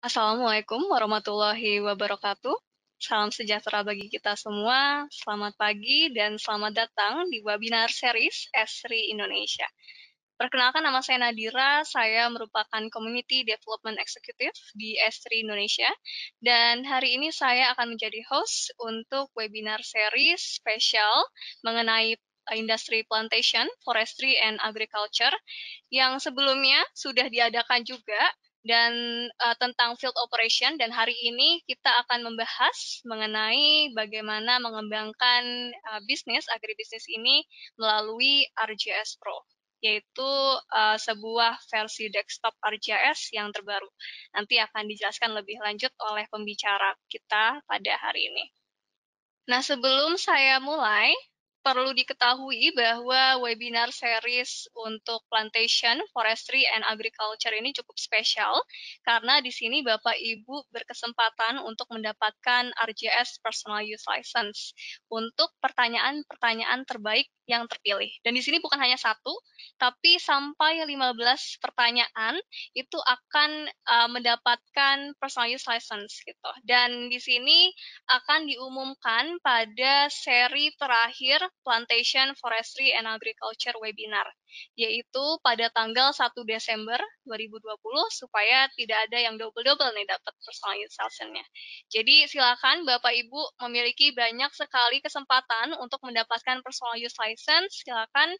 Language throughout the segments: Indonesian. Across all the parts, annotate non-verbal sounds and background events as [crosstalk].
Assalamualaikum warahmatullahi wabarakatuh. Salam sejahtera bagi kita semua. Selamat pagi dan selamat datang di webinar series Esri Indonesia. Perkenalkan nama saya Nadira, saya merupakan Community Development Executive di S3 Indonesia dan hari ini saya akan menjadi host untuk webinar series spesial mengenai industri plantation, forestry, and agriculture yang sebelumnya sudah diadakan juga dan uh, tentang field operation dan hari ini kita akan membahas mengenai bagaimana mengembangkan uh, bisnis agribisnis ini melalui RJS Pro yaitu uh, sebuah versi desktop RJS yang terbaru. Nanti akan dijelaskan lebih lanjut oleh pembicara kita pada hari ini. Nah, sebelum saya mulai, perlu diketahui bahwa webinar series untuk plantation, forestry, and agriculture ini cukup spesial karena di sini Bapak Ibu berkesempatan untuk mendapatkan RJS Personal Use License untuk pertanyaan-pertanyaan terbaik yang terpilih. Dan di sini bukan hanya satu, tapi sampai 15 pertanyaan itu akan uh, mendapatkan personal use license gitu. Dan di sini akan diumumkan pada seri terakhir Plantation, Forestry, and Agriculture webinar, yaitu pada tanggal 1 Desember 2020 supaya tidak ada yang double-double nih dapat license-nya. Jadi silakan Bapak Ibu memiliki banyak sekali kesempatan untuk mendapatkan personal use license. Silakan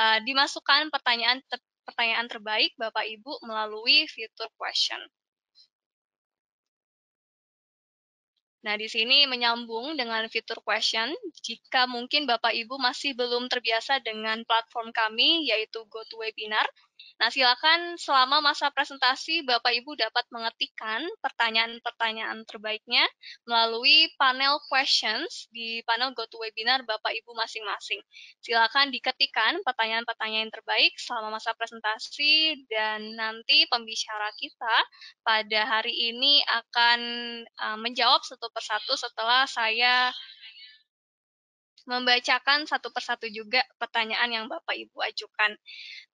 uh, dimasukkan pertanyaan ter pertanyaan terbaik Bapak Ibu melalui fitur question. Nah, di sini menyambung dengan fitur question. Jika mungkin Bapak Ibu masih belum terbiasa dengan platform kami, yaitu GoToWebinar, Nah, silakan selama masa presentasi Bapak Ibu dapat mengetikkan pertanyaan-pertanyaan terbaiknya melalui panel questions di panel GoToWebinar Bapak Ibu masing-masing. Silakan diketikkan pertanyaan-pertanyaan terbaik selama masa presentasi dan nanti pembicara kita pada hari ini akan eh, menjawab satu persatu setelah saya membacakan satu persatu juga pertanyaan yang Bapak Ibu ajukan.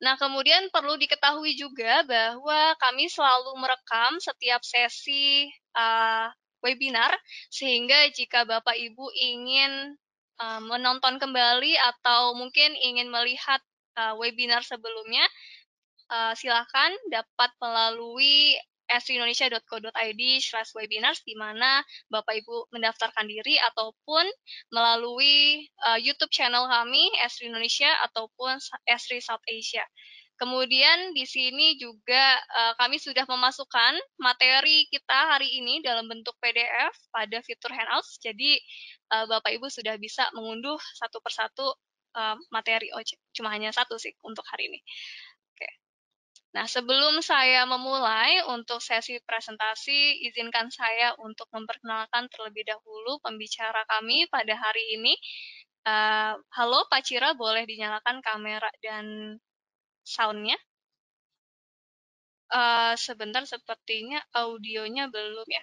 Nah, kemudian perlu diketahui juga bahwa kami selalu merekam setiap sesi uh, webinar sehingga jika Bapak Ibu ingin uh, menonton kembali atau mungkin ingin melihat uh, webinar sebelumnya uh, silakan dapat melalui sindonesia.co.id slash webinars di mana Bapak Ibu mendaftarkan diri ataupun melalui uh, YouTube channel kami Esri Indonesia ataupun Esri South Asia. Kemudian di sini juga uh, kami sudah memasukkan materi kita hari ini dalam bentuk PDF pada fitur handouts Jadi uh, Bapak Ibu sudah bisa mengunduh satu persatu uh, materi. Oh, cuma hanya satu sih untuk hari ini. Nah, sebelum saya memulai untuk sesi presentasi, izinkan saya untuk memperkenalkan terlebih dahulu pembicara kami pada hari ini. Uh, halo Pak Cira, boleh dinyalakan kamera dan soundnya? Uh, sebentar, sepertinya audionya belum ya.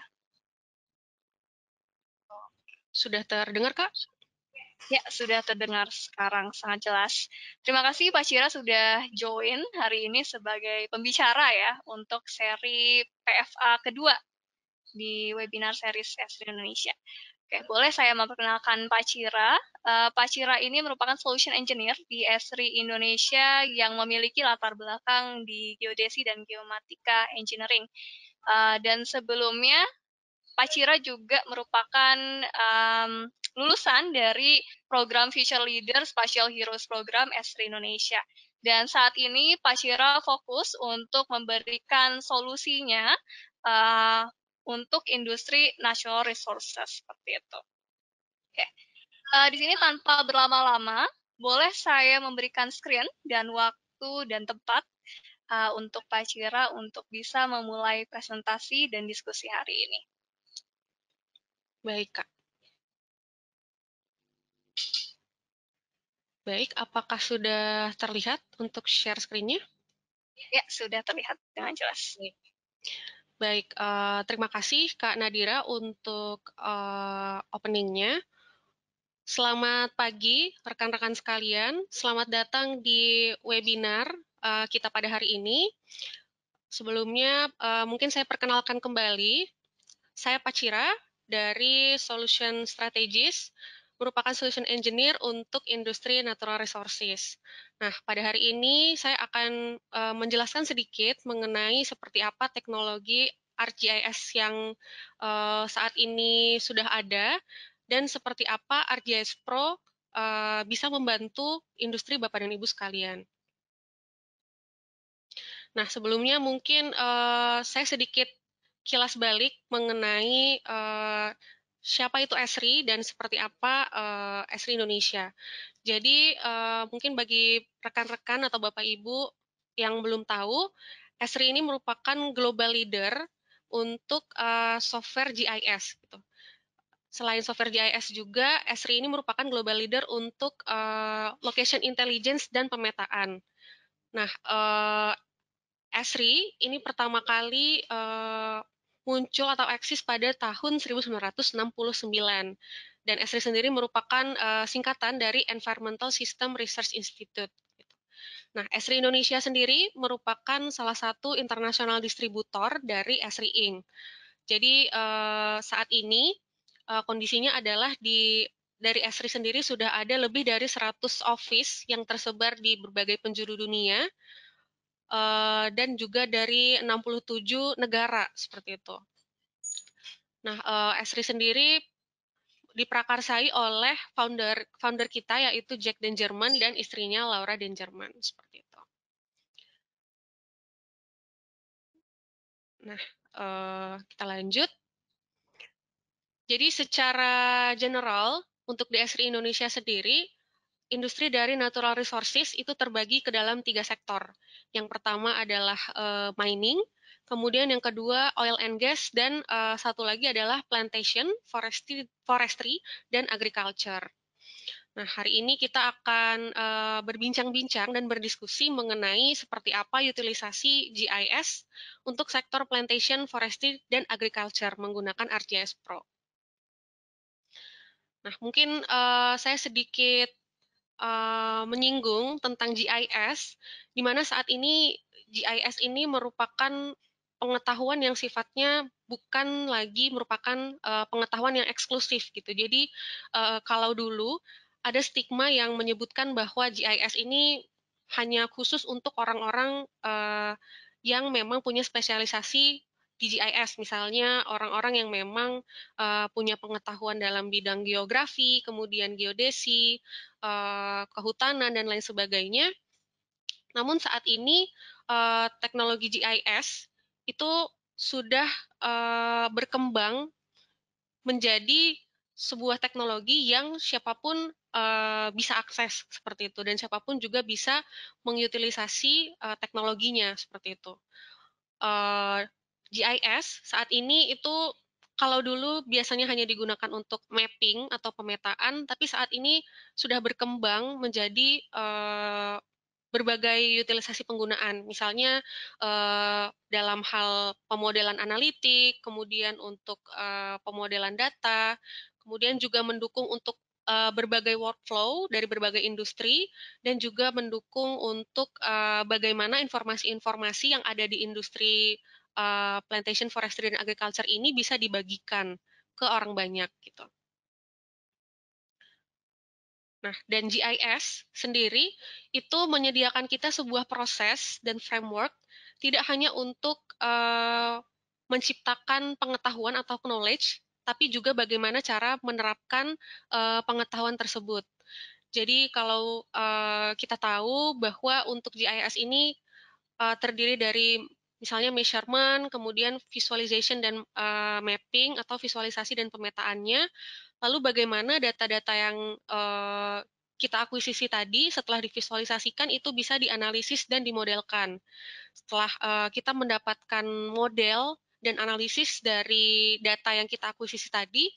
Sudah terdengar, Kak? Ya, sudah terdengar sekarang sangat jelas. Terima kasih Pak Cira sudah join hari ini sebagai pembicara ya untuk seri PFA kedua di webinar series S Indonesia. Oke, boleh saya memperkenalkan Pak Cira. Uh, eh, Pak Cira ini merupakan solution engineer di Esri Indonesia yang memiliki latar belakang di geodesi dan geomatika engineering. Uh, dan sebelumnya, Pak Cira juga merupakan um, lulusan dari program Future Leader Spatial Heroes Program s Indonesia. Dan saat ini Cira fokus untuk memberikan solusinya uh, untuk industri national resources seperti itu. Oke, okay. uh, eh, di sini tanpa berlama-lama, boleh saya memberikan screen dan waktu dan tempat uh, untuk Cira untuk bisa memulai presentasi dan diskusi hari ini. Baik kak. Baik, apakah sudah terlihat untuk share screen-nya? Ya, sudah terlihat dengan jelas. Baik, uh, terima kasih Kak Nadira untuk uh, opening-nya. Selamat pagi rekan-rekan sekalian, selamat datang di webinar uh, kita pada hari ini. Sebelumnya uh, mungkin saya perkenalkan kembali, saya Pacira dari Solution Strategies merupakan Solution Engineer untuk industri natural resources. Nah, pada hari ini saya akan uh, menjelaskan sedikit mengenai seperti apa teknologi ArcGIS yang uh, saat ini sudah ada dan seperti apa ArcGIS Pro uh, bisa membantu industri Bapak dan Ibu sekalian. Nah, sebelumnya mungkin uh, saya sedikit kilas balik mengenai uh, siapa itu Esri dan seperti apa uh, Esri Indonesia. Jadi uh, mungkin bagi rekan-rekan atau Bapak Ibu yang belum tahu, Esri ini merupakan global leader untuk uh, software GIS gitu. Selain software GIS juga, Esri ini merupakan global leader untuk uh, location intelligence dan pemetaan. Nah, uh, Esri ini pertama kali uh, muncul atau eksis pada tahun 1969 dan ESRI sendiri merupakan uh, singkatan dari Environmental System Research Institute. Gitu. Nah, ESRI Indonesia sendiri merupakan salah satu internasional distributor dari ESRI Inc. Jadi uh, saat ini uh, kondisinya adalah di dari ESRI sendiri sudah ada lebih dari 100 office yang tersebar di berbagai penjuru dunia Eh, dan juga dari 67 negara seperti itu. Nah, eh, Esri sendiri diprakarsai oleh founder founder kita yaitu Jack Jerman dan istrinya Laura Jerman seperti itu. Nah, eh, kita lanjut. Jadi secara general untuk di Esri Indonesia sendiri industri dari natural resources itu terbagi ke dalam tiga sektor. Yang pertama adalah uh, mining, kemudian yang kedua oil and gas, dan uh, satu lagi adalah plantation, forestry, forestry dan agriculture. Nah, hari ini kita akan uh, berbincang-bincang dan berdiskusi mengenai seperti apa utilisasi GIS untuk sektor plantation, forestry, dan agriculture menggunakan ArcGIS Pro. Nah, mungkin uh, saya sedikit Eh, menyinggung tentang GIS, di mana saat ini GIS ini merupakan pengetahuan yang sifatnya bukan lagi merupakan uh, pengetahuan yang eksklusif gitu. Jadi uh, kalau dulu ada stigma yang menyebutkan bahwa GIS ini hanya khusus untuk orang-orang uh, yang memang punya spesialisasi DGIS misalnya orang-orang yang memang uh, punya pengetahuan dalam bidang geografi, kemudian geodesi, uh, kehutanan dan lain sebagainya. Namun saat ini uh, teknologi GIS itu sudah uh, berkembang menjadi sebuah teknologi yang siapapun uh, bisa akses seperti itu dan siapapun juga bisa mengutilisasi uh, teknologinya seperti itu. Uh, GIS saat ini itu kalau dulu biasanya hanya digunakan untuk mapping atau pemetaan, tapi saat ini sudah berkembang menjadi uh, berbagai utilisasi penggunaan. Misalnya uh, dalam hal pemodelan analitik, kemudian untuk uh, pemodelan data, kemudian juga mendukung untuk uh, berbagai workflow dari berbagai industri, dan juga mendukung untuk uh, bagaimana informasi-informasi yang ada di industri uh, plantation forestry dan agriculture ini bisa dibagikan ke orang banyak gitu. Nah, dan GIS sendiri itu menyediakan kita sebuah proses dan framework tidak hanya untuk uh, menciptakan pengetahuan atau knowledge, tapi juga bagaimana cara menerapkan uh, pengetahuan tersebut. Jadi kalau uh, kita tahu bahwa untuk GIS ini uh, terdiri dari misalnya measurement, kemudian visualization dan uh, mapping atau visualisasi dan pemetaannya. Lalu bagaimana data-data yang uh, kita akuisisi tadi setelah divisualisasikan itu bisa dianalisis dan dimodelkan. Setelah uh, kita mendapatkan model dan analisis dari data yang kita akuisisi tadi,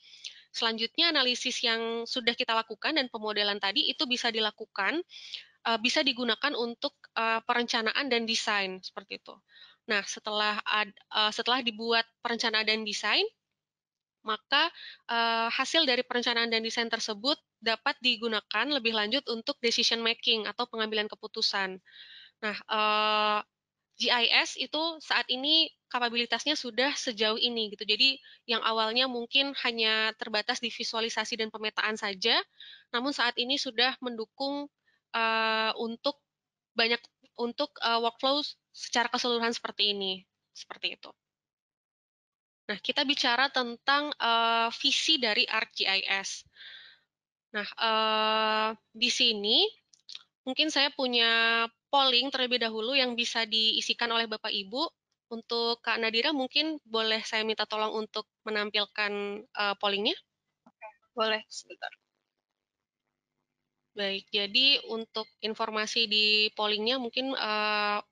selanjutnya analisis yang sudah kita lakukan dan pemodelan tadi itu bisa dilakukan, uh, bisa digunakan untuk uh, perencanaan dan desain seperti itu. Nah, setelah ad, uh, setelah dibuat perencanaan dan desain, maka uh, hasil dari perencanaan dan desain tersebut dapat digunakan lebih lanjut untuk decision making atau pengambilan keputusan. Nah, uh, eh, GIS itu saat ini kapabilitasnya sudah sejauh ini gitu. Jadi yang awalnya mungkin hanya terbatas di visualisasi dan pemetaan saja, namun saat ini sudah mendukung uh, untuk banyak untuk uh, workflows secara keseluruhan seperti ini, seperti itu. Nah, kita bicara tentang uh, visi dari ArcGIS. Nah, uh, di sini mungkin saya punya polling terlebih dahulu yang bisa diisikan oleh Bapak Ibu. Untuk Kak Nadira mungkin boleh saya minta tolong untuk menampilkan uh, pollingnya? Oke, boleh sebentar. Baik, jadi untuk informasi di pollingnya mungkin uh,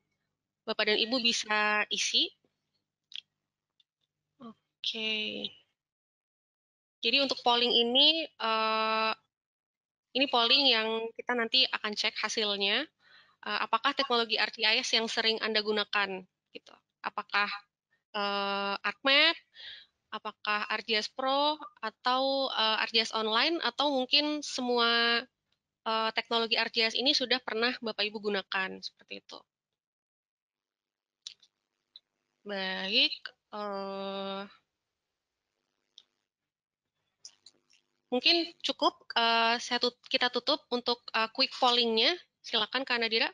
Bapak dan Ibu bisa isi. Oke. Jadi untuk polling ini, eh, ini polling yang kita nanti akan cek hasilnya. Eh, apakah teknologi RTIS yang sering Anda gunakan? Gitu. Apakah uh, eh, ArcMap, apakah RGS Pro, atau uh, RGS Online, atau mungkin semua uh, teknologi RGS ini sudah pernah Bapak-Ibu gunakan, seperti itu. Baik. Uh, mungkin cukup uh, saya tut kita tutup untuk uh, quick pollingnya. Silakan Kak Nadira.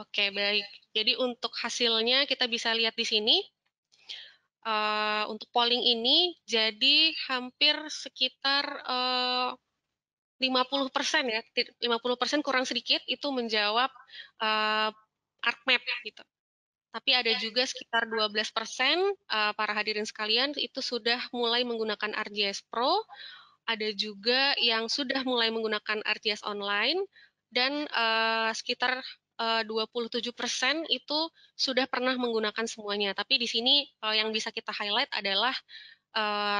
Oke, baik. Jadi untuk hasilnya kita bisa lihat di sini. Uh, untuk polling ini jadi hampir sekitar uh, 50% ya, 50% kurang sedikit itu menjawab uh, art ArcMap gitu. Tapi ada juga sekitar 12 persen uh, para hadirin sekalian itu sudah mulai menggunakan RGS Pro, ada juga yang sudah mulai menggunakan RGS Online, dan uh, sekitar eh, uh, 27 persen itu sudah pernah menggunakan semuanya. Tapi di sini uh, yang bisa kita highlight adalah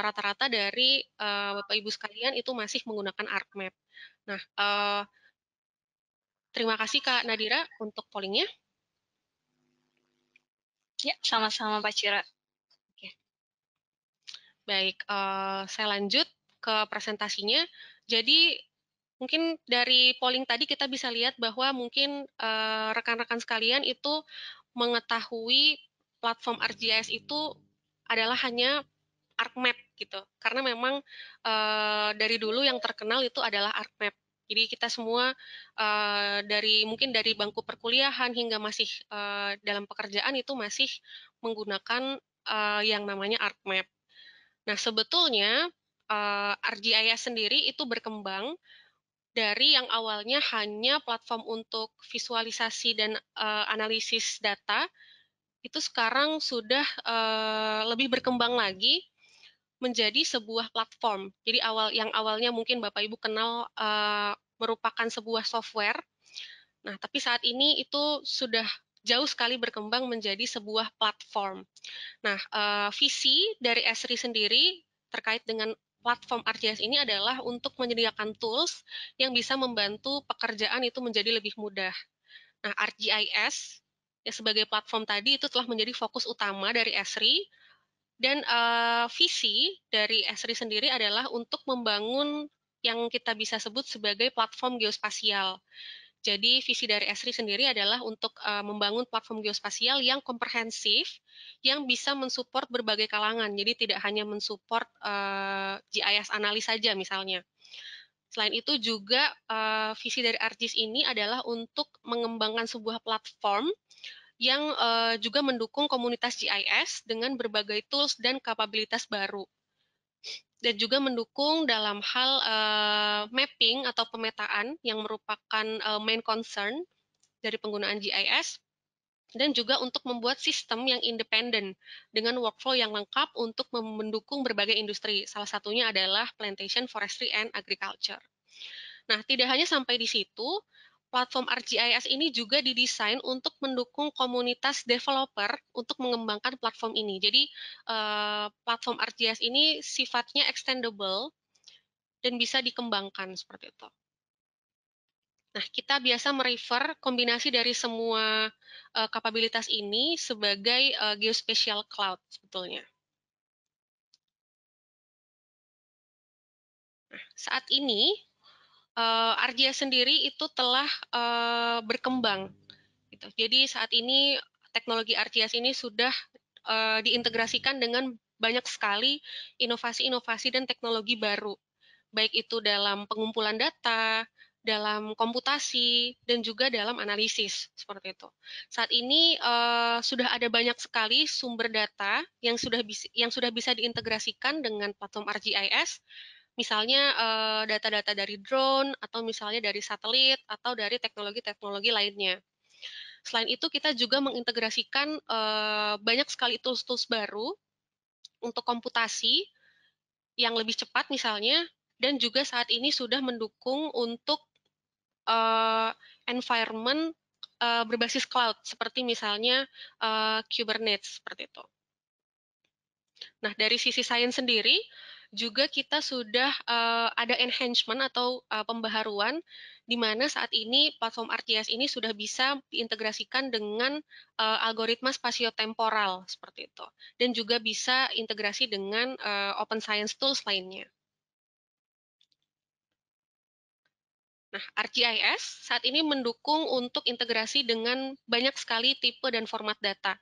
rata-rata uh, dari uh, Bapak Ibu sekalian itu masih menggunakan ArcMap. Nah, uh, terima kasih Kak Nadira untuk pollingnya. Ya, sama-sama Pak Cira. Oke. Baik, uh, saya lanjut ke presentasinya. Jadi mungkin dari polling tadi kita bisa lihat bahwa mungkin eh, rekan-rekan uh, sekalian itu mengetahui platform ArcGIS itu adalah hanya ArcMap gitu. Karena memang uh, dari dulu yang terkenal itu adalah ArcMap. Jadi kita semua uh, dari mungkin dari bangku perkuliahan hingga masih uh, dalam pekerjaan itu masih menggunakan uh, yang namanya ArcMap. Nah sebetulnya uh, ArcGIS sendiri itu berkembang dari yang awalnya hanya platform untuk visualisasi dan uh, analisis data itu sekarang sudah uh, lebih berkembang lagi menjadi sebuah platform. Jadi awal yang awalnya mungkin Bapak Ibu kenal uh, merupakan sebuah software. Nah, tapi saat ini itu sudah jauh sekali berkembang menjadi sebuah platform. Nah, eh, visi dari Esri sendiri terkait dengan platform RJS ini adalah untuk menyediakan tools yang bisa membantu pekerjaan itu menjadi lebih mudah. Nah, RGIS ya sebagai platform tadi itu telah menjadi fokus utama dari Esri dan uh, visi dari Esri sendiri adalah untuk membangun yang kita bisa sebut sebagai platform geospasial. Jadi visi dari Esri sendiri adalah untuk uh, membangun platform geospasial yang komprehensif, yang bisa mensupport berbagai kalangan. Jadi tidak hanya mensupport uh, eh, GIS analis saja misalnya. Selain itu juga uh, visi dari ArcGIS ini adalah untuk mengembangkan sebuah platform yang uh, juga mendukung komunitas GIS dengan berbagai tools dan kapabilitas baru dan juga mendukung dalam hal uh, mapping atau pemetaan yang merupakan uh, main concern dari penggunaan GIS dan juga untuk membuat sistem yang independen dengan workflow yang lengkap untuk mendukung berbagai industri. Salah satunya adalah plantation, forestry, and agriculture. Nah, tidak hanya sampai di situ, platform ArcGIS ini juga didesain untuk mendukung komunitas developer untuk mengembangkan platform ini. Jadi eh, platform ArcGIS ini sifatnya extendable dan bisa dikembangkan seperti itu. Nah, kita biasa merefer kombinasi dari semua uh, kapabilitas ini sebagai uh, geospatial cloud sebetulnya. Nah, saat ini uh, eh, Arjia sendiri itu telah uh, berkembang. Gitu. Jadi saat ini teknologi RTS ini sudah uh, diintegrasikan dengan banyak sekali inovasi-inovasi dan teknologi baru, baik itu dalam pengumpulan data, dalam komputasi, dan juga dalam analisis seperti itu. Saat ini uh, sudah ada banyak sekali sumber data yang sudah bisa, yang sudah bisa diintegrasikan dengan platform RGIS misalnya eh, data-data dari drone atau misalnya dari satelit atau dari teknologi-teknologi lainnya. Selain itu kita juga mengintegrasikan eh, banyak sekali tools-tools baru untuk komputasi yang lebih cepat misalnya dan juga saat ini sudah mendukung untuk uh, environment uh, berbasis cloud seperti misalnya uh, Kubernetes seperti itu. Nah, dari sisi sains sendiri juga kita sudah uh, ada enhancement atau uh, pembaharuan di mana saat ini platform RTS ini sudah bisa diintegrasikan dengan uh, algoritma spatiotemporal seperti itu dan juga bisa integrasi dengan uh, open science tools lainnya. Nah, ArcGIS saat ini mendukung untuk integrasi dengan banyak sekali tipe dan format data.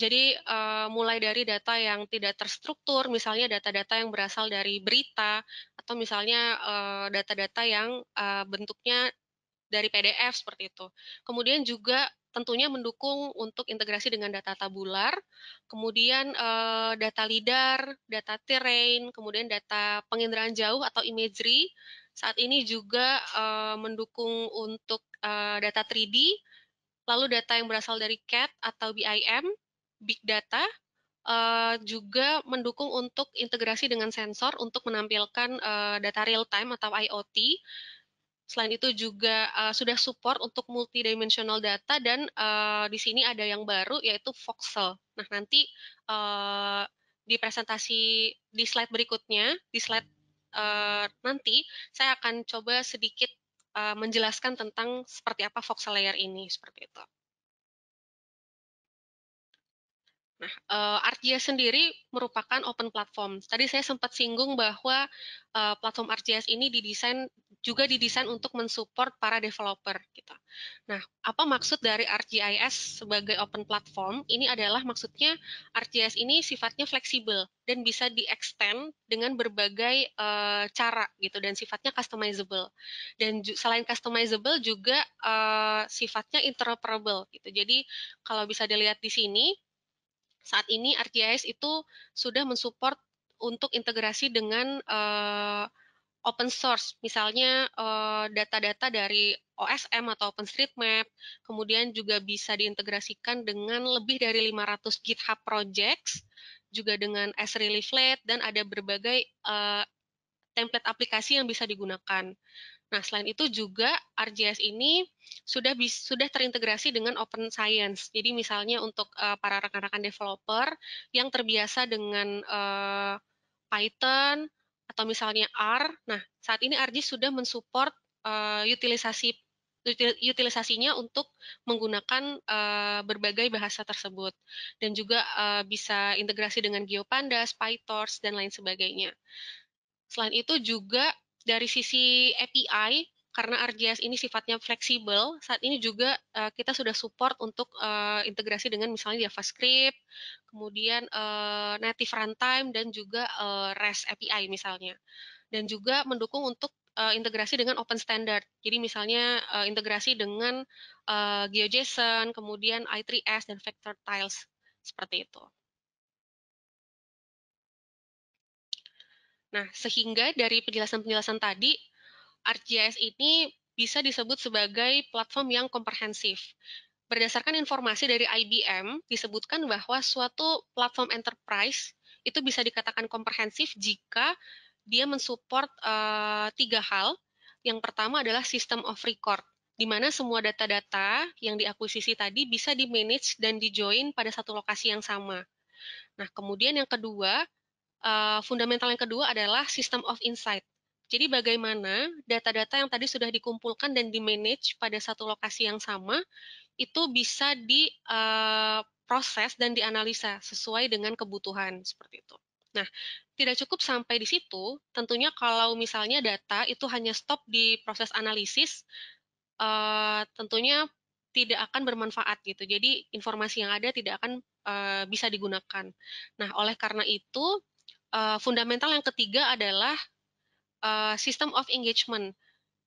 Jadi, uh, mulai dari data yang tidak terstruktur, misalnya data-data yang berasal dari berita, atau misalnya eh, data-data uh, yang uh, bentuknya dari PDF seperti itu. Kemudian juga tentunya mendukung untuk integrasi dengan data tabular, kemudian uh, data lidar, data terrain, kemudian data penginderaan jauh atau imagery, saat ini juga uh, mendukung untuk uh, data 3D, lalu data yang berasal dari CAT atau BIM, big data, uh, juga mendukung untuk integrasi dengan sensor untuk menampilkan uh, data real time atau IoT. Selain itu juga uh, sudah support untuk multidimensional data dan uh, di sini ada yang baru yaitu voxel. Nah nanti uh, di presentasi di slide berikutnya, di slide uh, nanti saya akan coba sedikit uh, menjelaskan tentang seperti apa voxel layer ini seperti itu. Nah, uh, eh, ArcGIS sendiri merupakan open platform. Tadi saya sempat singgung bahwa uh, platform ArcGIS ini didesain juga didesain untuk mensupport para developer gitu. Nah, apa maksud dari ArcGIS sebagai open platform? Ini adalah maksudnya ArcGIS ini sifatnya fleksibel dan bisa di dengan berbagai uh, cara gitu dan sifatnya customizable. Dan ju selain customizable juga uh, sifatnya interoperable gitu. Jadi, kalau bisa dilihat di sini saat ini ArcGIS itu sudah mensupport untuk integrasi dengan uh, open source, misalnya eh, data-data uh, dari OSM atau OpenStreetMap, kemudian juga bisa diintegrasikan dengan lebih dari 500 GitHub projects, juga dengan S-Relieflet, dan ada berbagai uh, template aplikasi yang bisa digunakan. Nah, selain itu juga RGS ini sudah sudah terintegrasi dengan Open Science. Jadi misalnya untuk uh, para rekan-rekan developer yang terbiasa dengan uh, Python atau misalnya R. Nah, saat ini RGS sudah mensupport uh, utilisasi utilisasinya untuk menggunakan uh, berbagai bahasa tersebut dan juga uh, bisa integrasi dengan GeoPandas, PyTorch dan lain sebagainya. Selain itu juga dari sisi API karena RGS ini sifatnya fleksibel, saat ini juga uh, kita sudah support untuk uh, integrasi dengan misalnya JavaScript, kemudian uh, native runtime dan juga uh, REST API misalnya. Dan juga mendukung untuk uh, integrasi dengan open standard. Jadi misalnya uh, integrasi dengan uh, GeoJSON, kemudian i3s dan vector tiles seperti itu. Nah, sehingga dari penjelasan-penjelasan tadi, ArcGIS ini bisa disebut sebagai platform yang komprehensif. Berdasarkan informasi dari IBM, disebutkan bahwa suatu platform enterprise itu bisa dikatakan komprehensif jika dia mensupport uh, tiga hal. Yang pertama adalah system of record, di mana semua data-data yang diakuisisi tadi bisa di-manage dan di-join pada satu lokasi yang sama. Nah, kemudian yang kedua Eh, fundamental yang kedua adalah system of insight. Jadi bagaimana data-data yang tadi sudah dikumpulkan dan di-manage pada satu lokasi yang sama itu bisa diproses eh, dan dianalisa sesuai dengan kebutuhan seperti itu. Nah, tidak cukup sampai di situ. Tentunya kalau misalnya data itu hanya stop di proses analisis, eh, tentunya tidak akan bermanfaat gitu. Jadi informasi yang ada tidak akan bisa digunakan. Nah, oleh karena itu uh, fundamental yang ketiga adalah uh, system of engagement,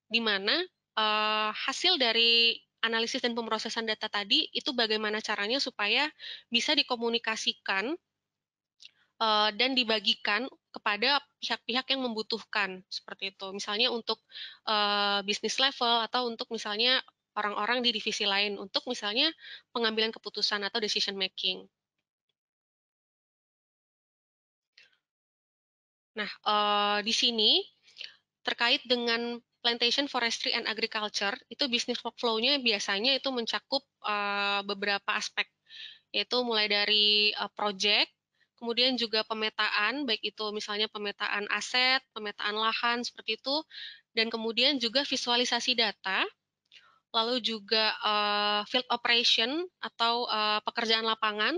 di mana uh, hasil dari analisis dan pemrosesan data tadi itu bagaimana caranya supaya bisa dikomunikasikan uh, dan dibagikan kepada pihak-pihak yang membutuhkan seperti itu. Misalnya untuk uh, bisnis level atau untuk misalnya orang-orang di divisi lain untuk misalnya pengambilan keputusan atau decision making. Nah, uh, di sini terkait dengan plantation forestry and agriculture itu bisnis workflow-nya biasanya itu mencakup uh, beberapa aspek yaitu mulai dari uh, project kemudian juga pemetaan baik itu misalnya pemetaan aset, pemetaan lahan seperti itu dan kemudian juga visualisasi data lalu juga uh, field operation atau uh, pekerjaan lapangan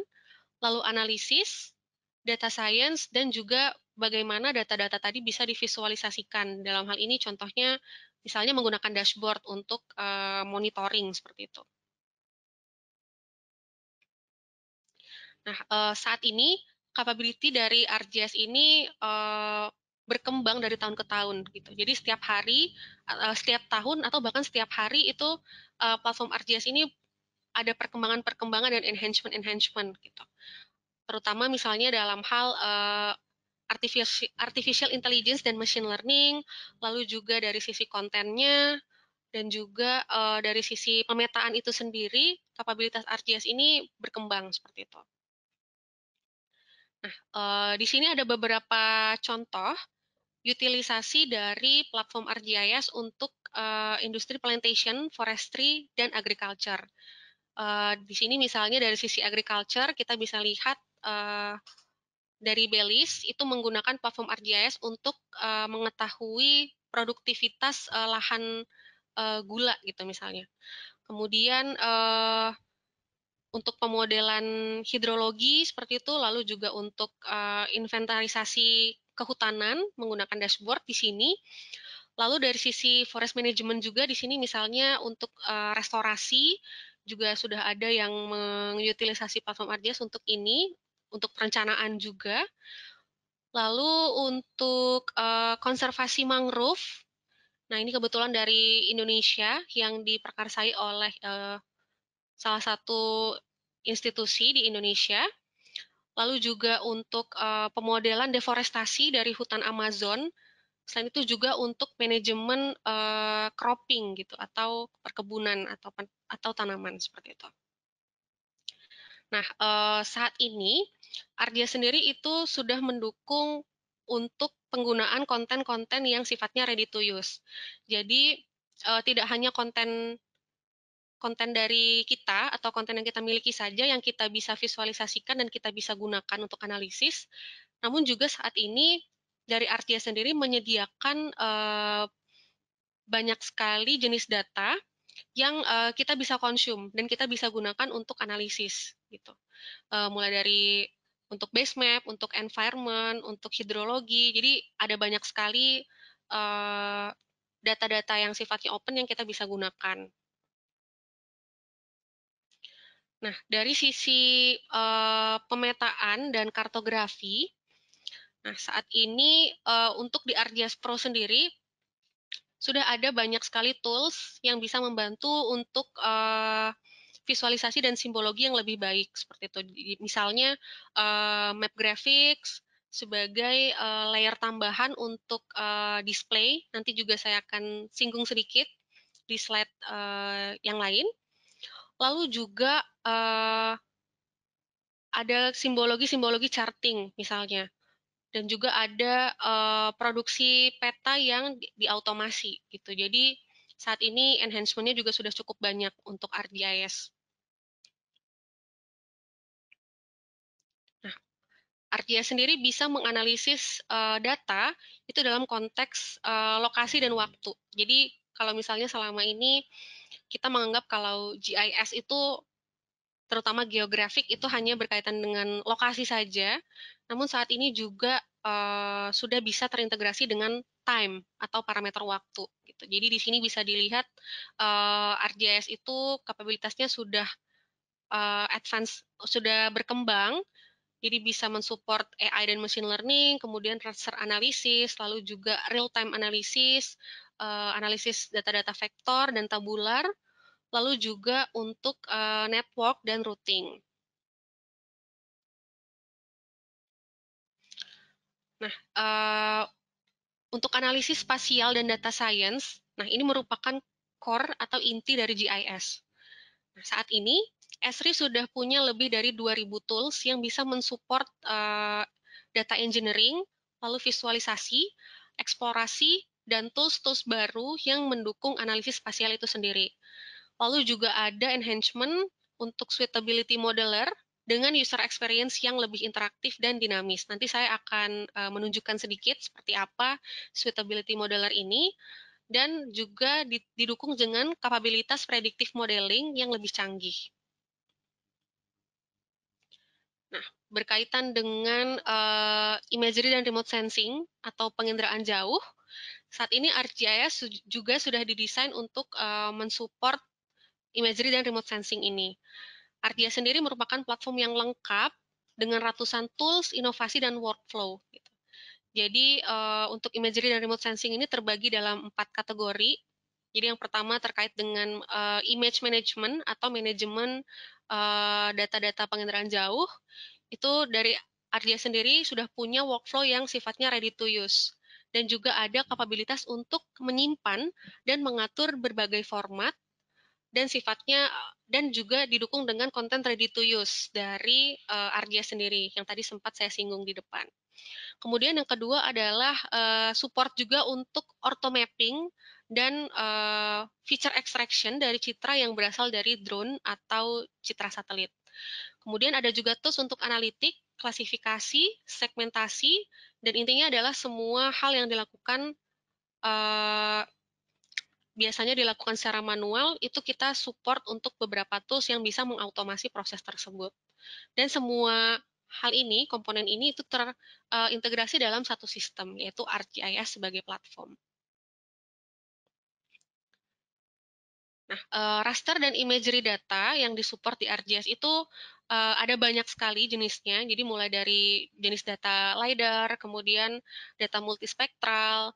lalu analisis data science dan juga bagaimana data-data tadi bisa divisualisasikan. Dalam hal ini contohnya misalnya menggunakan dashboard untuk eh, monitoring seperti itu. Nah, eh, saat ini capability dari RGS ini eh, berkembang dari tahun ke tahun gitu. Jadi setiap hari, setiap tahun atau bahkan setiap hari itu platform RGS ini ada perkembangan-perkembangan dan enhancement-enhancement gitu. Terutama misalnya dalam hal artificial, artificial intelligence dan machine learning, lalu juga dari sisi kontennya, dan juga uh, dari sisi pemetaan itu sendiri, kapabilitas RGS ini berkembang seperti itu. Nah, uh, di sini ada beberapa contoh utilisasi dari platform RGIS untuk uh, industri plantation, forestry, dan agriculture. Uh, di sini misalnya dari sisi agriculture, kita bisa lihat uh, dari Belis itu menggunakan platform ArcGIS untuk uh, mengetahui produktivitas uh, lahan uh, gula gitu misalnya. Kemudian uh, untuk pemodelan hidrologi seperti itu, lalu juga untuk uh, inventarisasi kehutanan menggunakan dashboard di sini. Lalu dari sisi forest management juga di sini misalnya untuk uh, restorasi juga sudah ada yang mengutilisasi platform ArcGIS untuk ini untuk perencanaan juga. Lalu untuk uh, konservasi mangrove, nah ini kebetulan dari Indonesia yang diperkarsai oleh uh, salah satu institusi di Indonesia. Lalu juga untuk uh, pemodelan deforestasi dari hutan Amazon. Selain itu juga untuk manajemen uh, cropping gitu atau perkebunan atau atau tanaman seperti itu. Nah, eh, saat ini Ardia sendiri itu sudah mendukung untuk penggunaan konten-konten yang sifatnya ready to use. Jadi eh, tidak hanya konten konten dari kita atau konten yang kita miliki saja yang kita bisa visualisasikan dan kita bisa gunakan untuk analisis. Namun juga saat ini dari Ardia sendiri menyediakan eh, banyak sekali jenis data yang uh, kita bisa konsum dan kita bisa gunakan untuk analisis gitu. Uh, mulai dari untuk base map, untuk environment, untuk hidrologi. Jadi ada banyak sekali eh, data-data uh, yang sifatnya open yang kita bisa gunakan. Nah, dari sisi uh, pemetaan dan kartografi, nah saat ini uh, untuk di Ardias Pro sendiri sudah ada banyak sekali tools yang bisa membantu untuk uh, visualisasi dan simbologi yang lebih baik seperti itu. Misalnya uh, map graphics sebagai uh, layer tambahan untuk uh, display. Nanti juga saya akan singgung sedikit di slide uh, yang lain. Lalu juga uh, ada simbologi-simbologi charting misalnya dan juga ada uh, produksi peta yang diautomasi gitu. Jadi saat ini enhancement-nya juga sudah cukup banyak untuk ArcGIS. Nah, ArcGIS sendiri bisa menganalisis uh, data itu dalam konteks uh, lokasi dan waktu. Jadi kalau misalnya selama ini kita menganggap kalau GIS itu terutama geografik itu hanya berkaitan dengan lokasi saja, namun saat ini juga uh, sudah bisa terintegrasi dengan time atau parameter waktu. Gitu. Jadi di sini bisa dilihat uh, eh, RGIS itu kapabilitasnya sudah uh, advance, sudah berkembang, jadi bisa mensupport AI dan machine learning, kemudian transfer analisis, lalu juga real time analisis, uh, analisis data-data vektor dan tabular, lalu juga untuk uh, network dan routing. Nah, uh, untuk analisis spasial dan data science, nah ini merupakan core atau inti dari GIS. Nah, saat ini Esri sudah punya lebih dari 2.000 tools yang bisa mensupport uh, data engineering, lalu visualisasi, eksplorasi, dan tools-tools baru yang mendukung analisis spasial itu sendiri. Lalu juga ada enhancement untuk suitability modeler dengan user experience yang lebih interaktif dan dinamis. Nanti saya akan eh, menunjukkan sedikit seperti apa suitability modeler ini dan juga didukung dengan kapabilitas predictive modeling yang lebih canggih. Nah, berkaitan dengan uh, imagery dan remote sensing atau penginderaan jauh, saat ini ArcGIS juga sudah didesain untuk uh, mensupport imagery dan remote sensing ini. Ardia sendiri merupakan platform yang lengkap dengan ratusan tools, inovasi, dan workflow. Gitu. Jadi eh, untuk imagery dan remote sensing ini terbagi dalam empat kategori. Jadi yang pertama terkait dengan eh, image management atau manajemen eh, data-data penginderaan jauh. Itu dari Ardia sendiri sudah punya workflow yang sifatnya ready to use dan juga ada kapabilitas untuk menyimpan dan mengatur berbagai format dan sifatnya dan juga didukung dengan konten ready to use dari uh, eh, RGS sendiri yang tadi sempat saya singgung di depan. Kemudian yang kedua adalah uh, support juga untuk ortho mapping dan uh, feature extraction dari citra yang berasal dari drone atau citra satelit. Kemudian ada juga tools untuk analitik, klasifikasi, segmentasi, dan intinya adalah semua hal yang dilakukan uh, biasanya dilakukan secara manual, itu kita support untuk beberapa tools yang bisa mengautomasi proses tersebut. Dan semua hal ini, komponen ini itu terintegrasi eh, dalam satu sistem, yaitu ArcGIS sebagai platform. Nah, eh, raster dan imagery data yang disupport di ArcGIS itu eh, ada banyak sekali jenisnya. Jadi mulai dari jenis data LiDAR, kemudian data multispektral,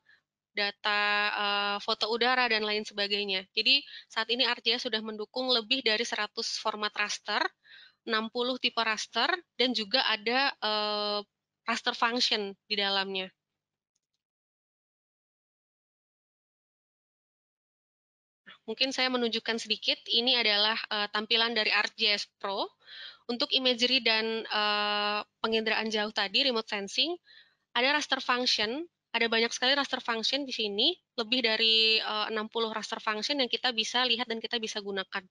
data uh, foto udara dan lain sebagainya. Jadi saat ini RTS sudah mendukung lebih dari 100 format raster, 60 tipe raster, dan juga ada uh, raster function di dalamnya. Mungkin saya menunjukkan sedikit, ini adalah uh, tampilan dari ArcGIS Pro. Untuk imagery dan uh, penginderaan jauh tadi, remote sensing, ada raster function ada banyak sekali raster function di sini, lebih dari eh, uh, 60 raster function yang kita bisa lihat dan kita bisa gunakan.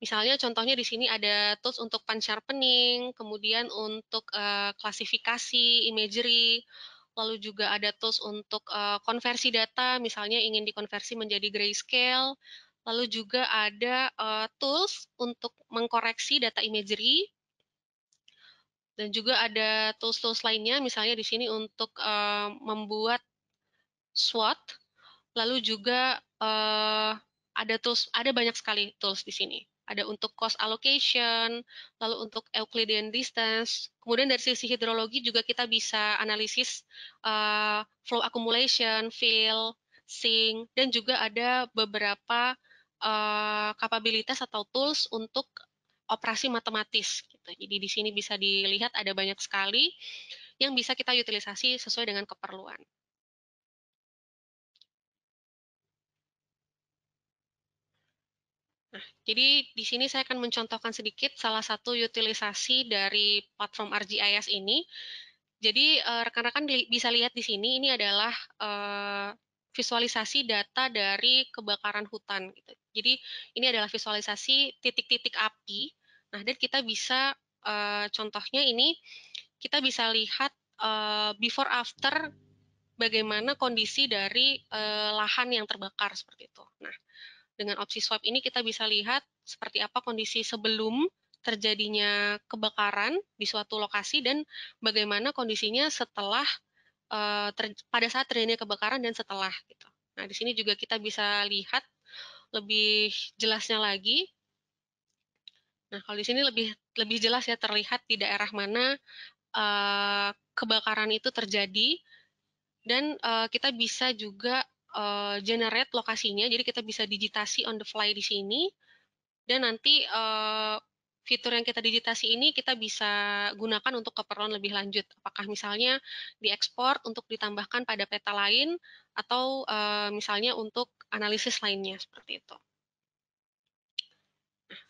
Misalnya contohnya di sini ada tools untuk pan sharpening, kemudian untuk uh, klasifikasi imagery, lalu juga ada tools untuk uh, konversi data, misalnya ingin dikonversi menjadi grayscale, lalu juga ada uh, tools untuk mengkoreksi data imagery, dan juga ada tools-tools lainnya, misalnya di sini untuk uh, membuat SWOT, lalu juga uh, ada tools, ada banyak sekali tools di sini. Ada untuk cost allocation, lalu untuk Euclidean distance. Kemudian dari sisi hidrologi juga kita bisa analisis uh, flow accumulation, fill, sink, dan juga ada beberapa uh, kapabilitas atau tools untuk operasi matematis gitu. Jadi di sini bisa dilihat ada banyak sekali yang bisa kita utilisasi sesuai dengan keperluan. Nah, jadi di sini saya akan mencontohkan sedikit salah satu utilisasi dari platform RGIS ini. Jadi eh, rekan-rekan bisa lihat di sini ini adalah eh, visualisasi data dari kebakaran hutan. Gitu. Jadi ini adalah visualisasi titik-titik api Nah, dan kita bisa uh, contohnya ini kita bisa lihat uh, before after bagaimana kondisi dari uh, lahan yang terbakar seperti itu. Nah, dengan opsi swab ini kita bisa lihat seperti apa kondisi sebelum terjadinya kebakaran di suatu lokasi dan bagaimana kondisinya setelah uh, pada saat terjadinya kebakaran dan setelah gitu. Nah, di sini juga kita bisa lihat lebih jelasnya lagi Nah, kalau di sini lebih lebih jelas ya terlihat di daerah mana uh, kebakaran itu terjadi dan uh, kita bisa juga uh, generate lokasinya. Jadi kita bisa digitasi on the fly di sini dan nanti uh, fitur yang kita digitasi ini kita bisa gunakan untuk keperluan lebih lanjut. Apakah misalnya diekspor untuk ditambahkan pada peta lain atau uh, misalnya untuk analisis lainnya seperti itu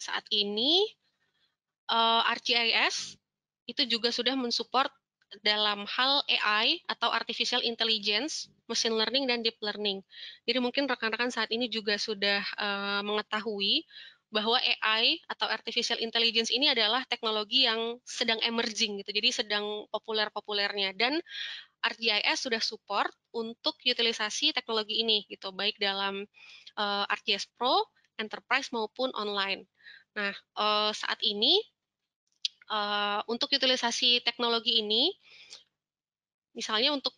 saat ini uh, itu juga sudah mensupport dalam hal AI atau artificial intelligence, machine learning dan deep learning. Jadi mungkin rekan-rekan saat ini juga sudah eh, mengetahui bahwa AI atau artificial intelligence ini adalah teknologi yang sedang emerging gitu. Jadi sedang populer-populernya dan ArcGIS sudah support untuk utilisasi teknologi ini gitu, baik dalam uh, eh, ArcGIS Pro enterprise maupun online. Nah, eh, saat ini eh, untuk utilisasi teknologi ini, misalnya untuk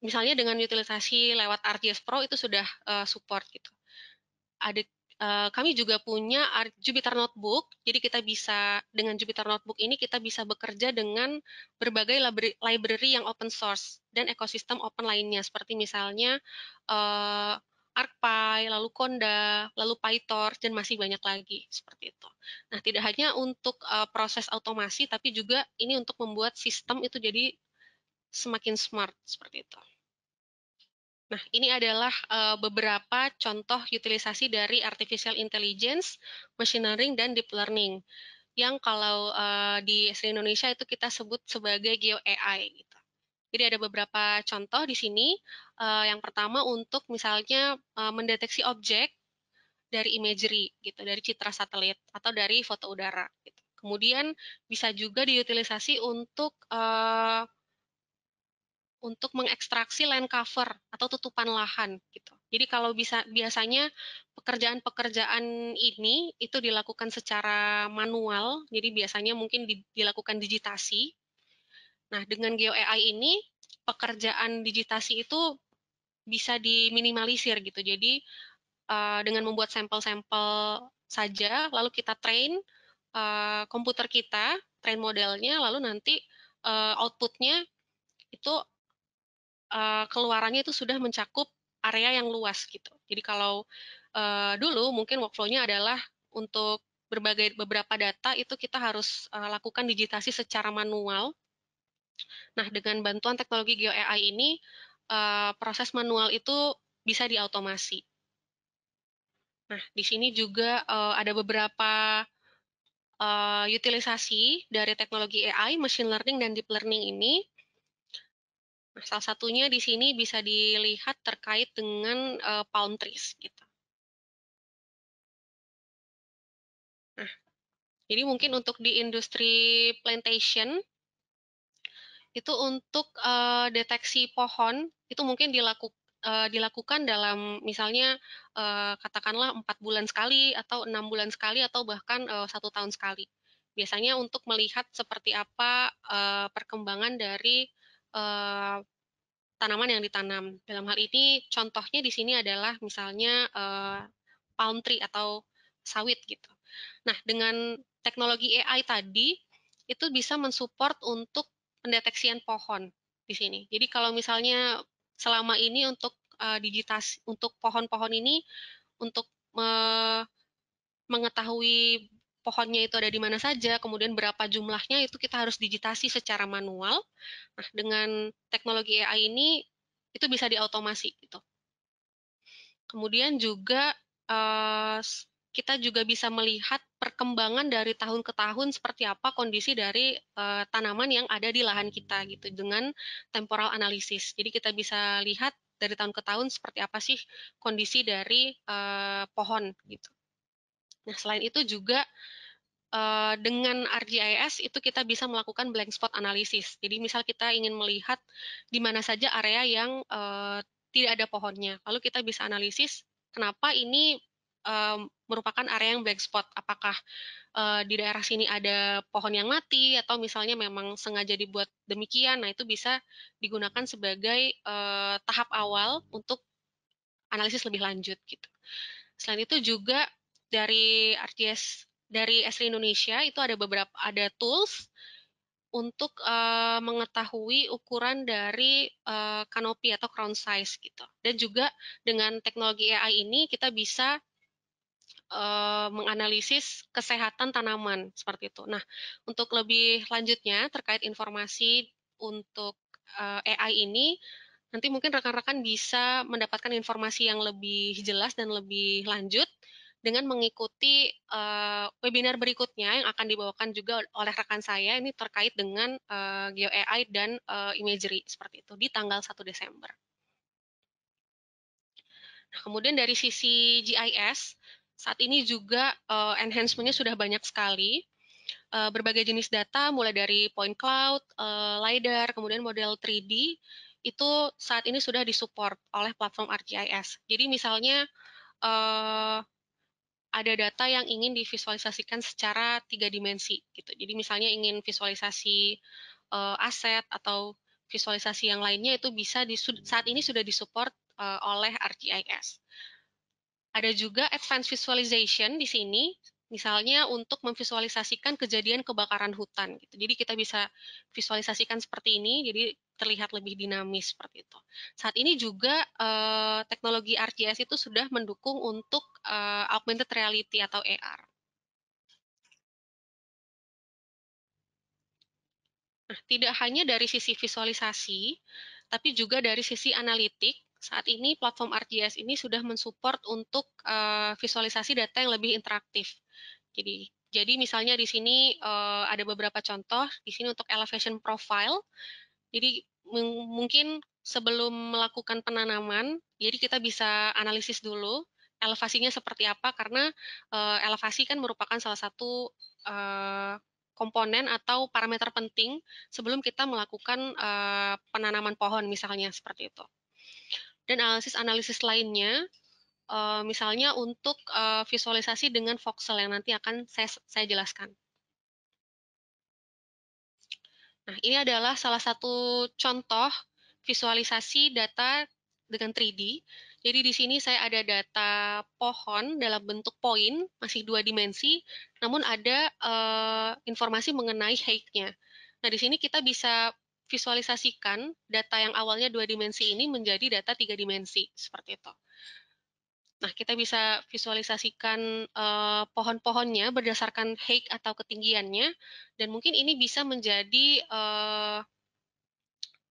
misalnya dengan utilisasi lewat RTS Pro itu sudah eh, support gitu. Ada kami juga punya Jupyter Notebook, jadi kita bisa dengan Jupyter Notebook ini kita bisa bekerja dengan berbagai library yang open source dan ekosistem open lainnya, seperti misalnya uh, ArcPy, lalu Conda, lalu PyTorch, dan masih banyak lagi seperti itu. Nah, tidak hanya untuk uh, proses automasi, tapi juga ini untuk membuat sistem itu jadi semakin smart seperti itu. Nah, ini adalah uh, beberapa contoh utilisasi dari artificial intelligence, machine learning, dan deep learning yang kalau uh, di Indonesia itu kita sebut sebagai geo AI gitu. Jadi ada beberapa contoh di sini. Uh, yang pertama untuk misalnya uh, mendeteksi objek dari imagery gitu, dari citra satelit atau dari foto udara. Gitu. Kemudian bisa juga diutilisasi untuk uh, untuk mengekstraksi land cover atau tutupan lahan gitu. Jadi kalau bisa biasanya pekerjaan-pekerjaan ini itu dilakukan secara manual, jadi biasanya mungkin dilakukan digitasi Nah, dengan GeoAI ini pekerjaan digitasi itu bisa diminimalisir gitu. Jadi uh, dengan membuat sampel-sampel saja, lalu kita train uh, komputer kita, train modelnya, lalu nanti uh, outputnya itu uh, keluarannya itu sudah mencakup area yang luas gitu. Jadi kalau uh, dulu mungkin workflow-nya adalah untuk berbagai beberapa data itu kita harus uh, lakukan digitasi secara manual Nah, dengan bantuan teknologi GeoAI ini, eh, proses manual itu bisa diautomasi. Nah, di sini juga eh, ada beberapa eh, utilisasi dari teknologi AI, machine learning, dan deep learning ini. Nah, salah satunya di sini bisa dilihat terkait dengan uh, palm trees. Gitu. Nah, jadi mungkin untuk di industri plantation, itu untuk uh, deteksi pohon itu mungkin dilaku, uh, dilakukan dalam misalnya uh, katakanlah empat bulan sekali atau enam bulan sekali atau bahkan satu tahun sekali. Biasanya untuk melihat seperti apa perkembangan dari tanaman yang ditanam. Dalam hal ini contohnya di sini adalah misalnya palm tree atau sawit gitu. Nah, dengan teknologi AI tadi itu bisa mensupport untuk pendeteksian pohon di sini. Jadi kalau misalnya selama ini untuk uh, digitas untuk pohon-pohon ini untuk uh, mengetahui pohonnya itu ada di mana saja, kemudian berapa jumlahnya itu kita harus digitasi secara manual. Nah, dengan teknologi AI ini itu bisa diautomasi gitu. Kemudian juga uh, kita juga bisa melihat perkembangan dari tahun ke tahun seperti apa kondisi dari uh, tanaman yang ada di lahan kita gitu dengan temporal analisis. Jadi kita bisa lihat dari tahun ke tahun seperti apa sih kondisi dari uh, pohon gitu. Nah, selain itu juga uh, dengan RGIS itu kita bisa melakukan blank spot analisis. Jadi misal kita ingin melihat di mana saja area yang uh, tidak ada pohonnya. Lalu kita bisa analisis kenapa ini um, merupakan area yang black spot. Apakah uh, di daerah sini ada pohon yang mati atau misalnya memang sengaja dibuat demikian. Nah, itu bisa digunakan sebagai uh, tahap awal untuk analisis lebih lanjut gitu. Selain itu juga dari RTS dari Esri Indonesia itu ada beberapa ada tools untuk uh, mengetahui ukuran dari uh, kanopi atau crown size gitu. Dan juga dengan teknologi AI ini kita bisa uh, menganalisis kesehatan tanaman seperti itu. Nah, untuk lebih lanjutnya terkait informasi untuk uh, eh, AI ini, nanti mungkin rekan-rekan bisa mendapatkan informasi yang lebih jelas dan lebih lanjut dengan mengikuti uh, webinar berikutnya yang akan dibawakan juga oleh rekan saya ini terkait dengan uh, Geo AI dan uh, imagery seperti itu di tanggal 1 Desember. Nah, kemudian dari sisi GIS, saat ini juga uh, enhancement-nya sudah banyak sekali. Uh, berbagai jenis data mulai dari point cloud, uh, lidar, kemudian model 3D itu saat ini sudah disupport oleh platform ArcGIS. Jadi misalnya uh, ada data yang ingin divisualisasikan secara tiga dimensi gitu. Jadi misalnya ingin visualisasi uh, aset atau visualisasi yang lainnya itu bisa saat ini sudah disupport uh, oleh ArcGIS. Ada juga advanced visualization di sini, misalnya untuk memvisualisasikan kejadian kebakaran hutan. Gitu. Jadi kita bisa visualisasikan seperti ini, jadi terlihat lebih dinamis seperti itu. Saat ini juga eh, teknologi RGS itu sudah mendukung untuk eh, augmented reality atau AR. Nah, tidak hanya dari sisi visualisasi, tapi juga dari sisi analitik saat ini platform ArcGIS ini sudah mensupport untuk uh, visualisasi data yang lebih interaktif. Jadi, jadi misalnya di sini uh, ada beberapa contoh. Di sini untuk elevation profile. Jadi mungkin sebelum melakukan penanaman, jadi kita bisa analisis dulu elevasinya seperti apa karena uh, elevasi kan merupakan salah satu uh, komponen atau parameter penting sebelum kita melakukan uh, penanaman pohon misalnya seperti itu. Dan analisis-analisis lainnya, uh, misalnya untuk uh, visualisasi dengan voxel yang nanti akan saya, saya jelaskan. Nah, ini adalah salah satu contoh visualisasi data dengan 3D. Jadi di sini saya ada data pohon dalam bentuk poin, masih dua dimensi, namun ada uh, informasi mengenai height-nya. Nah, di sini kita bisa visualisasikan data yang awalnya dua dimensi ini menjadi data tiga dimensi seperti itu. Nah, kita bisa visualisasikan uh, pohon-pohonnya berdasarkan height atau ketinggiannya, dan mungkin ini bisa menjadi uh,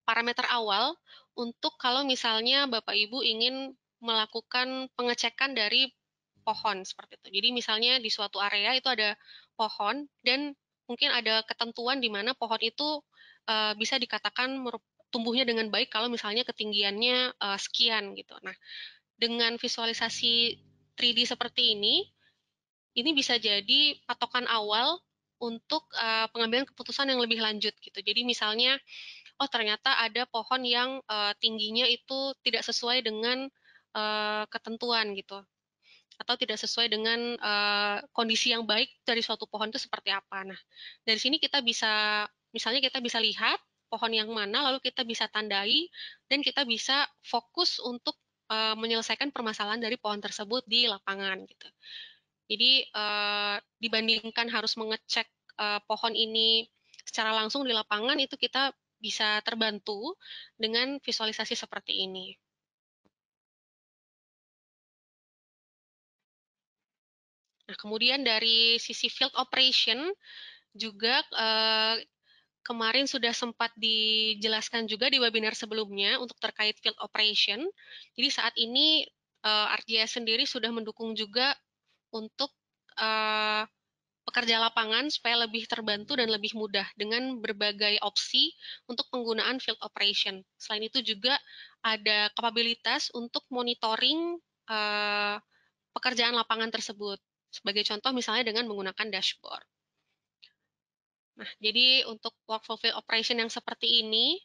parameter awal untuk kalau misalnya Bapak Ibu ingin melakukan pengecekan dari pohon seperti itu. Jadi misalnya di suatu area itu ada pohon dan mungkin ada ketentuan di mana pohon itu uh, bisa dikatakan tumbuhnya dengan baik kalau misalnya ketinggiannya uh, sekian gitu. Nah, dengan visualisasi 3D seperti ini, ini bisa jadi patokan awal untuk uh, pengambilan keputusan yang lebih lanjut gitu. Jadi misalnya, oh ternyata ada pohon yang uh, tingginya itu tidak sesuai dengan uh, ketentuan gitu, atau tidak sesuai dengan uh, kondisi yang baik dari suatu pohon itu seperti apa. Nah, dari sini kita bisa Misalnya kita bisa lihat pohon yang mana, lalu kita bisa tandai dan kita bisa fokus untuk uh, menyelesaikan permasalahan dari pohon tersebut di lapangan gitu. Jadi uh, dibandingkan harus mengecek uh, pohon ini secara langsung di lapangan itu kita bisa terbantu dengan visualisasi seperti ini. Nah, kemudian dari sisi field operation juga Kemarin sudah sempat dijelaskan juga di webinar sebelumnya untuk terkait field operation. Jadi saat ini uh, eh, RGS sendiri sudah mendukung juga untuk eh, pekerja lapangan supaya lebih terbantu dan lebih mudah dengan berbagai opsi untuk penggunaan field operation. Selain itu juga ada kapabilitas untuk monitoring eh, pekerjaan lapangan tersebut. Sebagai contoh misalnya dengan menggunakan dashboard. Nah, jadi untuk work fulfill operation yang seperti ini,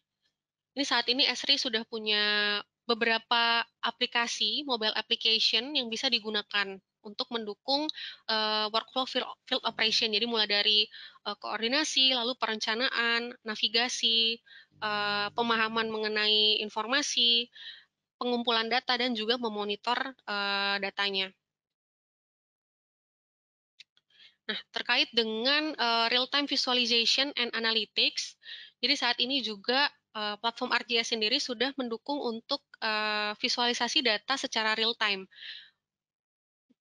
ini saat ini Esri sudah punya beberapa aplikasi, mobile application yang bisa digunakan untuk mendukung uh, workflow field operation. Jadi mulai dari uh, koordinasi, lalu perencanaan, navigasi, uh, pemahaman mengenai informasi, pengumpulan data, dan juga memonitor uh, datanya. Nah, terkait dengan uh, real-time visualization and analytics, jadi saat ini juga uh, platform RGS sendiri sudah mendukung untuk uh, visualisasi data secara real-time.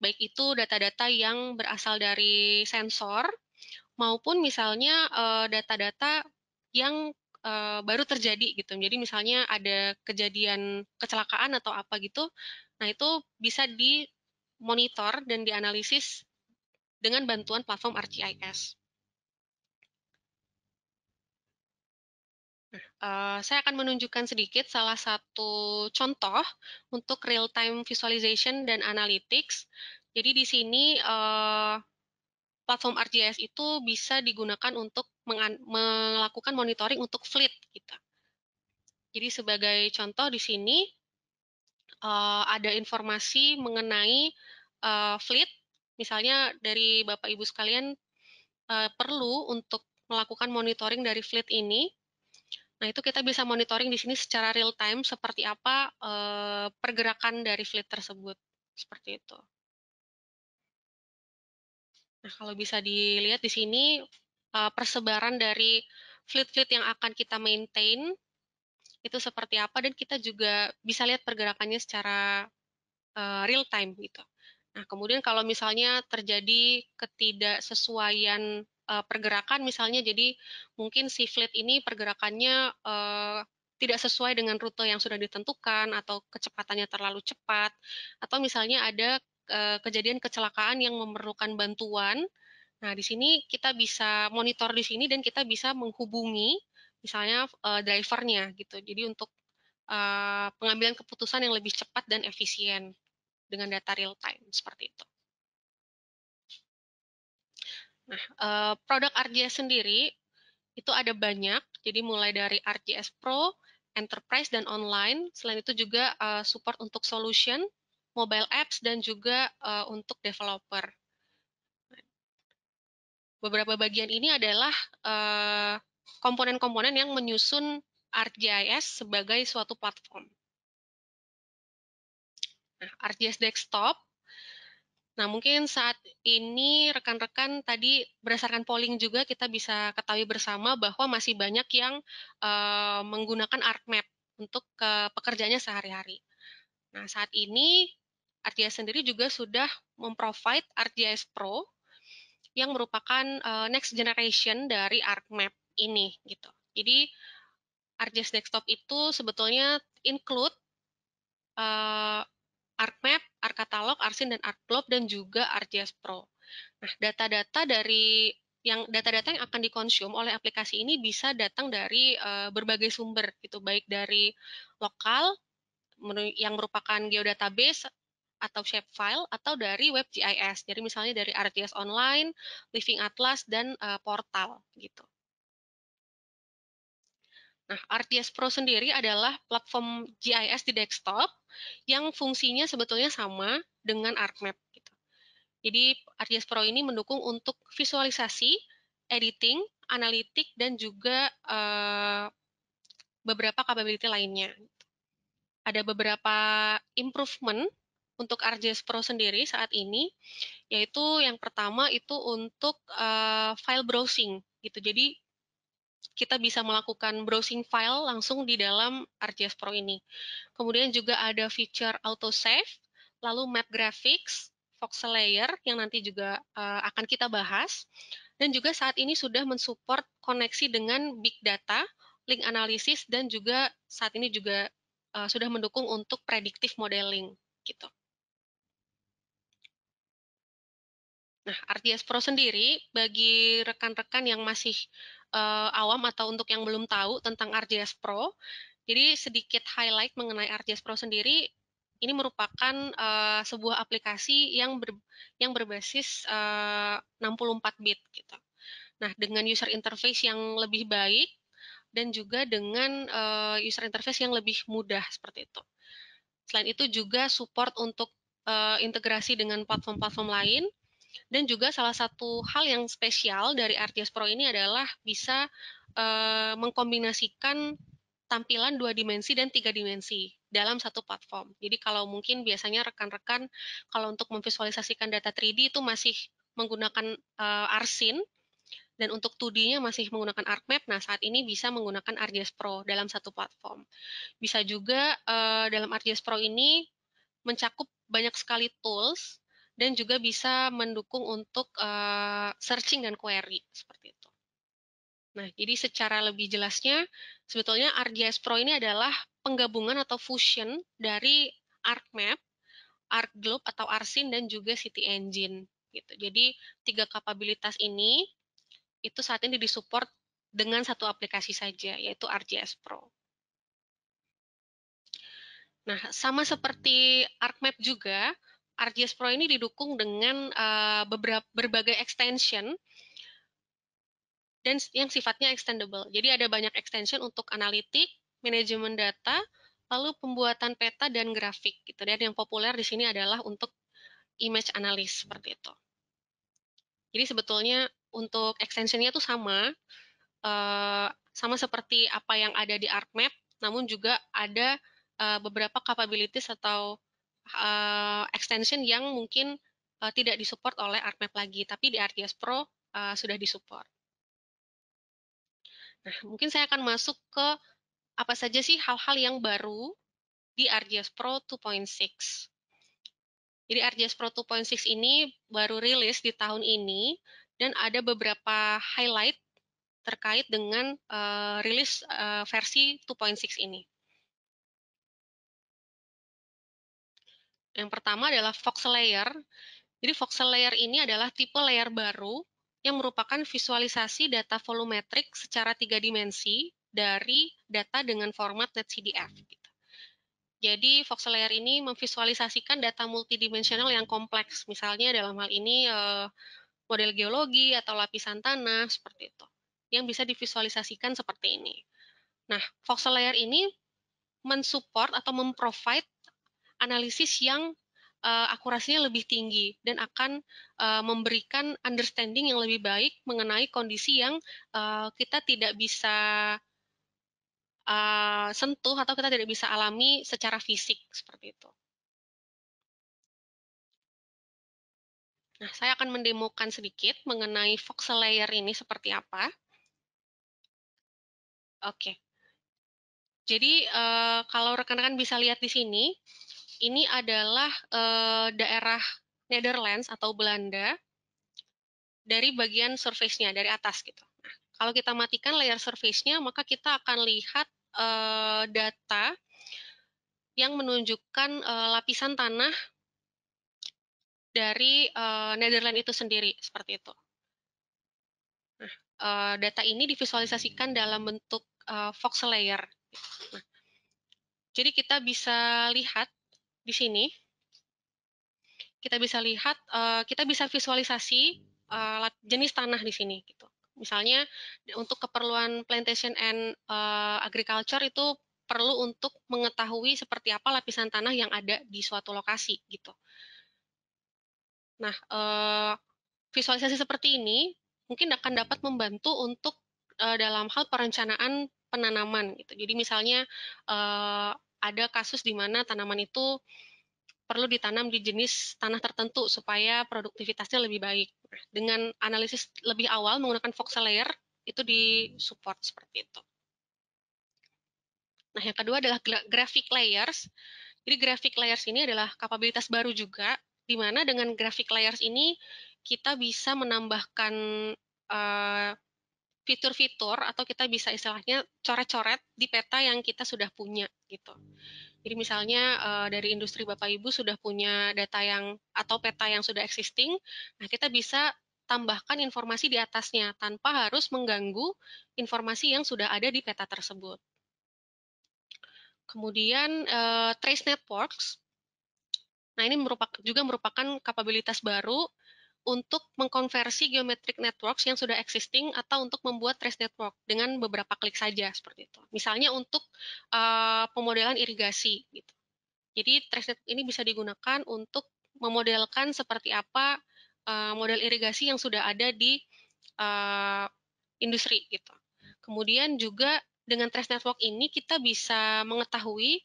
Baik itu data-data yang berasal dari sensor, maupun misalnya data-data yang uh, baru terjadi gitu. Jadi misalnya ada kejadian kecelakaan atau apa gitu, nah itu bisa dimonitor dan dianalisis dengan bantuan platform ArcGIS. Uh, eh. eh, saya akan menunjukkan sedikit salah satu contoh untuk real-time visualization dan analytics. Jadi di sini uh, platform ArcGIS itu bisa digunakan untuk melakukan monitoring untuk fleet kita. Jadi sebagai contoh di sini uh, ada informasi mengenai uh, fleet misalnya dari Bapak Ibu sekalian uh, perlu untuk melakukan monitoring dari fleet ini. Nah, itu kita bisa monitoring di sini secara real time seperti apa uh, pergerakan dari fleet tersebut. Seperti itu. Nah, kalau bisa dilihat di sini uh, persebaran dari fleet-fleet yang akan kita maintain itu seperti apa dan kita juga bisa lihat pergerakannya secara uh, real time gitu. Nah, kemudian kalau misalnya terjadi ketidaksesuaian uh, pergerakan misalnya jadi mungkin si fleet ini pergerakannya uh, tidak sesuai dengan rute yang sudah ditentukan atau kecepatannya terlalu cepat atau misalnya ada uh, kejadian kecelakaan yang memerlukan bantuan. Nah, di sini kita bisa monitor di sini dan kita bisa menghubungi misalnya uh, drivernya gitu. Jadi untuk uh, pengambilan keputusan yang lebih cepat dan efisien dengan data real time seperti itu. Nah, eh, produk RGS sendiri itu ada banyak, jadi mulai dari RGS Pro, Enterprise dan online. Selain itu juga eh, support untuk solution, mobile apps dan juga eh, untuk developer. Beberapa bagian ini adalah komponen-komponen komponen -komponen yang menyusun ArcGIS sebagai suatu platform. Nah, RGS Desktop. Nah, mungkin saat ini rekan-rekan tadi berdasarkan polling juga kita bisa ketahui bersama bahwa masih banyak yang uh, menggunakan ArcMap untuk uh, pekerjaannya sehari-hari. Nah, saat ini RGS sendiri juga sudah memprovide RGS Pro yang merupakan uh, next generation dari ArcMap ini gitu. Jadi RGS Desktop itu sebetulnya include ArcMap, ArcCatalog, ArcSyn, dan ArcGlobe, dan juga ArcGIS Pro. Nah, data-data dari yang data-data yang akan dikonsum oleh aplikasi ini bisa datang dari uh, berbagai sumber gitu baik dari lokal yang merupakan geodatabase atau shapefile atau dari web GIS. Jadi misalnya dari ArcGIS online, Living Atlas dan uh, portal gitu. Nah, RTS Pro sendiri adalah platform GIS di desktop yang fungsinya sebetulnya sama dengan ArcMap. Gitu. Jadi, RTS Pro ini mendukung untuk visualisasi, editing, analitik, dan juga uh, beberapa capability lainnya. Gitu. Ada beberapa improvement untuk RJS Pro sendiri saat ini, yaitu yang pertama itu untuk uh, file browsing gitu. Jadi kita bisa melakukan browsing file langsung di dalam ArcGIS Pro ini. Kemudian juga ada feature auto save, lalu map graphics, voxel layer yang nanti juga uh, akan kita bahas. Dan juga saat ini sudah mensupport koneksi dengan big data, link analisis dan juga saat ini juga uh, sudah mendukung untuk predictive modeling gitu. Nah, RTS Pro sendiri bagi rekan-rekan yang masih uh, awam atau untuk yang belum tahu tentang RJS Pro. Jadi sedikit highlight mengenai RJS Pro sendiri, ini merupakan uh, sebuah aplikasi yang ber, yang berbasis eh, uh, 64 bit gitu. Nah, dengan user interface yang lebih baik dan juga dengan uh, user interface yang lebih mudah seperti itu. Selain itu juga support untuk uh, integrasi dengan platform-platform lain dan juga salah satu hal yang spesial dari RTS Pro ini adalah bisa uh, mengkombinasikan tampilan dua dimensi dan tiga dimensi dalam satu platform. Jadi kalau mungkin biasanya rekan-rekan kalau untuk memvisualisasikan data 3D itu masih menggunakan uh, Arsin dan untuk 2D-nya masih menggunakan ArcMap. Nah, saat ini bisa menggunakan ArcGIS Pro dalam satu platform. Bisa juga uh, dalam ArcGIS Pro ini mencakup banyak sekali tools dan juga bisa mendukung untuk uh, searching dan query seperti itu. Nah, jadi secara lebih jelasnya, sebetulnya ArcGIS Pro ini adalah penggabungan atau fusion dari ArcMap, ArcGlobe atau ArcSyn dan juga City Engine. Gitu. Jadi tiga kapabilitas ini itu saat ini disupport dengan satu aplikasi saja, yaitu ArcGIS Pro. Nah, sama seperti ArcMap juga, ArcGIS Pro ini didukung dengan uh, beberapa berbagai extension dan yang sifatnya extendable. Jadi ada banyak extension untuk analitik, manajemen data, lalu pembuatan peta dan grafik gitu. Dan yang populer di sini adalah untuk image analis seperti itu. Jadi sebetulnya untuk extensionnya itu sama, uh, sama seperti apa yang ada di ArcMap, namun juga ada eh, beberapa capabilities atau uh, extension yang mungkin uh, tidak disupport oleh ArcMap lagi, tapi di RTS Pro uh, sudah disupport. Nah, mungkin saya akan masuk ke apa saja sih hal-hal yang baru di RGS Pro 2.6. Jadi RGS Pro 2.6 ini baru rilis di tahun ini dan ada beberapa highlight terkait dengan uh, rilis uh, versi 2.6 ini. Yang pertama adalah voxel layer. Jadi voxel layer ini adalah tipe layer baru yang merupakan visualisasi data volumetrik secara tiga dimensi dari data dengan format NetCDF. Gitu. Jadi voxel layer ini memvisualisasikan data multidimensional yang kompleks, misalnya dalam hal ini eh, model geologi atau lapisan tanah seperti itu, yang bisa divisualisasikan seperti ini. Nah, voxel layer ini mensupport atau memprovide analisis yang uh, akurasinya lebih tinggi dan akan uh, memberikan understanding yang lebih baik mengenai kondisi yang uh, kita tidak bisa uh, sentuh atau kita tidak bisa alami secara fisik seperti itu. Nah, saya akan mendemokan sedikit mengenai voxel layer ini seperti apa. Oke. Jadi, kalau rekan-rekan bisa lihat di sini, ini adalah uh, daerah Netherlands atau Belanda dari bagian surface-nya, dari atas gitu. Nah, kalau kita matikan layer surface-nya, maka kita akan lihat uh, data yang menunjukkan uh, lapisan tanah dari uh, Netherlands itu sendiri, seperti itu. Nah, uh, data ini divisualisasikan dalam bentuk uh, voxel layer. Nah, jadi kita bisa lihat di sini kita bisa lihat, eh, kita bisa visualisasi eh, jenis tanah di sini. Gitu. Misalnya untuk keperluan plantation and eh, agriculture itu perlu untuk mengetahui seperti apa lapisan tanah yang ada di suatu lokasi gitu. Nah, visualisasi seperti ini mungkin akan dapat membantu untuk dalam hal perencanaan penanaman gitu. Jadi misalnya ada kasus di mana tanaman itu perlu ditanam di jenis tanah tertentu supaya produktivitasnya lebih baik. Dengan analisis lebih awal menggunakan voxel layer itu di support seperti itu. Nah, yang kedua adalah graphic layers. Jadi graphic layers ini adalah kapabilitas baru juga di mana dengan graphic layers ini kita bisa menambahkan uh, fitur-fitur atau kita bisa istilahnya coret-coret di peta yang kita sudah punya gitu. Jadi misalnya eh, dari industri Bapak Ibu sudah punya data yang atau peta yang sudah existing, nah kita bisa tambahkan informasi di atasnya tanpa harus mengganggu informasi yang sudah ada di peta tersebut. Kemudian eh, trace networks Nah, ini merupakan juga merupakan kapabilitas baru untuk mengkonversi geometric networks yang sudah existing atau untuk membuat trace network dengan beberapa klik saja seperti itu. Misalnya untuk uh, pemodelan irigasi gitu. Jadi trace network ini bisa digunakan untuk memodelkan seperti apa uh, model irigasi yang sudah ada di uh, industri gitu. Kemudian juga dengan trace network ini kita bisa mengetahui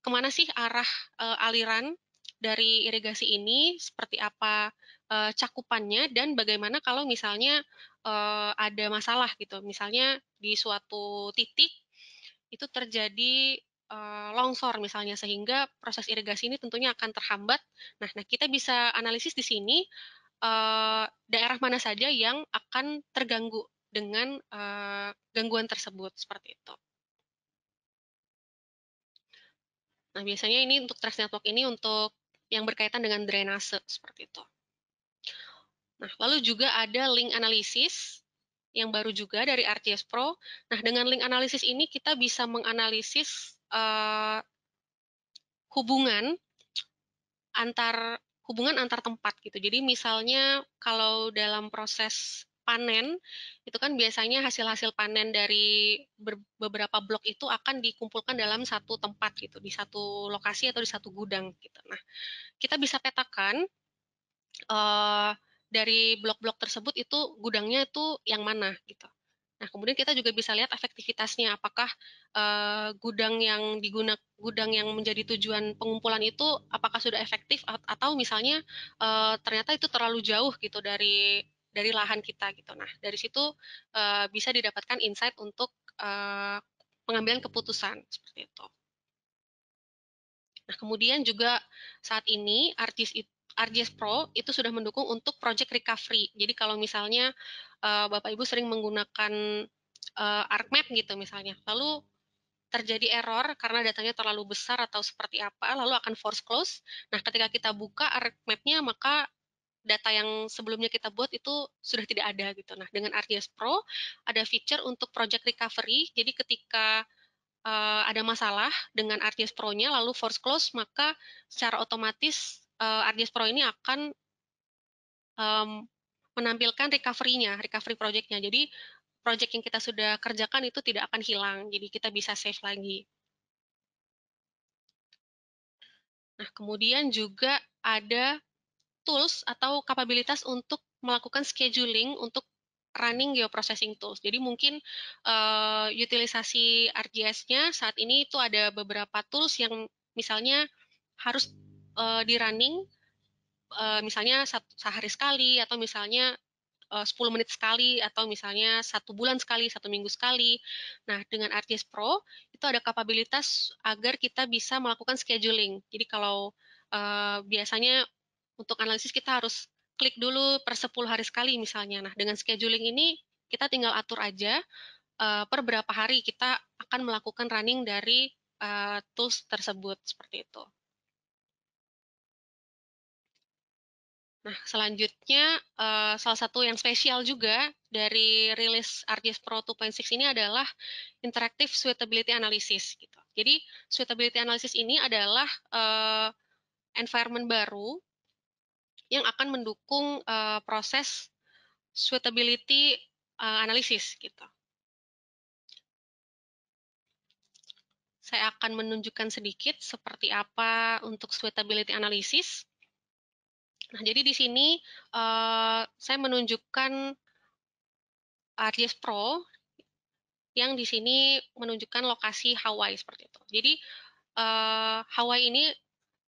kemana sih arah uh, aliran dari irigasi ini seperti apa uh, cakupannya dan bagaimana kalau misalnya uh, ada masalah gitu. Misalnya di suatu titik itu terjadi uh, longsor misalnya sehingga proses irigasi ini tentunya akan terhambat. Nah, nah kita bisa analisis di sini uh, daerah mana saja yang akan terganggu dengan uh, gangguan tersebut seperti itu. Nah, biasanya ini untuk trust network ini untuk yang berkaitan dengan drainase seperti itu. Nah, lalu juga ada link analisis yang baru juga dari RTS Pro. Nah, dengan link analisis ini kita bisa menganalisis uh, hubungan antar hubungan antar tempat gitu. Jadi misalnya kalau dalam proses panen itu kan biasanya hasil-hasil panen dari beberapa blok itu akan dikumpulkan dalam satu tempat gitu di satu lokasi atau di satu gudang gitu. Nah, kita bisa petakan uh, dari blok-blok tersebut itu gudangnya itu yang mana gitu. Nah, kemudian kita juga bisa lihat efektivitasnya apakah uh, gudang yang digunakan gudang yang menjadi tujuan pengumpulan itu apakah sudah efektif atau misalnya uh, ternyata itu terlalu jauh gitu dari dari lahan kita gitu. Nah, dari situ uh, bisa didapatkan insight untuk uh, pengambilan keputusan seperti itu. Nah, kemudian juga saat ini artis RGS Pro itu sudah mendukung untuk project recovery. Jadi kalau misalnya uh, Bapak Ibu sering menggunakan uh, ArcMap gitu misalnya, lalu terjadi error karena datanya terlalu besar atau seperti apa, lalu akan force close. Nah, ketika kita buka ArcMap-nya, maka data yang sebelumnya kita buat itu sudah tidak ada gitu. Nah, dengan RTS Pro ada feature untuk project recovery. Jadi ketika uh, ada masalah dengan RTS Pro-nya lalu force close, maka secara otomatis uh, eh, RTS Pro ini akan um, menampilkan recovery-nya, recovery project-nya. Jadi project yang kita sudah kerjakan itu tidak akan hilang. Jadi kita bisa save lagi. Nah, kemudian juga ada tools atau kapabilitas untuk melakukan scheduling untuk running geoprocessing tools. Jadi mungkin uh, utilisasi RGS-nya saat ini itu ada beberapa tools yang misalnya harus uh, di running uh, misalnya satu, sehari sekali atau misalnya uh, 10 menit sekali atau misalnya satu bulan sekali, satu minggu sekali. Nah, dengan RGS Pro itu ada kapabilitas agar kita bisa melakukan scheduling. Jadi kalau uh, biasanya untuk analisis kita harus klik dulu per 10 hari sekali misalnya. Nah, dengan scheduling ini kita tinggal atur aja uh, per berapa hari kita akan melakukan running dari uh, tools tersebut seperti itu. Nah, selanjutnya uh, salah satu yang spesial juga dari rilis RGS Pro 2.6 ini adalah interactive suitability analysis gitu. Jadi, suitability analysis ini adalah uh, environment baru yang akan mendukung uh, proses suitability uh, eh, analysis gitu. Saya akan menunjukkan sedikit seperti apa untuk suitability analisis. Nah, jadi di sini uh, saya menunjukkan ArcGIS Pro yang di sini menunjukkan lokasi Hawaii seperti itu. Jadi uh, Hawaii ini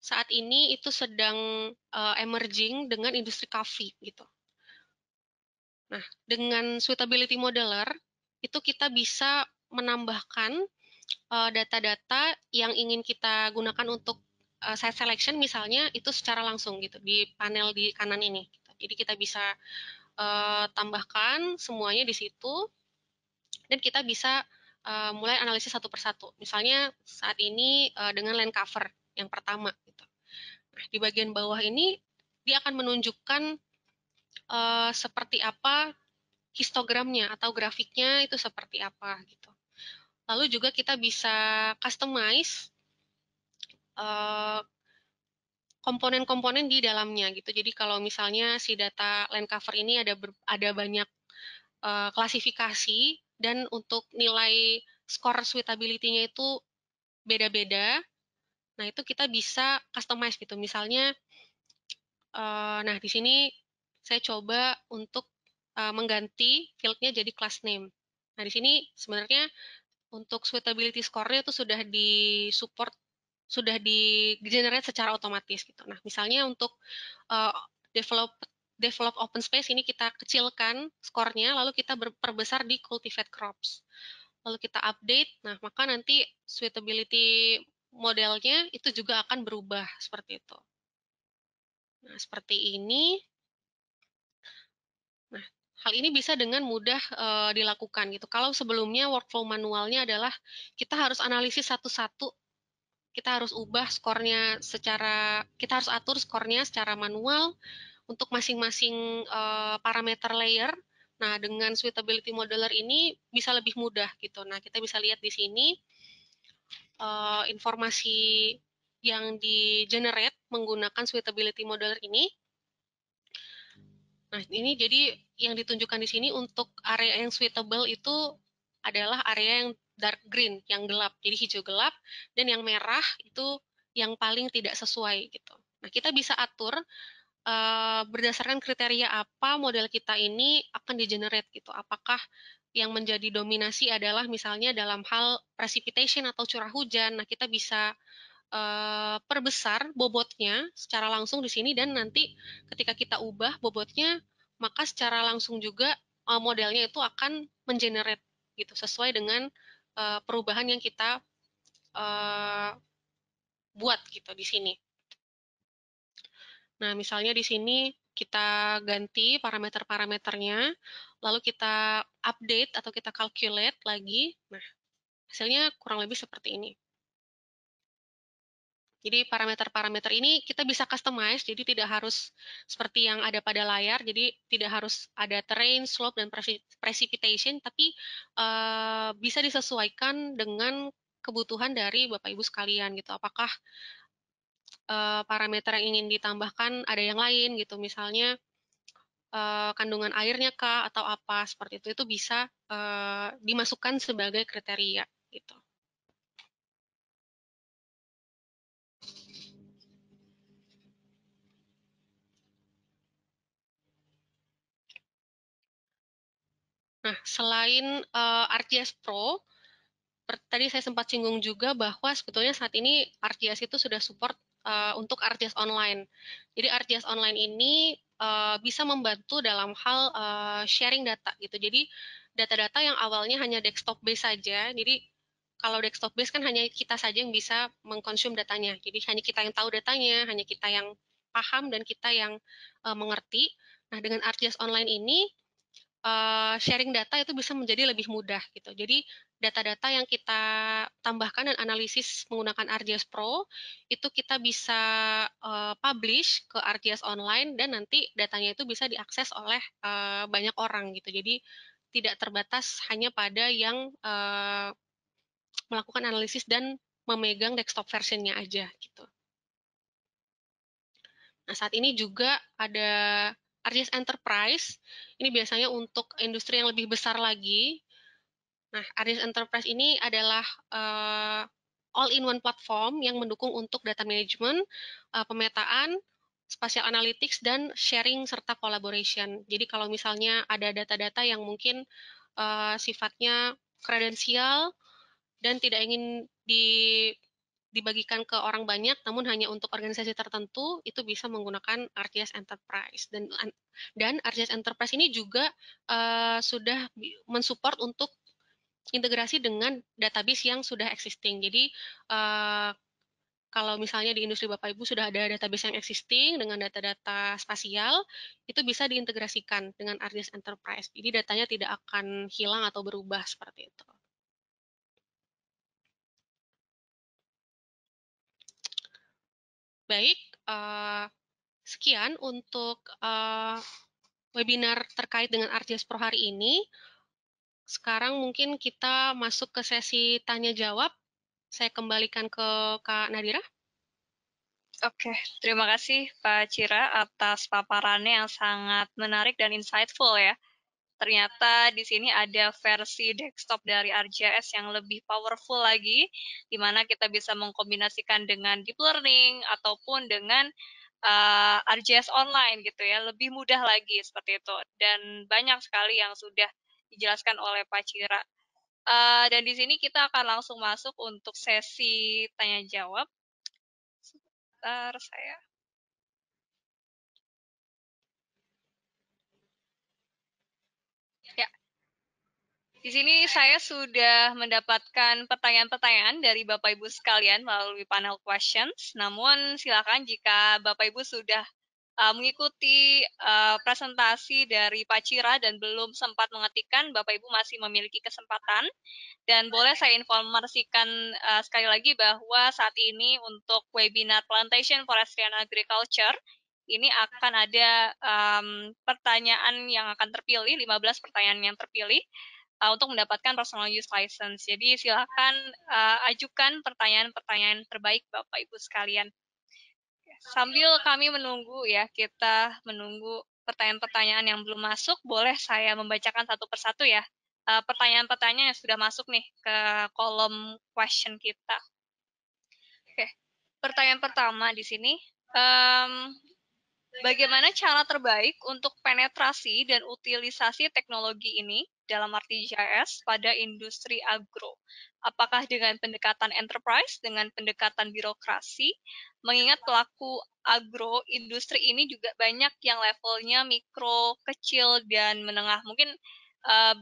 saat ini itu sedang uh, emerging dengan industri kafe gitu. Nah, dengan suitability modeler itu kita bisa menambahkan eh, data-data yang ingin kita gunakan untuk uh, site selection misalnya itu secara langsung gitu di panel di kanan ini. Gitu. Jadi kita bisa uh, tambahkan semuanya di situ dan kita bisa uh, mulai analisis satu persatu. Misalnya saat ini uh, dengan land cover yang pertama. Gitu di bagian bawah ini dia akan menunjukkan uh, seperti apa histogramnya atau grafiknya itu seperti apa gitu. Lalu juga kita bisa customize eh, komponen-komponen uh, di dalamnya gitu. Jadi kalau misalnya si data land cover ini ada ber, ada banyak uh, klasifikasi dan untuk nilai score suitability-nya itu beda-beda Nah, itu kita bisa customize gitu. Misalnya, uh, nah di sini saya coba untuk uh, mengganti fieldnya jadi class name. Nah, di sini sebenarnya untuk suitability score-nya itu sudah di support, sudah di generate secara otomatis gitu. Nah, misalnya untuk uh, develop develop open space ini kita kecilkan skornya, lalu kita perbesar di cultivate crops. Lalu kita update, nah maka nanti suitability modelnya itu juga akan berubah seperti itu. Nah, seperti ini. Nah, hal ini bisa dengan mudah e, dilakukan gitu. Kalau sebelumnya workflow manualnya adalah kita harus analisis satu-satu, kita harus ubah skornya secara kita harus atur skornya secara manual untuk masing-masing e, parameter layer. Nah, dengan suitability modeler ini bisa lebih mudah gitu. Nah, kita bisa lihat di sini uh, informasi yang di generate menggunakan suitability modeler ini. Nah, ini jadi yang ditunjukkan di sini untuk area yang suitable itu adalah area yang dark green, yang gelap. Jadi hijau gelap dan yang merah itu yang paling tidak sesuai gitu. Nah, kita bisa atur uh, berdasarkan kriteria apa model kita ini akan di-generate gitu. Apakah yang menjadi dominasi adalah misalnya dalam hal precipitation atau curah hujan. Nah, kita bisa uh, perbesar bobotnya secara langsung di sini dan nanti ketika kita ubah bobotnya, maka secara langsung juga uh, modelnya itu akan mengenerate gitu sesuai dengan uh, perubahan yang kita uh, buat gitu di sini. Nah, misalnya di sini kita ganti parameter-parameternya lalu kita update atau kita calculate lagi, nah hasilnya kurang lebih seperti ini. Jadi parameter-parameter ini kita bisa customize, jadi tidak harus seperti yang ada pada layar, jadi tidak harus ada terrain, slope, dan precipitation, tapi uh, bisa disesuaikan dengan kebutuhan dari Bapak-Ibu sekalian. gitu. Apakah uh, parameter yang ingin ditambahkan ada yang lain, gitu misalnya Eh, kandungan airnya kah atau apa seperti itu itu bisa uh, dimasukkan sebagai kriteria gitu. Nah, selain uh, eh, RGS Pro, tadi saya sempat singgung juga bahwa sebetulnya saat ini RGS itu sudah support uh, untuk RTS online. Jadi RTS online ini uh, bisa membantu dalam hal uh, sharing data gitu. Jadi data-data yang awalnya hanya desktop base saja. Jadi kalau desktop base kan hanya kita saja yang bisa mengkonsum datanya. Jadi hanya kita yang tahu datanya, hanya kita yang paham dan kita yang uh, mengerti. Nah, dengan RTS online ini Eh, sharing data itu bisa menjadi lebih mudah gitu. Jadi data-data yang kita tambahkan dan analisis menggunakan ArcGIS Pro itu kita bisa eh, publish ke ArcGIS Online dan nanti datanya itu bisa diakses oleh eh, banyak orang gitu. Jadi tidak terbatas hanya pada yang melakukan analisis dan memegang desktop versionnya aja gitu. Nah saat ini juga ada Aries Enterprise ini biasanya untuk industri yang lebih besar lagi. Nah, Aries Enterprise ini adalah uh, all-in-one platform yang mendukung untuk data management, uh, pemetaan, spatial analytics, dan sharing serta collaboration. Jadi kalau misalnya ada data-data yang mungkin uh, sifatnya kredensial dan tidak ingin di dibagikan ke orang banyak, namun hanya untuk organisasi tertentu, itu bisa menggunakan RGS Enterprise. Dan, dan RGS Enterprise ini juga uh, sudah mensupport untuk integrasi dengan database yang sudah existing. Jadi, uh, kalau misalnya di industri Bapak Ibu sudah ada database yang existing dengan data-data spasial, itu bisa diintegrasikan dengan RGS Enterprise. Jadi datanya tidak akan hilang atau berubah seperti itu. Baik, uh, sekian untuk uh, webinar terkait dengan RJS Pro hari ini. Sekarang mungkin kita masuk ke sesi tanya jawab. Saya kembalikan ke Kak Nadira. Oke, terima kasih Pak Cira atas paparannya yang sangat menarik dan insightful ya ternyata di sini ada versi desktop dari RJS yang lebih powerful lagi, di mana kita bisa mengkombinasikan dengan deep learning ataupun dengan uh, eh, RJS online gitu ya, lebih mudah lagi seperti itu. Dan banyak sekali yang sudah dijelaskan oleh Pak Cira. Uh, dan di sini kita akan langsung masuk untuk sesi tanya jawab. Sebentar saya Di sini saya sudah mendapatkan pertanyaan-pertanyaan dari Bapak Ibu sekalian melalui panel questions. Namun silakan jika Bapak Ibu sudah uh, mengikuti uh, presentasi dari Pak Cira dan belum sempat mengetikkan, Bapak Ibu masih memiliki kesempatan. Dan boleh saya informasikan uh, sekali lagi bahwa saat ini untuk webinar Plantation Forestry and Agriculture ini akan ada um, pertanyaan yang akan terpilih, 15 pertanyaan yang terpilih uh, untuk mendapatkan personal use license. Jadi silakan uh, ajukan pertanyaan-pertanyaan terbaik Bapak Ibu sekalian. Sambil kami menunggu ya, kita menunggu pertanyaan-pertanyaan yang belum masuk, boleh saya membacakan satu persatu ya. Uh, pertanyaan-pertanyaan yang sudah masuk nih ke kolom question kita. Oke, pertanyaan pertama di sini. Um, bagaimana cara terbaik untuk penetrasi dan utilisasi teknologi ini dalam arti GIS pada industri agro. Apakah dengan pendekatan enterprise, dengan pendekatan birokrasi, mengingat pelaku agro industri ini juga banyak yang levelnya mikro, kecil, dan menengah. Mungkin uh,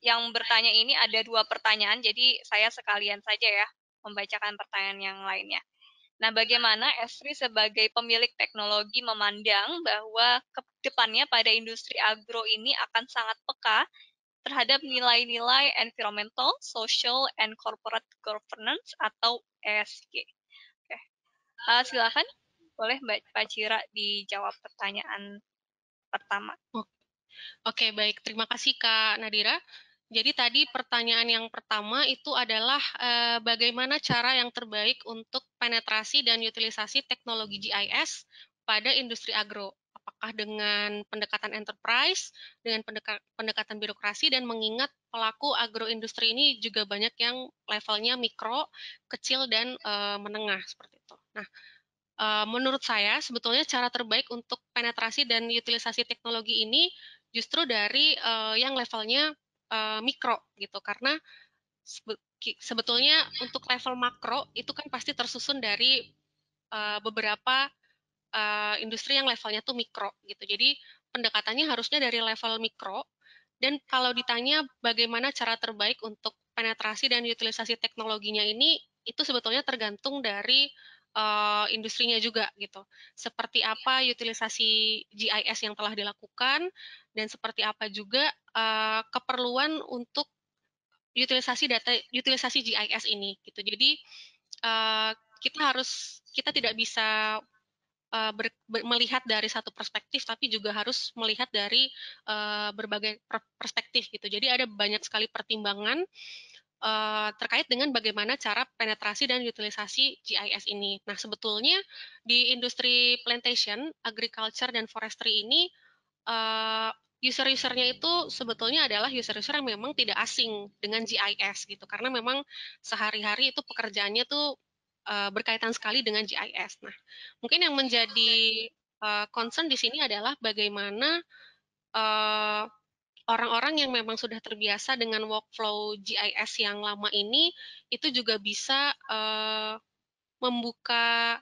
yang bertanya ini ada dua pertanyaan, jadi saya sekalian saja ya membacakan pertanyaan yang lainnya. Nah, bagaimana Esri sebagai pemilik teknologi memandang bahwa kedepannya pada industri agro ini akan sangat peka terhadap nilai-nilai environmental, social, and corporate governance atau ESG. Oke, uh, silakan boleh Mbak Pacira dijawab pertanyaan pertama. Oke, baik. Terima kasih Kak Nadira. Jadi tadi pertanyaan yang pertama itu adalah eh, bagaimana cara yang terbaik untuk penetrasi dan utilisasi teknologi GIS pada industri agro apakah dengan pendekatan enterprise, dengan pendekatan birokrasi, dan mengingat pelaku agroindustri ini juga banyak yang levelnya mikro, kecil, dan uh, menengah seperti itu. Nah, uh, menurut saya sebetulnya cara terbaik untuk penetrasi dan utilisasi teknologi ini justru dari uh, yang levelnya uh, mikro gitu, karena sebetulnya untuk level makro itu kan pasti tersusun dari beberapa uh, industri yang levelnya tuh mikro gitu. Jadi pendekatannya harusnya dari level mikro. Dan kalau ditanya bagaimana cara terbaik untuk penetrasi dan utilisasi teknologinya ini, itu sebetulnya tergantung dari uh, industrinya juga gitu. Seperti iya. apa utilisasi GIS yang telah dilakukan dan seperti apa juga uh, keperluan untuk utilisasi data utilisasi GIS ini gitu. Jadi uh, kita harus kita tidak bisa uh, ber, ber, melihat dari satu perspektif tapi juga harus melihat dari uh, berbagai perspektif gitu. Jadi ada banyak sekali pertimbangan uh, terkait dengan bagaimana cara penetrasi dan utilisasi GIS ini. Nah, sebetulnya di industri plantation, agriculture dan forestry ini uh, user-usernya itu sebetulnya adalah user-user yang memang tidak asing dengan GIS gitu karena memang sehari-hari itu pekerjaannya tuh Eh, berkaitan sekali dengan GIS. Nah, mungkin yang menjadi uh, concern di sini adalah bagaimana eh, orang-orang uh, yang memang sudah terbiasa dengan workflow GIS yang lama ini itu juga bisa uh, membuka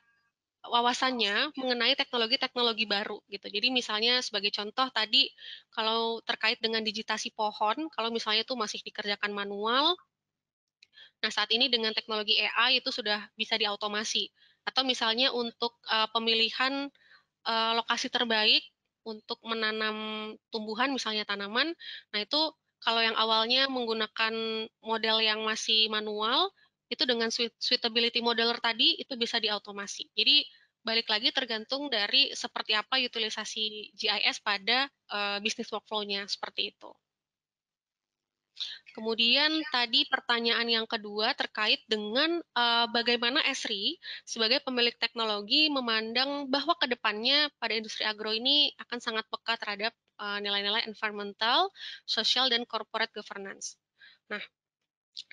wawasannya mengenai teknologi-teknologi baru gitu. Jadi misalnya sebagai contoh tadi kalau terkait dengan digitasi pohon, kalau misalnya itu masih dikerjakan manual, Nah, saat ini dengan teknologi AI itu sudah bisa diautomasi. Atau misalnya untuk uh, pemilihan uh, lokasi terbaik untuk menanam tumbuhan misalnya tanaman. Nah, itu kalau yang awalnya menggunakan model yang masih manual, itu dengan suitability modeler tadi itu bisa diautomasi. Jadi balik lagi tergantung dari seperti apa utilisasi GIS pada uh, bisnis workflow-nya seperti itu. Kemudian tadi pertanyaan yang kedua terkait dengan uh, bagaimana Esri sebagai pemilik teknologi memandang bahwa kedepannya pada industri agro ini akan sangat peka terhadap uh, nilai-nilai environmental, sosial dan corporate governance. Nah,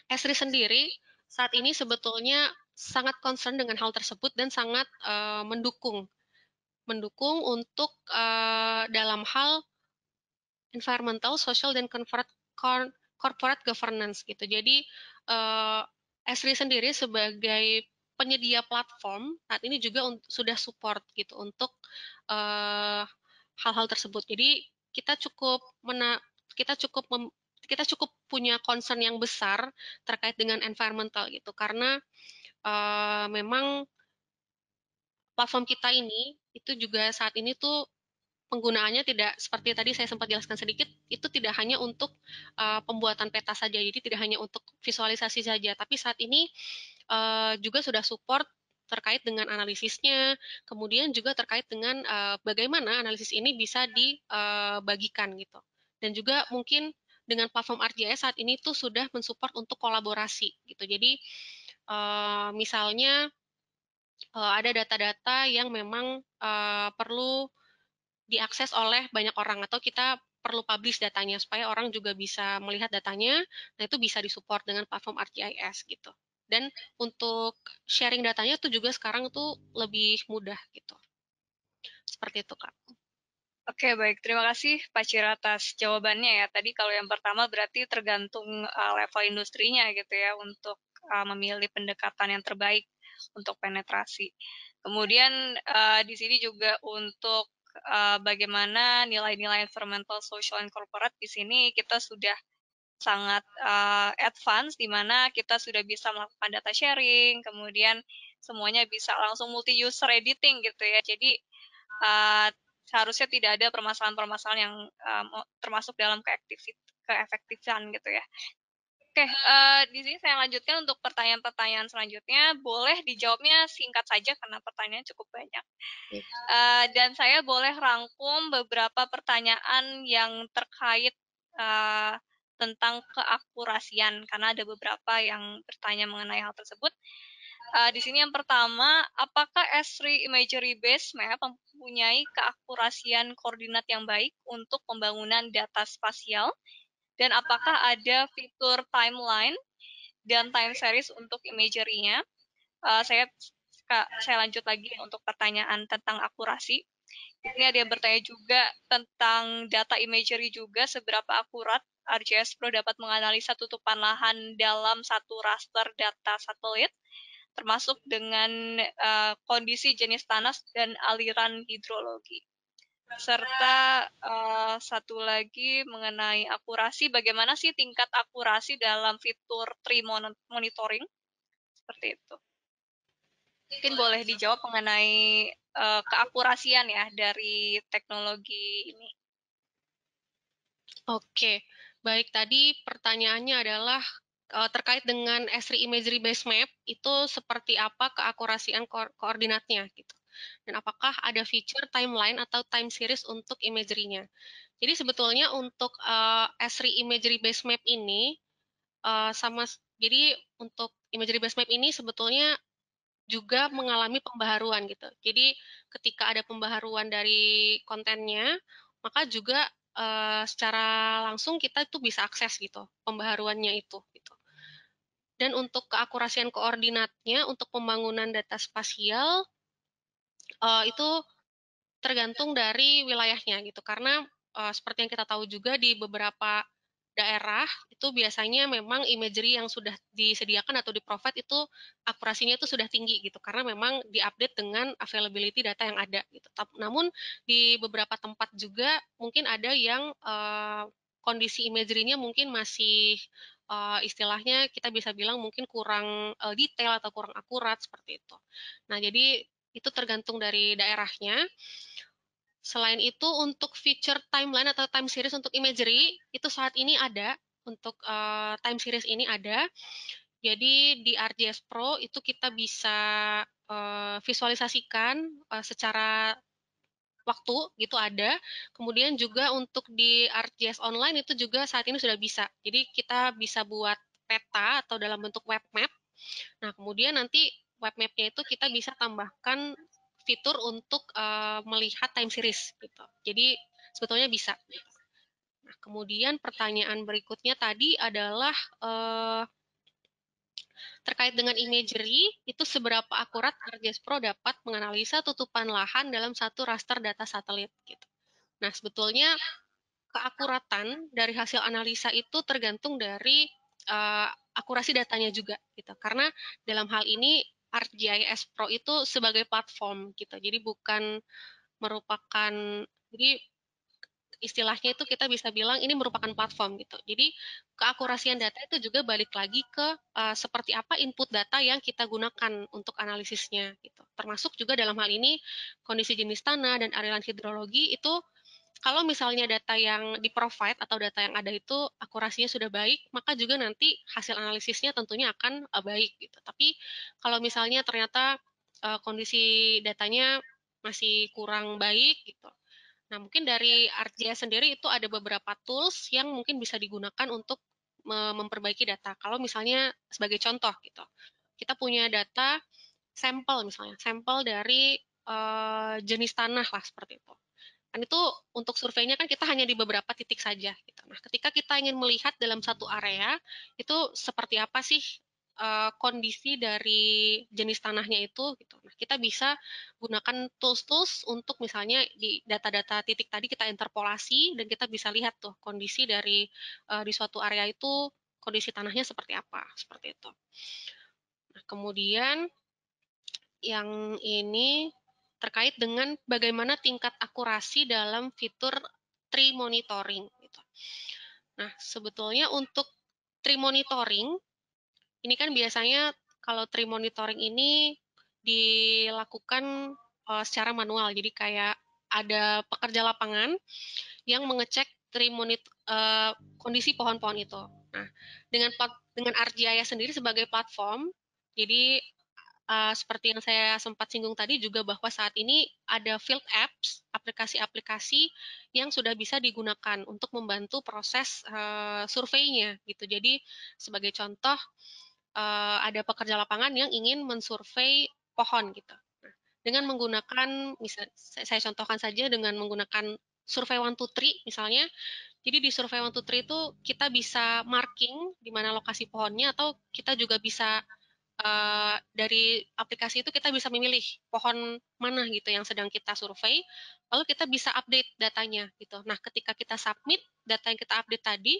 Esri sendiri saat ini sebetulnya sangat concern dengan hal tersebut dan sangat uh, mendukung mendukung untuk uh, dalam hal environmental, social, dan corporate corporate governance gitu. Jadi uh, eh, Esri sendiri sebagai penyedia platform saat ini juga sudah support gitu untuk eh, hal-hal uh, hal tersebut. Jadi kita cukup mena kita cukup mem kita cukup punya concern yang besar terkait dengan environmental gitu karena uh, memang platform kita ini itu juga saat ini tuh penggunaannya tidak seperti tadi saya sempat jelaskan sedikit, itu tidak hanya untuk uh, pembuatan peta saja, jadi tidak hanya untuk visualisasi saja, tapi saat ini uh, juga sudah support terkait dengan analisisnya, kemudian juga terkait dengan uh, bagaimana analisis ini bisa dibagikan gitu. Dan juga mungkin dengan platform RJS saat ini tuh sudah mensupport untuk kolaborasi gitu. Jadi uh, misalnya uh, ada data-data yang memang uh, perlu diakses oleh banyak orang atau kita perlu publish datanya supaya orang juga bisa melihat datanya. Nah, itu bisa disupport dengan platform ArcGIS gitu. Dan untuk sharing datanya itu juga sekarang tuh lebih mudah gitu. Seperti itu, Kak. Oke, baik. Terima kasih Pak Cira atas jawabannya ya. Tadi kalau yang pertama berarti tergantung uh, level industrinya gitu ya untuk uh, memilih pendekatan yang terbaik untuk penetrasi. Kemudian uh, di sini juga untuk uh, bagaimana nilai-nilai environmental, social, and corporate di sini kita sudah sangat uh, advance di mana kita sudah bisa melakukan data sharing, kemudian semuanya bisa langsung multi user editing gitu ya. Jadi uh, eh, seharusnya tidak ada permasalahan-permasalahan yang uh, termasuk dalam keefektifan gitu ya. Oke, uh, di sini saya lanjutkan untuk pertanyaan-pertanyaan selanjutnya. Boleh dijawabnya singkat saja karena pertanyaan cukup banyak. Uh, dan saya boleh rangkum beberapa pertanyaan yang terkait uh, tentang keakurasian karena ada beberapa yang bertanya mengenai hal tersebut. Uh, di sini yang pertama, apakah S3 Imagery Base Map mempunyai keakurasian koordinat yang baik untuk pembangunan data spasial? Dan apakah ada fitur timeline dan time series untuk imagery-nya? Uh, saya saya lanjut lagi untuk pertanyaan tentang akurasi. Ini ada yang bertanya juga tentang data imagery juga, seberapa akurat RGS Pro dapat menganalisa tutupan lahan dalam satu raster data satelit, termasuk dengan uh, kondisi jenis tanah dan aliran hidrologi serta uh, satu lagi mengenai akurasi, bagaimana sih tingkat akurasi dalam fitur tree monitoring seperti itu. Mungkin boleh dijawab mengenai uh, keakurasian ya dari teknologi ini. Oke, baik tadi pertanyaannya adalah eh, terkait dengan S3 Imagery Base Map itu seperti apa keakurasian ko koordinatnya gitu. Dan apakah ada feature timeline atau time series untuk imagery-nya? Jadi sebetulnya untuk uh, eh, S3 imagery base map ini uh, sama jadi untuk imagery base map ini sebetulnya juga mengalami pembaharuan gitu. Jadi ketika ada pembaharuan dari kontennya, maka juga uh, secara langsung kita itu bisa akses gitu pembaharuannya itu gitu. Dan untuk keakurasian koordinatnya untuk pembangunan data spasial uh, itu tergantung dari wilayahnya gitu karena uh, seperti yang kita tahu juga di beberapa daerah itu biasanya memang imagery yang sudah disediakan atau di provide itu akurasinya itu sudah tinggi gitu karena memang diupdate dengan availability data yang ada gitu. Namun di beberapa tempat juga mungkin ada yang uh, kondisi imagery-nya mungkin masih uh, istilahnya kita bisa bilang mungkin kurang uh, detail atau kurang akurat seperti itu. Nah, jadi itu tergantung dari daerahnya. Selain itu, untuk feature timeline atau time series untuk imagery, itu saat ini ada, untuk uh, time series ini ada. Jadi di RGS Pro itu kita bisa uh, visualisasikan uh, secara waktu, gitu ada. Kemudian juga untuk di RGS Online itu juga saat ini sudah bisa. Jadi kita bisa buat peta atau dalam bentuk web map. Nah, kemudian nanti Web mapnya itu kita bisa tambahkan fitur untuk uh, melihat time series gitu. Jadi sebetulnya bisa. Nah, kemudian pertanyaan berikutnya tadi adalah uh, terkait dengan imagery itu seberapa akurat RGS Pro dapat menganalisa tutupan lahan dalam satu raster data satelit gitu. Nah, sebetulnya keakuratan dari hasil analisa itu tergantung dari uh, akurasi datanya juga gitu. Karena dalam hal ini ArcGIS Pro itu sebagai platform gitu. Jadi bukan merupakan jadi istilahnya itu kita bisa bilang ini merupakan platform gitu. Jadi keakurasian data itu juga balik lagi ke uh, seperti apa input data yang kita gunakan untuk analisisnya gitu. Termasuk juga dalam hal ini kondisi jenis tanah dan aliran hidrologi itu kalau misalnya data yang di-provide atau data yang ada itu akurasinya sudah baik, maka juga nanti hasil analisisnya tentunya akan e, baik. Gitu. Tapi kalau misalnya ternyata uh, kondisi datanya masih kurang baik, gitu. Nah, mungkin dari ArcGIS sendiri itu ada beberapa tools yang mungkin bisa digunakan untuk memperbaiki data. Kalau misalnya sebagai contoh gitu, kita punya data sampel misalnya, sampel dari uh, jenis tanah lah seperti itu. Kan itu untuk surveinya kan kita hanya di beberapa titik saja. Gitu. Nah, ketika kita ingin melihat dalam satu area, itu seperti apa sih uh, kondisi dari jenis tanahnya itu? Gitu. Nah, kita bisa gunakan tools-tools untuk misalnya di data-data titik tadi kita interpolasi dan kita bisa lihat tuh kondisi dari uh, di suatu area itu kondisi tanahnya seperti apa, seperti itu. Nah, kemudian yang ini terkait dengan bagaimana tingkat akurasi dalam fitur tree monitoring. Gitu. Nah, sebetulnya untuk tree monitoring, ini kan biasanya kalau tree monitoring ini dilakukan eh, secara manual, jadi kayak ada pekerja lapangan yang mengecek tree monit, eh, kondisi pohon-pohon itu. Nah, dengan dengan RGIS sendiri sebagai platform, jadi uh, seperti yang saya sempat singgung tadi juga bahwa saat ini ada field apps, aplikasi-aplikasi yang sudah bisa digunakan untuk membantu proses uh, surveinya gitu. Jadi sebagai contoh uh, ada pekerja lapangan yang ingin mensurvei pohon gitu. Nah, dengan menggunakan misal saya, contohkan saja dengan menggunakan survei one to three misalnya. Jadi di survei one three itu kita bisa marking di mana lokasi pohonnya atau kita juga bisa Eh, dari aplikasi itu kita bisa memilih pohon mana gitu yang sedang kita survei, lalu kita bisa update datanya gitu. Nah, ketika kita submit data yang kita update tadi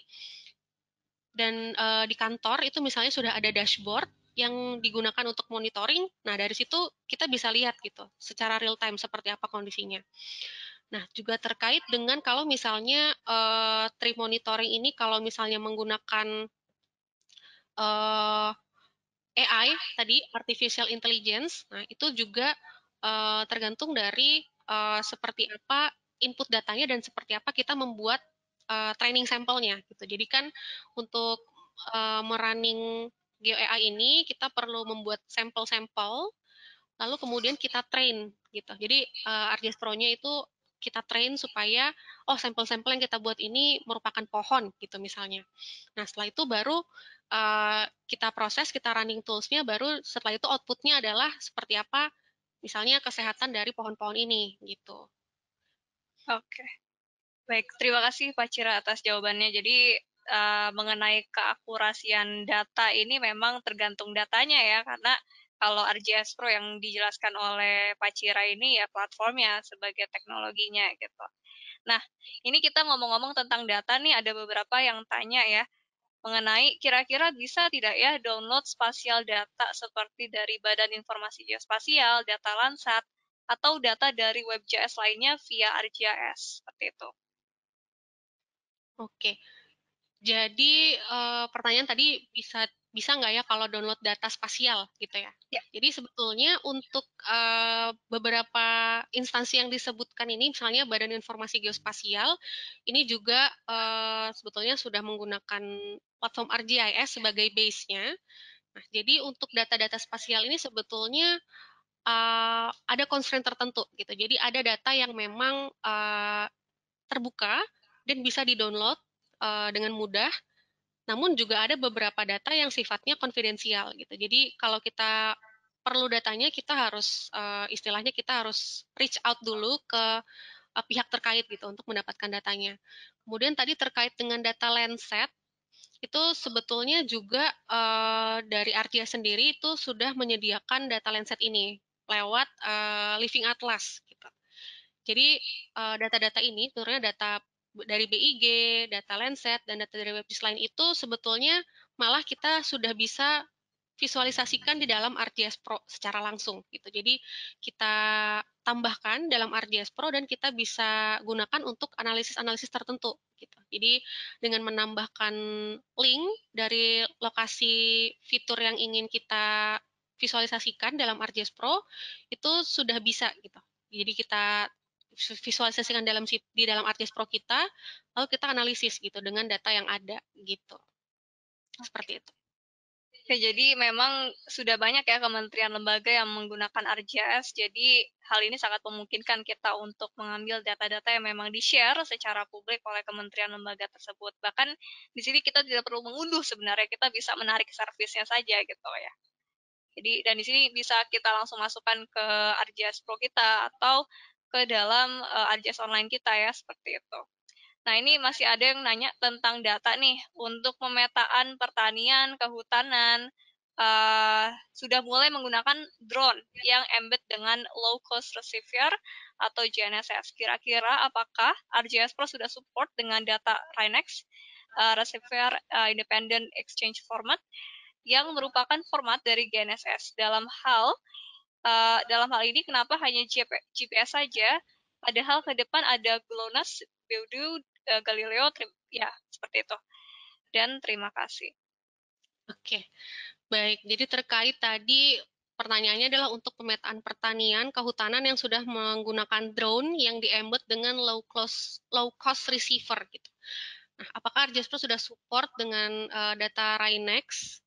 dan uh, di kantor itu misalnya sudah ada dashboard yang digunakan untuk monitoring. Nah, dari situ kita bisa lihat gitu secara real time seperti apa kondisinya. Nah, juga terkait dengan kalau misalnya uh, tree monitoring ini kalau misalnya menggunakan uh, AI tadi artificial intelligence nah itu juga uh, tergantung dari uh, seperti apa input datanya dan seperti apa kita membuat uh, training sampelnya gitu jadi kan untuk uh, merunning AI ini kita perlu membuat sampel-sampel lalu kemudian kita train gitu jadi uh, ArcGIS Pro-nya itu kita train supaya oh sampel-sampel yang kita buat ini merupakan pohon gitu misalnya. Nah setelah itu baru uh, kita proses, kita running toolsnya, baru setelah itu outputnya adalah seperti apa misalnya kesehatan dari pohon-pohon ini gitu. Oke, baik terima kasih Pak Cira atas jawabannya. Jadi uh, mengenai keakurasian data ini memang tergantung datanya ya karena kalau RJS Pro yang dijelaskan oleh Pak Cira ini ya platformnya sebagai teknologinya gitu. Nah, ini kita ngomong-ngomong tentang data nih ada beberapa yang tanya ya mengenai kira-kira bisa tidak ya download spasial data seperti dari Badan Informasi Geospasial, Data Landsat, atau data dari web JS lainnya via ArcGIS seperti itu. Oke, jadi eh, pertanyaan tadi bisa bisa nggak ya kalau download data spasial gitu ya. ya. Jadi sebetulnya untuk uh, beberapa instansi yang disebutkan ini, misalnya Badan Informasi Geospasial, ini juga uh, sebetulnya sudah menggunakan platform RGIS sebagai base-nya. Nah, jadi untuk data-data spasial ini sebetulnya uh, ada constraint tertentu gitu. Jadi ada data yang memang uh, terbuka dan bisa di-download uh, dengan mudah namun juga ada beberapa data yang sifatnya konfidensial gitu. Jadi kalau kita perlu datanya kita harus uh, istilahnya kita harus reach out dulu ke uh, pihak terkait gitu untuk mendapatkan datanya. Kemudian tadi terkait dengan data Lancet itu sebetulnya juga uh, dari Ardia sendiri itu sudah menyediakan data Lancet ini lewat uh, Living Atlas gitu. Jadi data-data data -data ini sebenarnya data dari BIG, data Lancet, dan data dari web lain itu sebetulnya malah kita sudah bisa visualisasikan di dalam RGS Pro secara langsung gitu. Jadi kita tambahkan dalam RGS Pro dan kita bisa gunakan untuk analisis-analisis tertentu gitu. Jadi dengan menambahkan link dari lokasi fitur yang ingin kita visualisasikan dalam RGS Pro itu sudah bisa gitu. Jadi kita visualisasikan dalam di dalam Artis Pro kita, lalu kita analisis gitu dengan data yang ada gitu. Seperti itu. Oke, jadi memang sudah banyak ya kementerian lembaga yang menggunakan RJS. Jadi hal ini sangat memungkinkan kita untuk mengambil data-data yang memang di-share secara publik oleh kementerian lembaga tersebut. Bahkan di sini kita tidak perlu mengunduh sebenarnya, kita bisa menarik servisnya saja gitu ya. Jadi dan di sini bisa kita langsung masukkan ke RJS Pro kita atau ke dalam uh, eh, RJS online kita ya seperti itu. Nah, ini masih ada yang nanya tentang data nih untuk pemetaan pertanian, kehutanan. Uh, sudah mulai menggunakan drone yang embed dengan low cost receiver atau GNSS. Kira-kira apakah RJS Pro sudah support dengan data Rinex uh, eh, receiver uh, independent exchange format yang merupakan format dari GNSS dalam hal uh, dalam hal ini kenapa hanya GPS saja, padahal ke depan ada GLONASS, Beidou, uh, eh, Galileo, ya seperti itu. Dan terima kasih. Oke, baik. Jadi terkait tadi pertanyaannya adalah untuk pemetaan pertanian kehutanan yang sudah menggunakan drone yang diembed dengan low cost low cost receiver gitu. Nah, apakah Arjepro sudah support dengan uh, data Rainex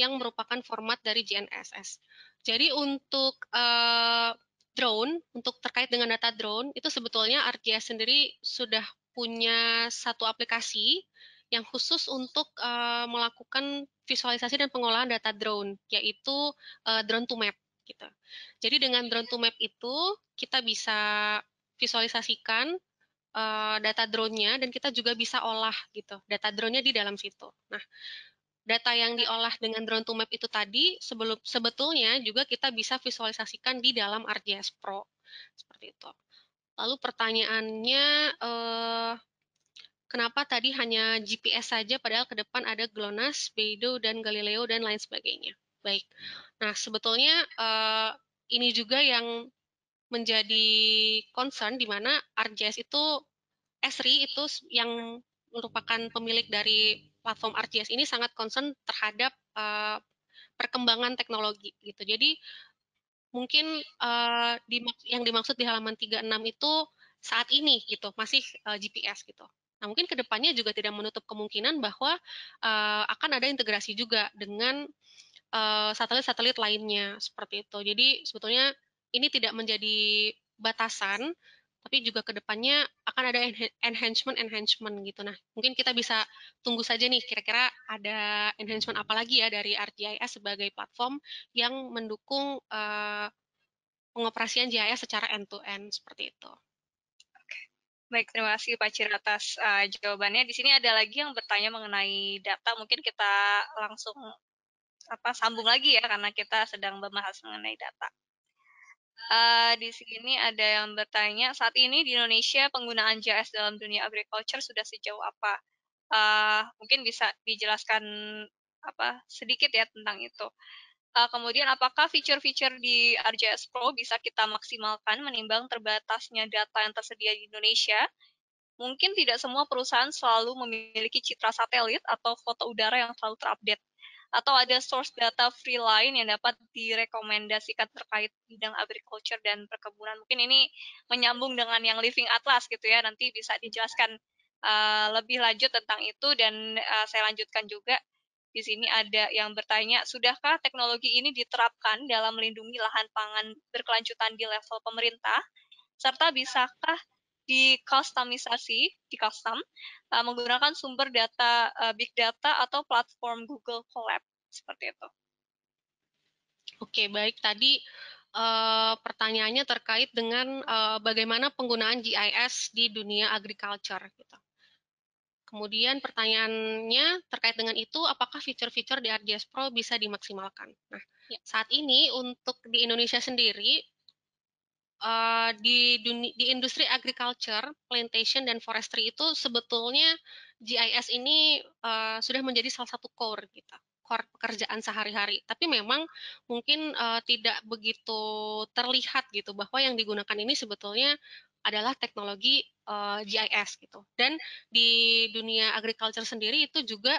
yang merupakan format dari GNSS? Jadi untuk uh, drone, untuk terkait dengan data drone, itu sebetulnya RGS sendiri sudah punya satu aplikasi yang khusus untuk uh, melakukan visualisasi dan pengolahan data drone, yaitu uh, drone to map. Gitu. Jadi dengan drone to map itu kita bisa visualisasikan uh, data drone-nya dan kita juga bisa olah gitu data drone-nya di dalam situ. Nah, data yang diolah dengan drone to map itu tadi sebelum sebetulnya juga kita bisa visualisasikan di dalam ArcGIS Pro seperti itu. Lalu pertanyaannya eh, kenapa tadi hanya GPS saja padahal ke depan ada GLONASS, Beidou dan Galileo dan lain sebagainya. Baik. Nah, sebetulnya eh, ini juga yang menjadi concern di mana ArcGIS itu Esri itu yang merupakan pemilik dari platform RCS ini sangat concern terhadap uh, perkembangan teknologi gitu. Jadi mungkin uh, yang dimaksud di halaman 36 itu saat ini gitu masih uh, eh, GPS gitu. Nah mungkin kedepannya juga tidak menutup kemungkinan bahwa uh, akan ada integrasi juga dengan satelit-satelit uh, lainnya seperti itu. Jadi sebetulnya ini tidak menjadi batasan tapi juga kedepannya akan ada enhancement enhancement gitu. Nah, mungkin kita bisa tunggu saja nih kira-kira ada enhancement apa lagi ya dari RGIS sebagai platform yang mendukung uh, pengoperasian GIS secara end to end seperti itu. Baik, terima kasih Pak Cir atas uh, jawabannya. Di sini ada lagi yang bertanya mengenai data, mungkin kita langsung apa sambung lagi ya karena kita sedang membahas mengenai data. Uh, di sini ada yang bertanya, saat ini di Indonesia penggunaan JS dalam dunia agriculture sudah sejauh apa? Uh, mungkin bisa dijelaskan apa sedikit ya tentang itu. Uh, kemudian apakah fitur-fitur di RJS Pro bisa kita maksimalkan menimbang terbatasnya data yang tersedia di Indonesia? Mungkin tidak semua perusahaan selalu memiliki citra satelit atau foto udara yang selalu terupdate atau ada source data free lain yang dapat direkomendasikan terkait bidang agriculture dan perkebunan. Mungkin ini menyambung dengan yang Living Atlas gitu ya, nanti bisa dijelaskan uh, lebih lanjut tentang itu dan uh, saya lanjutkan juga di sini ada yang bertanya, sudahkah teknologi ini diterapkan dalam melindungi lahan pangan berkelanjutan di level pemerintah? Serta bisakah dikustomisasi, di custom, uh, menggunakan sumber data uh, big data atau platform Google Colab seperti itu. Oke, baik tadi uh, pertanyaannya terkait dengan uh, bagaimana penggunaan GIS di dunia agriculture gitu. Kemudian pertanyaannya terkait dengan itu, apakah fitur-fitur di ArcGIS Pro bisa dimaksimalkan? Nah, ya. saat ini untuk di Indonesia sendiri Eh, di duni, di industri agriculture, plantation dan forestry itu sebetulnya GIS ini uh, sudah menjadi salah satu core gitu core pekerjaan sehari-hari. Tapi memang mungkin uh, tidak begitu terlihat gitu bahwa yang digunakan ini sebetulnya adalah teknologi uh, GIS gitu. Dan di dunia agriculture sendiri itu juga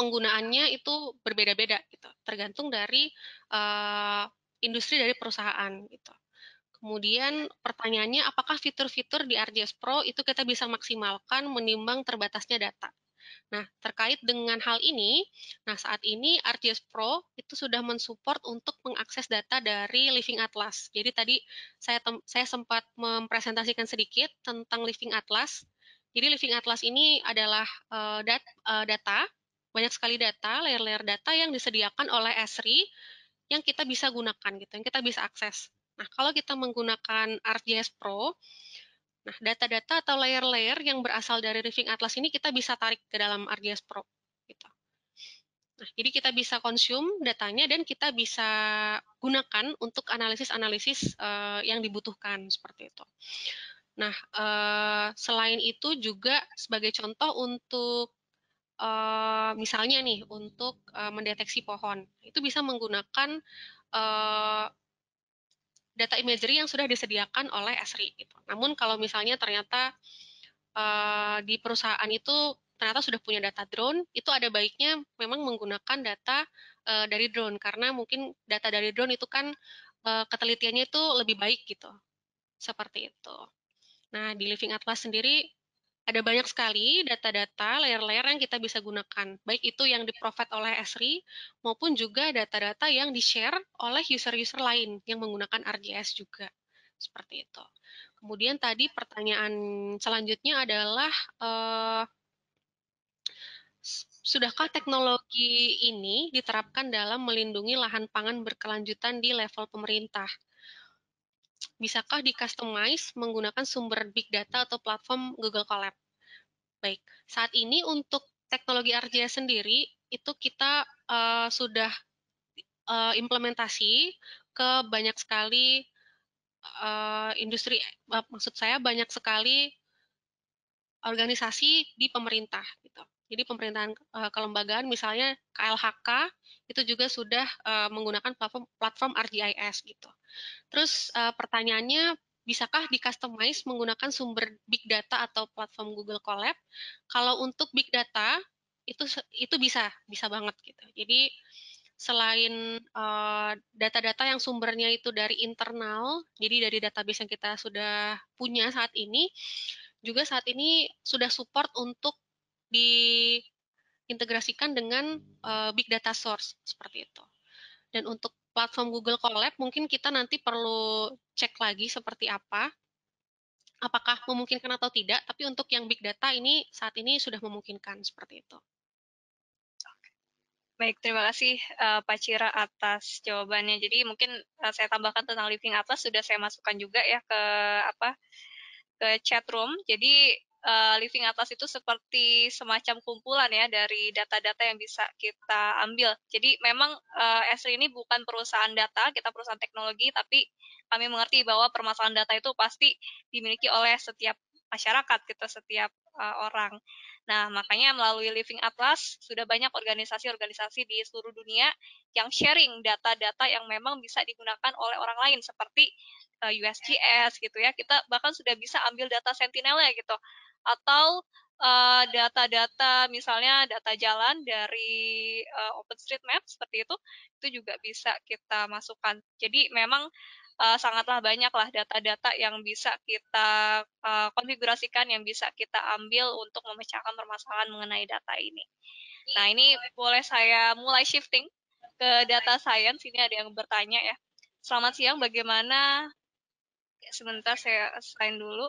penggunaannya itu berbeda-beda gitu, tergantung dari uh, industri dari perusahaan gitu. Kemudian pertanyaannya apakah fitur-fitur di RJS Pro itu kita bisa maksimalkan menimbang terbatasnya data? Nah, terkait dengan hal ini, nah saat ini ArcGIS Pro itu sudah mensupport untuk mengakses data dari Living Atlas. Jadi tadi saya saya sempat mempresentasikan sedikit tentang Living Atlas. Jadi Living Atlas ini adalah uh, dat, uh, data, banyak sekali data, layer-layer data yang disediakan oleh Esri yang kita bisa gunakan gitu, yang kita bisa akses. Nah, kalau kita menggunakan ArcGIS Pro, nah data-data atau layer-layer yang berasal dari Riving Atlas ini kita bisa tarik ke dalam ArcGIS Pro. Gitu. Nah, jadi kita bisa konsum datanya dan kita bisa gunakan untuk analisis-analisis uh, yang dibutuhkan seperti itu. Nah, uh, selain itu juga sebagai contoh untuk uh, misalnya nih untuk uh, mendeteksi pohon, itu bisa menggunakan uh, data imagery yang sudah disediakan oleh Esri. Gitu. Namun kalau misalnya ternyata uh, di perusahaan itu ternyata sudah punya data drone, itu ada baiknya memang menggunakan data uh, dari drone karena mungkin data dari drone itu kan uh, ketelitiannya itu lebih baik gitu. Seperti itu. Nah, di Living Atlas sendiri ada banyak sekali data-data, layer-layer yang kita bisa gunakan, baik itu yang di oleh Esri maupun juga data-data yang di-share oleh user-user lain yang menggunakan RGS juga. Seperti itu. Kemudian tadi pertanyaan selanjutnya adalah eh, sudahkah teknologi ini diterapkan dalam melindungi lahan pangan berkelanjutan di level pemerintah? bisakah di-customize menggunakan sumber big data atau platform Google Colab? Baik, saat ini untuk teknologi RGS sendiri itu kita uh, sudah uh, implementasi ke banyak sekali uh, industri, maksud saya banyak sekali organisasi di pemerintah gitu. Jadi pemerintahan uh, kelembagaan misalnya KLHK itu juga sudah uh, menggunakan platform platform RGIS gitu. Terus uh, pertanyaannya bisakah di-customize menggunakan sumber big data atau platform Google Colab? Kalau untuk big data itu itu bisa, bisa banget gitu. Jadi selain data-data uh, yang sumbernya itu dari internal, jadi dari database yang kita sudah punya saat ini, juga saat ini sudah support untuk diintegrasikan dengan uh, big data source seperti itu. Dan untuk platform Google Colab mungkin kita nanti perlu cek lagi seperti apa apakah memungkinkan atau tidak, tapi untuk yang big data ini saat ini sudah memungkinkan seperti itu. Baik, terima kasih uh, Pak Cira atas jawabannya. Jadi mungkin uh, saya tambahkan tentang Living Atlas sudah saya masukkan juga ya ke apa ke chat room. Jadi uh, living atlas itu seperti semacam kumpulan ya dari data-data yang bisa kita ambil. Jadi memang uh, eh, Esri ini bukan perusahaan data, kita perusahaan teknologi, tapi kami mengerti bahwa permasalahan data itu pasti dimiliki oleh setiap masyarakat, kita gitu, setiap uh, orang. Nah, makanya melalui Living Atlas sudah banyak organisasi-organisasi di seluruh dunia yang sharing data-data yang memang bisa digunakan oleh orang lain seperti eh, USGS gitu ya. Kita bahkan sudah bisa ambil data Sentinel ya gitu atau eh, data-data uh, misalnya data jalan dari uh, eh, OpenStreetMap seperti itu itu juga bisa kita masukkan. Jadi memang uh, sangatlah banyaklah data-data yang bisa kita uh, konfigurasikan, yang bisa kita ambil untuk memecahkan permasalahan mengenai data ini. Nah, ini boleh saya mulai shifting ke data science. Ini ada yang bertanya ya. Selamat siang, bagaimana? Sebentar saya sign dulu.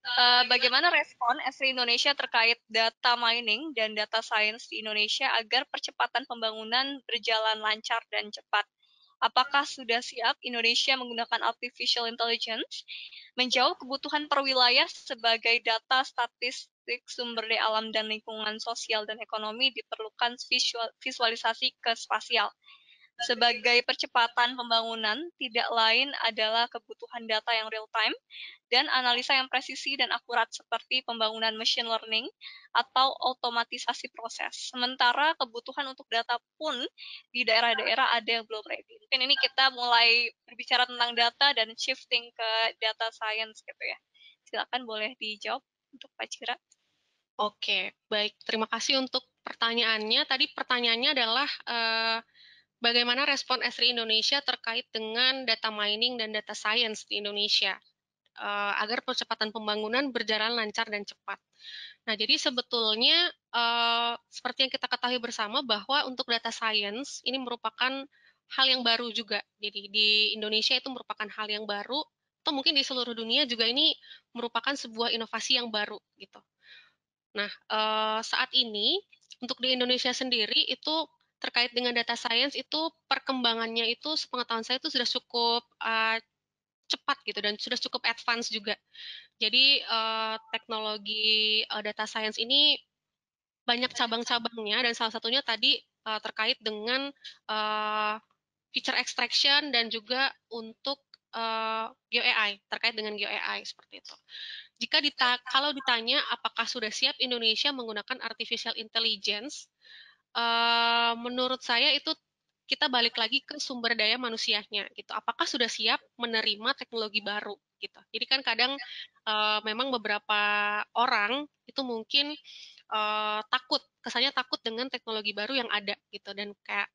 Eh, bagaimana respon SRI Indonesia terkait data mining dan data science di Indonesia agar percepatan pembangunan berjalan lancar dan cepat? apakah sudah siap Indonesia menggunakan artificial intelligence menjawab kebutuhan perwilayah sebagai data statistik sumber daya alam dan lingkungan sosial dan ekonomi diperlukan visualisasi ke spasial sebagai percepatan pembangunan tidak lain adalah kebutuhan data yang real time dan analisa yang presisi dan akurat seperti pembangunan machine learning atau otomatisasi proses. Sementara kebutuhan untuk data pun di daerah-daerah ada yang belum ready. Mungkin ini kita mulai berbicara tentang data dan shifting ke data science gitu ya. Silakan boleh dijawab untuk Pak Cira. Oke, baik. Terima kasih untuk pertanyaannya. Tadi pertanyaannya adalah uh, bagaimana respon Esri Indonesia terkait dengan data mining dan data science di Indonesia uh, agar percepatan pembangunan berjalan lancar dan cepat. Nah, jadi sebetulnya uh, seperti yang kita ketahui bersama bahwa untuk data science ini merupakan hal yang baru juga. Jadi di Indonesia itu merupakan hal yang baru atau mungkin di seluruh dunia juga ini merupakan sebuah inovasi yang baru gitu. Nah, eh, saat ini untuk di Indonesia sendiri itu terkait dengan data science itu perkembangannya itu sepengetahuan saya itu sudah cukup uh, cepat gitu dan sudah cukup advance juga. Jadi uh, teknologi uh, data science ini banyak cabang-cabangnya dan salah satunya tadi uh, terkait dengan uh, feature extraction dan juga untuk uh, GeoAI terkait dengan GeoAI seperti itu. Jika dita kalau ditanya apakah sudah siap Indonesia menggunakan artificial intelligence, Eh, menurut saya itu kita balik lagi ke sumber daya manusianya gitu. Apakah sudah siap menerima teknologi baru gitu. Jadi kan kadang uh, memang beberapa orang itu mungkin uh, takut, kesannya takut dengan teknologi baru yang ada gitu dan kayak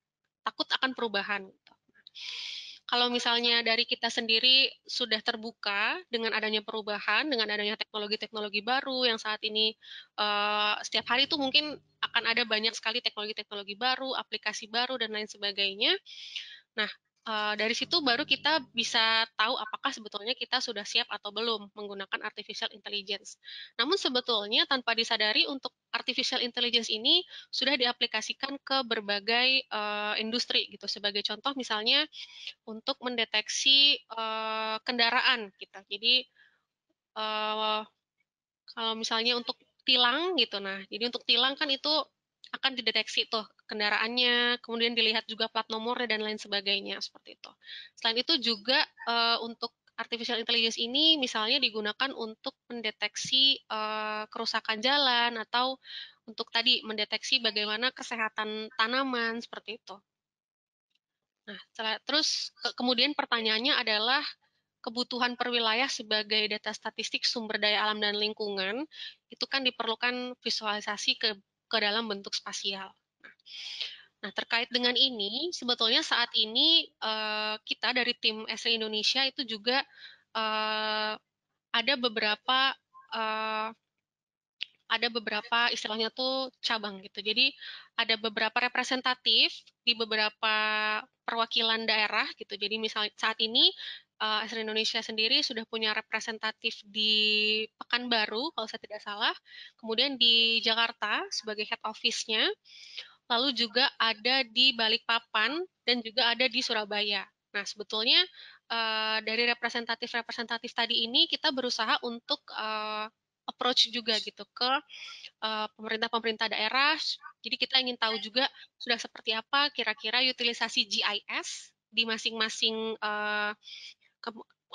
takut akan perubahan gitu kalau misalnya dari kita sendiri sudah terbuka dengan adanya perubahan, dengan adanya teknologi-teknologi baru yang saat ini uh, setiap hari itu mungkin akan ada banyak sekali teknologi-teknologi baru, aplikasi baru dan lain sebagainya. Nah, Eh, dari situ baru kita bisa tahu apakah sebetulnya kita sudah siap atau belum menggunakan artificial intelligence. Namun sebetulnya tanpa disadari untuk artificial intelligence ini sudah diaplikasikan ke berbagai uh, industri gitu. Sebagai contoh misalnya untuk mendeteksi uh, kendaraan kita. Jadi uh, kalau misalnya untuk tilang gitu nah. Jadi untuk tilang kan itu akan dideteksi tuh kendaraannya, kemudian dilihat juga plat nomornya dan lain sebagainya seperti itu. Selain itu juga uh, untuk artificial intelligence ini misalnya digunakan untuk mendeteksi uh, kerusakan jalan atau untuk tadi mendeteksi bagaimana kesehatan tanaman seperti itu. Nah, terus ke kemudian pertanyaannya adalah kebutuhan perwilayah sebagai data statistik sumber daya alam dan lingkungan itu kan diperlukan visualisasi ke ke dalam bentuk spasial. Nah, terkait dengan ini, sebetulnya saat ini uh, kita dari tim SRI Indonesia itu juga uh, ada beberapa uh, ada beberapa istilahnya tuh cabang gitu. Jadi ada beberapa representatif di beberapa perwakilan daerah gitu. Jadi misalnya saat ini uh, Indonesia sendiri sudah punya representatif di Pekanbaru kalau saya tidak salah, kemudian di Jakarta sebagai head office-nya, lalu juga ada di Balikpapan dan juga ada di Surabaya. Nah, sebetulnya uh, dari representatif-representatif tadi ini kita berusaha untuk uh, approach juga gitu ke pemerintah-pemerintah uh, daerah. Jadi kita ingin tahu juga sudah seperti apa kira-kira utilisasi GIS di masing-masing uh,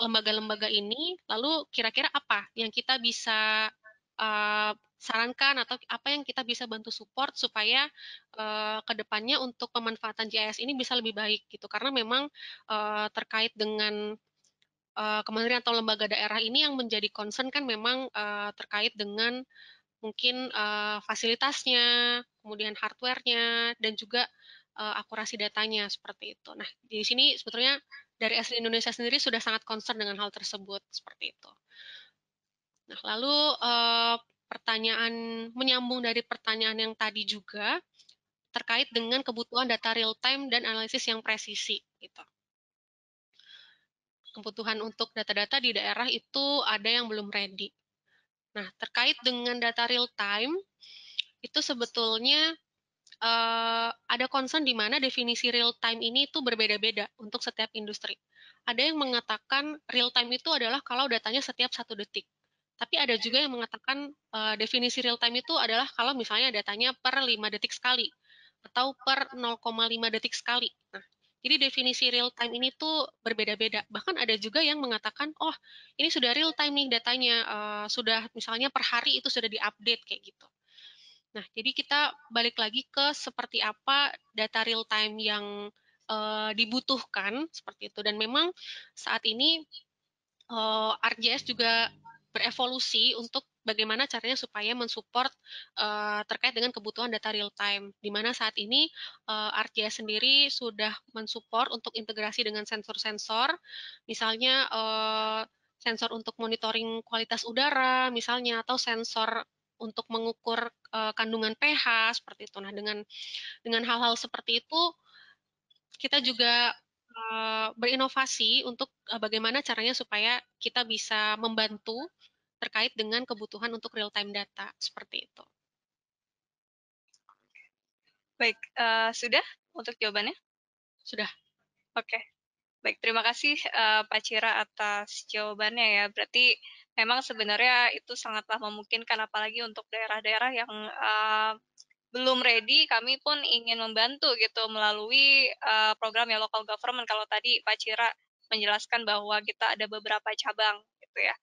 lembaga-lembaga ini, lalu kira-kira apa yang kita bisa uh, sarankan atau apa yang kita bisa bantu support supaya uh, eh, kedepannya untuk pemanfaatan JIS ini bisa lebih baik gitu karena memang uh, terkait dengan uh, kementerian atau lembaga daerah ini yang menjadi concern kan memang uh, terkait dengan mungkin uh, fasilitasnya kemudian hardwarenya dan juga akurasi datanya seperti itu nah di sini sebetulnya dari SD Indonesia sendiri sudah sangat concern dengan hal tersebut seperti itu. Nah, lalu eh, pertanyaan menyambung dari pertanyaan yang tadi juga terkait dengan kebutuhan data real time dan analisis yang presisi gitu. Kebutuhan untuk data-data di daerah itu ada yang belum ready. Nah, terkait dengan data real time itu sebetulnya Eh, ada concern di mana definisi real time ini itu berbeda-beda untuk setiap industri. Ada yang mengatakan real time itu adalah kalau datanya setiap satu detik. Tapi ada juga yang mengatakan uh, definisi real time itu adalah kalau misalnya datanya per 5 detik sekali atau per 0,5 detik sekali. Nah, jadi definisi real time ini tuh berbeda-beda. Bahkan ada juga yang mengatakan, oh ini sudah real time nih datanya, uh, sudah misalnya per hari itu sudah diupdate kayak gitu. Nah, jadi kita balik lagi ke seperti apa data real time yang uh, dibutuhkan seperti itu. Dan memang saat ini uh, eh, RJS juga berevolusi untuk bagaimana caranya supaya mensupport uh, terkait dengan kebutuhan data real time. Di mana saat ini uh, RJS sendiri sudah mensupport untuk integrasi dengan sensor-sensor, misalnya uh, sensor untuk monitoring kualitas udara, misalnya atau sensor untuk mengukur uh, kandungan pH seperti itu. Nah, dengan dengan hal-hal seperti itu kita juga uh, berinovasi untuk uh, bagaimana caranya supaya kita bisa membantu terkait dengan kebutuhan untuk real time data seperti itu. Baik, uh, sudah untuk jawabannya? Sudah. Oke. Okay. Baik, terima kasih uh, Pak Cira atas jawabannya ya. Berarti memang sebenarnya itu sangatlah memungkinkan apalagi untuk daerah-daerah yang uh, belum ready kami pun ingin membantu gitu melalui uh, program ya local government kalau tadi Pak Cira menjelaskan bahwa kita ada beberapa cabang gitu ya.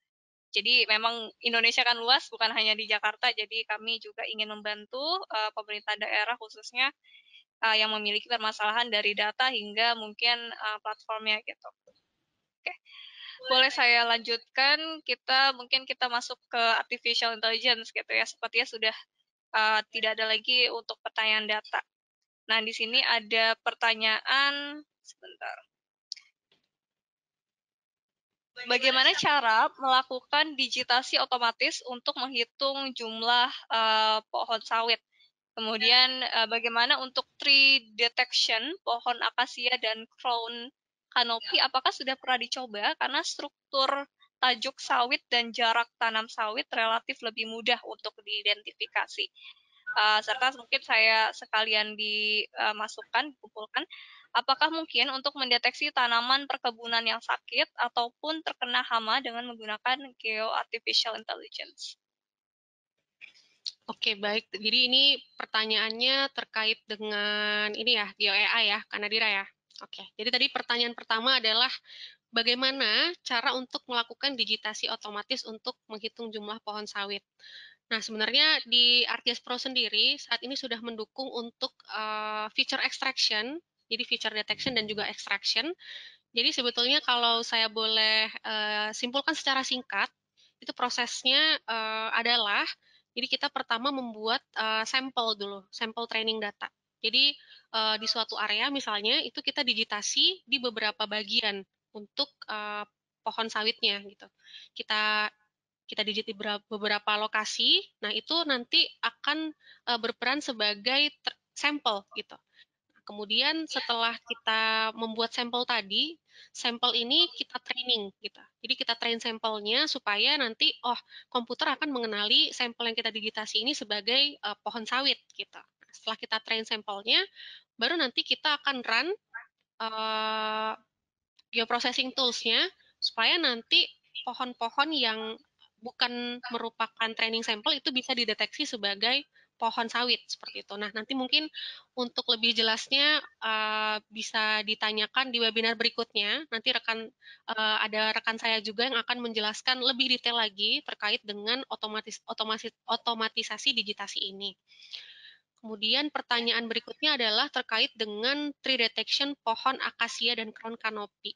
Jadi memang Indonesia kan luas bukan hanya di Jakarta jadi kami juga ingin membantu uh, pemerintah daerah khususnya uh, yang memiliki permasalahan dari data hingga mungkin uh, platformnya gitu. Okay boleh saya lanjutkan kita mungkin kita masuk ke artificial intelligence gitu ya sepertinya sudah uh, tidak ada lagi untuk pertanyaan data nah di sini ada pertanyaan sebentar bagaimana cara melakukan digitasi otomatis untuk menghitung jumlah uh, pohon sawit kemudian uh, bagaimana untuk tree detection pohon akasia dan crown kanopi apakah sudah pernah dicoba karena struktur tajuk sawit dan jarak tanam sawit relatif lebih mudah untuk diidentifikasi. Uh, serta mungkin saya sekalian dimasukkan, kumpulkan, apakah mungkin untuk mendeteksi tanaman perkebunan yang sakit ataupun terkena hama dengan menggunakan geo artificial intelligence? Oke, baik. Jadi ini pertanyaannya terkait dengan ini ya, GeoAI ya, Kanadira ya? Oke, jadi tadi pertanyaan pertama adalah bagaimana cara untuk melakukan digitasi otomatis untuk menghitung jumlah pohon sawit. Nah, sebenarnya di RTS Pro sendiri saat ini sudah mendukung untuk uh, feature extraction, jadi feature detection dan juga extraction. Jadi sebetulnya kalau saya boleh uh, simpulkan secara singkat, itu prosesnya uh, adalah jadi kita pertama membuat uh, sampel dulu, sampel training data. Jadi uh, di suatu area misalnya itu kita digitasi di beberapa bagian untuk uh, pohon sawitnya gitu. Kita kita digit di beberapa lokasi, nah itu nanti akan uh, berperan sebagai sampel gitu. Kemudian setelah kita membuat sampel tadi, sampel ini kita training gitu. Jadi kita train sampelnya supaya nanti oh komputer akan mengenali sampel yang kita digitasi ini sebagai uh, pohon sawit gitu setelah kita train sampelnya, baru nanti kita akan run uh, geoprocessing toolsnya supaya nanti pohon-pohon yang bukan merupakan training sampel itu bisa dideteksi sebagai pohon sawit seperti itu. Nah, nanti mungkin untuk lebih jelasnya uh, bisa ditanyakan di webinar berikutnya. Nanti rekan uh, ada rekan saya juga yang akan menjelaskan lebih detail lagi terkait dengan otomatis otomatis otomatisasi digitasi ini. Kemudian pertanyaan berikutnya adalah terkait dengan tree detection pohon akasia dan crown canopy.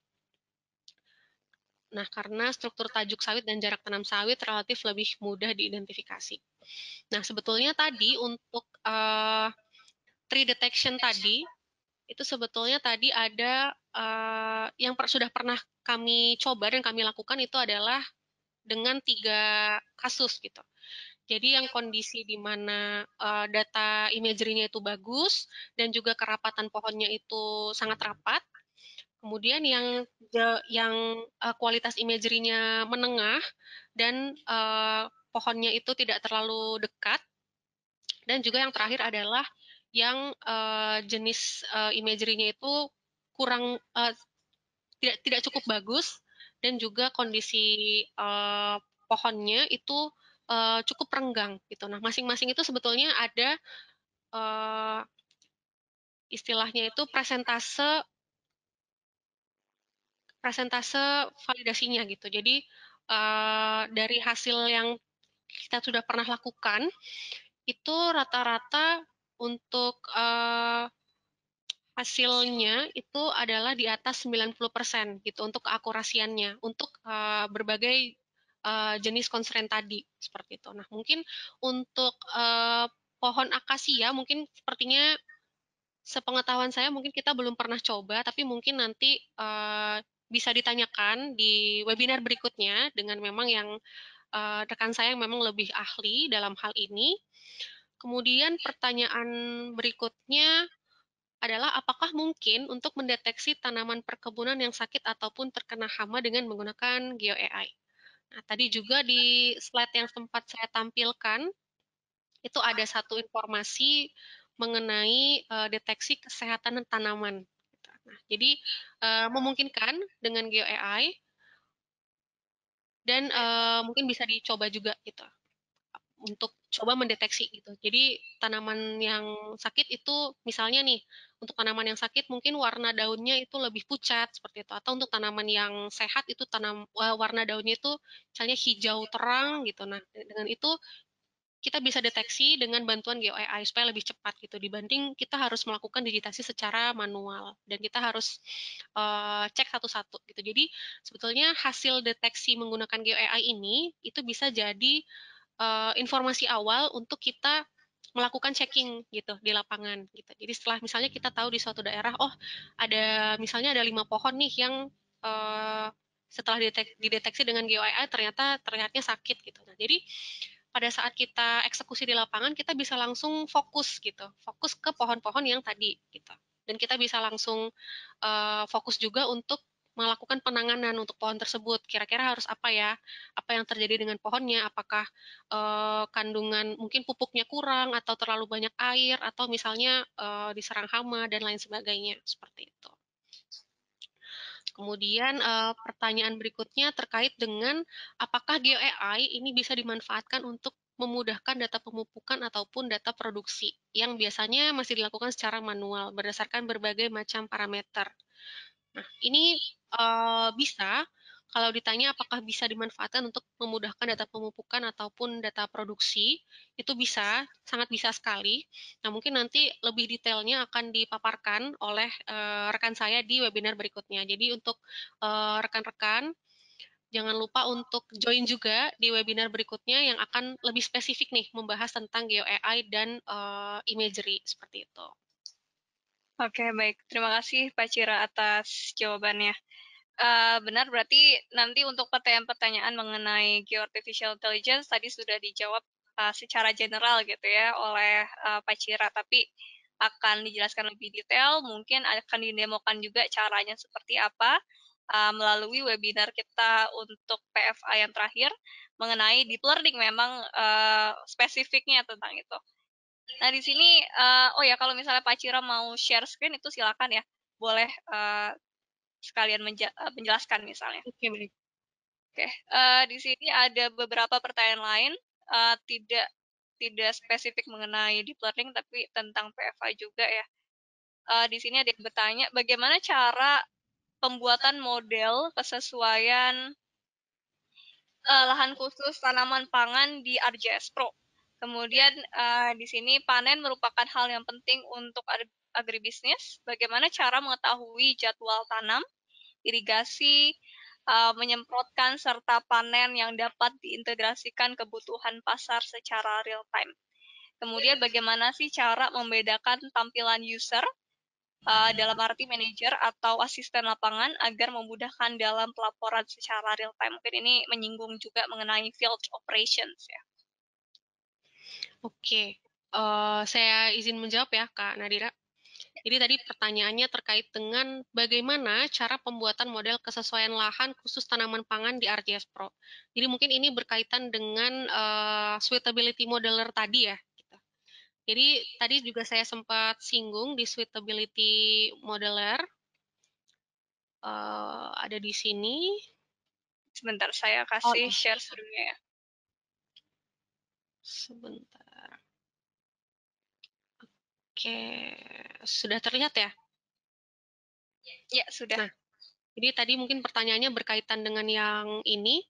Nah, karena struktur tajuk sawit dan jarak tanam sawit relatif lebih mudah diidentifikasi. Nah, sebetulnya tadi untuk uh, tree detection tadi, itu sebetulnya tadi ada uh, yang per, sudah pernah kami coba dan kami lakukan itu adalah dengan tiga kasus gitu. Jadi yang kondisi di mana uh, data imagery-nya itu bagus dan juga kerapatan pohonnya itu sangat rapat. Kemudian yang yang uh, kualitas imagery-nya menengah dan uh, pohonnya itu tidak terlalu dekat. Dan juga yang terakhir adalah yang uh, jenis uh, imagery-nya itu kurang uh, tidak tidak cukup bagus dan juga kondisi uh, pohonnya itu uh, cukup renggang gitu. Nah, masing-masing itu sebetulnya ada uh, istilahnya itu presentase presentase validasinya gitu. Jadi uh, dari hasil yang kita sudah pernah lakukan itu rata-rata untuk uh, hasilnya itu adalah di atas 90% gitu untuk keakurasiannya untuk uh, berbagai uh, jenis constraint tadi seperti itu. Nah, mungkin untuk uh, pohon akasia mungkin sepertinya sepengetahuan saya mungkin kita belum pernah coba, tapi mungkin nanti uh, bisa ditanyakan di webinar berikutnya dengan memang yang uh, rekan saya yang memang lebih ahli dalam hal ini. Kemudian pertanyaan berikutnya adalah apakah mungkin untuk mendeteksi tanaman perkebunan yang sakit ataupun terkena hama dengan menggunakan GeoAI? Nah, tadi juga di slide yang sempat saya tampilkan, itu ada satu informasi mengenai uh, deteksi kesehatan tanaman. Nah, jadi uh, memungkinkan dengan GeoAI dan uh, mungkin bisa dicoba juga gitu untuk coba mendeteksi gitu. Jadi tanaman yang sakit itu misalnya nih untuk tanaman yang sakit mungkin warna daunnya itu lebih pucat seperti itu atau untuk tanaman yang sehat itu tanam eh, warna daunnya itu misalnya hijau terang gitu. Nah, dengan itu kita bisa deteksi dengan bantuan GeoAI supaya lebih cepat gitu dibanding kita harus melakukan digitasi secara manual dan kita harus uh, cek satu-satu gitu. Jadi sebetulnya hasil deteksi menggunakan GeoAI ini itu bisa jadi uh, informasi awal untuk kita melakukan checking gitu di lapangan gitu. Jadi setelah misalnya kita tahu di suatu daerah oh ada misalnya ada lima pohon nih yang uh, setelah didetek, dideteksi dengan GOI ternyata terlihatnya sakit gitu. Nah, jadi pada saat kita eksekusi di lapangan kita bisa langsung fokus gitu, fokus ke pohon-pohon yang tadi gitu. Dan kita bisa langsung uh, fokus juga untuk melakukan penanganan untuk pohon tersebut. Kira-kira harus apa ya? Apa yang terjadi dengan pohonnya? Apakah eh, kandungan mungkin pupuknya kurang atau terlalu banyak air atau misalnya eh, diserang hama dan lain sebagainya seperti itu. Kemudian eh, pertanyaan berikutnya terkait dengan apakah GeoAI ini bisa dimanfaatkan untuk memudahkan data pemupukan ataupun data produksi yang biasanya masih dilakukan secara manual berdasarkan berbagai macam parameter. Nah, ini uh, bisa kalau ditanya apakah bisa dimanfaatkan untuk memudahkan data pemupukan ataupun data produksi, itu bisa, sangat bisa sekali. Nah, mungkin nanti lebih detailnya akan dipaparkan oleh uh, rekan saya di webinar berikutnya. Jadi untuk eh, rekan-rekan, uh, jangan lupa untuk join juga di webinar berikutnya yang akan lebih spesifik nih membahas tentang GeoAI dan uh, imagery seperti itu. Oke, baik. Terima kasih Pak Cira atas jawabannya. Uh, benar, berarti nanti untuk pertanyaan-pertanyaan mengenai geoartificial intelligence tadi sudah dijawab uh, secara general gitu ya oleh uh, Pak Cira, tapi akan dijelaskan lebih detail, mungkin akan didemokan juga caranya seperti apa uh, melalui webinar kita untuk PFA yang terakhir mengenai deep learning memang uh, spesifiknya tentang itu. Nah di sini, uh, oh ya kalau misalnya Pak Cira mau share screen itu silakan ya, boleh uh, sekalian menja eh, menjelaskan misalnya. Oke okay, okay. uh, di sini ada beberapa pertanyaan lain, uh, tidak tidak spesifik mengenai deep learning tapi tentang PFA juga ya. Uh, di sini ada yang bertanya bagaimana cara pembuatan model kesesuaian uh, lahan khusus tanaman pangan di RJS Pro. Kemudian uh, di sini panen merupakan hal yang penting untuk agribisnis. Bagaimana cara mengetahui jadwal tanam, irigasi, uh, menyemprotkan serta panen yang dapat diintegrasikan kebutuhan pasar secara real time. Kemudian bagaimana sih cara membedakan tampilan user uh, dalam arti manajer atau asisten lapangan agar memudahkan dalam pelaporan secara real time. Mungkin ini menyinggung juga mengenai field operations ya. Oke, uh, saya izin menjawab ya, Kak Nadira. Jadi tadi pertanyaannya terkait dengan bagaimana cara pembuatan model kesesuaian lahan khusus tanaman pangan di RTS Pro. Jadi mungkin ini berkaitan dengan uh, suitability modeler tadi ya, Jadi tadi juga saya sempat singgung di suitability modeler. Uh, ada di sini. Sebentar, saya oh, kasih oh. share screen ya. Sebentar. Oke, sudah terlihat ya? Ya, sudah. Nah, jadi tadi mungkin pertanyaannya berkaitan dengan yang ini.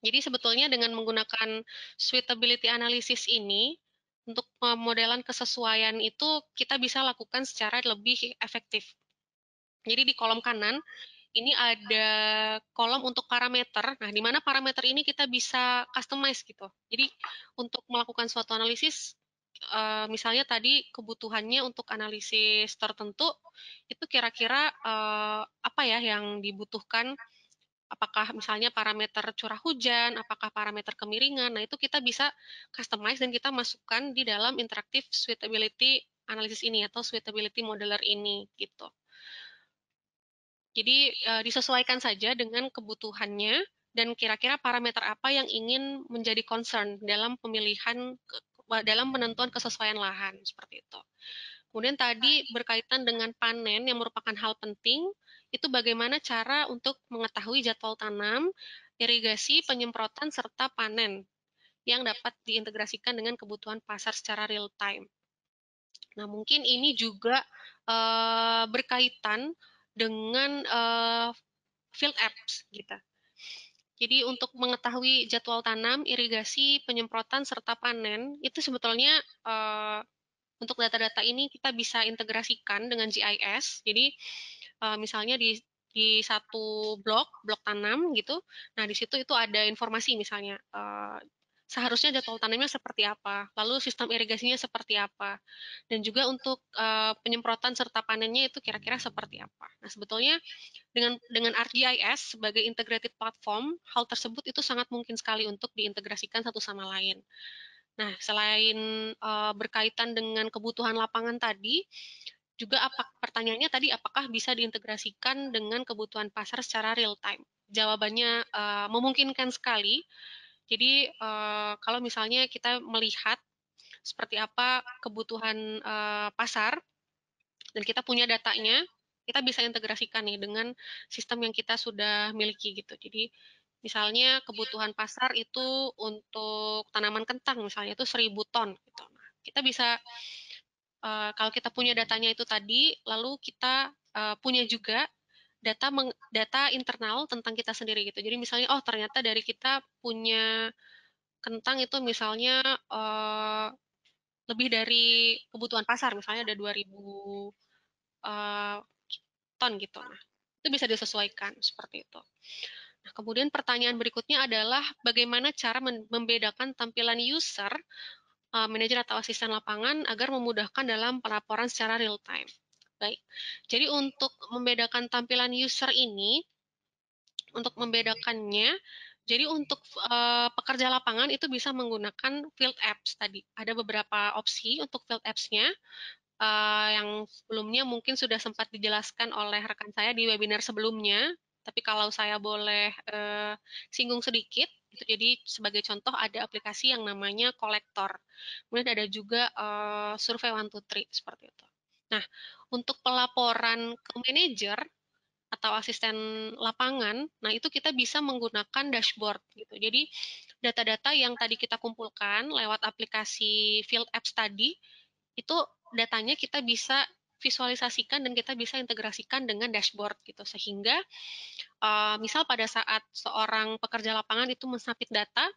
Jadi sebetulnya dengan menggunakan suitability analysis ini, untuk pemodelan kesesuaian itu kita bisa lakukan secara lebih efektif. Jadi di kolom kanan ini ada kolom untuk parameter. Nah, di mana parameter ini kita bisa customize gitu. Jadi untuk melakukan suatu analisis uh, misalnya tadi kebutuhannya untuk analisis tertentu itu kira-kira uh, apa ya yang dibutuhkan apakah misalnya parameter curah hujan, apakah parameter kemiringan. Nah, itu kita bisa customize dan kita masukkan di dalam interactive suitability analysis ini atau suitability modeler ini gitu. Jadi eh, disesuaikan saja dengan kebutuhannya dan kira-kira parameter apa yang ingin menjadi concern dalam pemilihan dalam penentuan kesesuaian lahan seperti itu. Kemudian tadi berkaitan dengan panen yang merupakan hal penting, itu bagaimana cara untuk mengetahui jadwal tanam, irigasi, penyemprotan, serta panen yang dapat diintegrasikan dengan kebutuhan pasar secara real time. Nah, mungkin ini juga uh, berkaitan dengan uh, field apps gitu. Jadi untuk mengetahui jadwal tanam, irigasi, penyemprotan, serta panen, itu sebetulnya uh, untuk data-data ini kita bisa integrasikan dengan GIS. Jadi uh, misalnya di di satu blok blok tanam gitu nah di situ itu ada informasi misalnya uh, seharusnya jadwal tanamnya seperti apa, lalu sistem irigasinya seperti apa, dan juga untuk uh, penyemprotan serta panennya itu kira-kira seperti apa. Nah, sebetulnya dengan dengan ArcGIS sebagai integrated platform, hal tersebut itu sangat mungkin sekali untuk diintegrasikan satu sama lain. Nah, selain uh, berkaitan dengan kebutuhan lapangan tadi, juga apa pertanyaannya tadi apakah bisa diintegrasikan dengan kebutuhan pasar secara real time? Jawabannya uh, memungkinkan sekali jadi uh, kalau misalnya kita melihat seperti apa kebutuhan uh, pasar dan kita punya datanya, kita bisa integrasikan nih dengan sistem yang kita sudah miliki gitu. Jadi misalnya kebutuhan pasar itu untuk tanaman kentang misalnya itu seribu ton gitu. Nah, kita bisa uh, kalau kita punya datanya itu tadi, lalu kita uh, punya juga data meng, data internal tentang kita sendiri gitu. Jadi misalnya oh ternyata dari kita punya kentang itu misalnya uh, lebih dari kebutuhan pasar misalnya ada 2000 uh, eh, ton gitu. Nah, itu bisa disesuaikan seperti itu. Nah, kemudian pertanyaan berikutnya adalah bagaimana cara membedakan tampilan user, uh, manajer atau asisten lapangan agar memudahkan dalam pelaporan secara real time. Baik. Jadi untuk membedakan tampilan user ini, untuk membedakannya, jadi untuk uh, pekerja lapangan itu bisa menggunakan field apps tadi. Ada beberapa opsi untuk field apps-nya uh, yang sebelumnya mungkin sudah sempat dijelaskan oleh rekan saya di webinar sebelumnya. Tapi kalau saya boleh uh, singgung sedikit, itu jadi sebagai contoh ada aplikasi yang namanya kolektor. Kemudian ada juga uh, survei one two three seperti itu. Nah, untuk pelaporan ke manajer atau asisten lapangan, nah itu kita bisa menggunakan dashboard gitu. Jadi data-data yang tadi kita kumpulkan lewat aplikasi Field Apps tadi itu datanya kita bisa visualisasikan dan kita bisa integrasikan dengan dashboard gitu sehingga uh, misal pada saat seorang pekerja lapangan itu mensapit data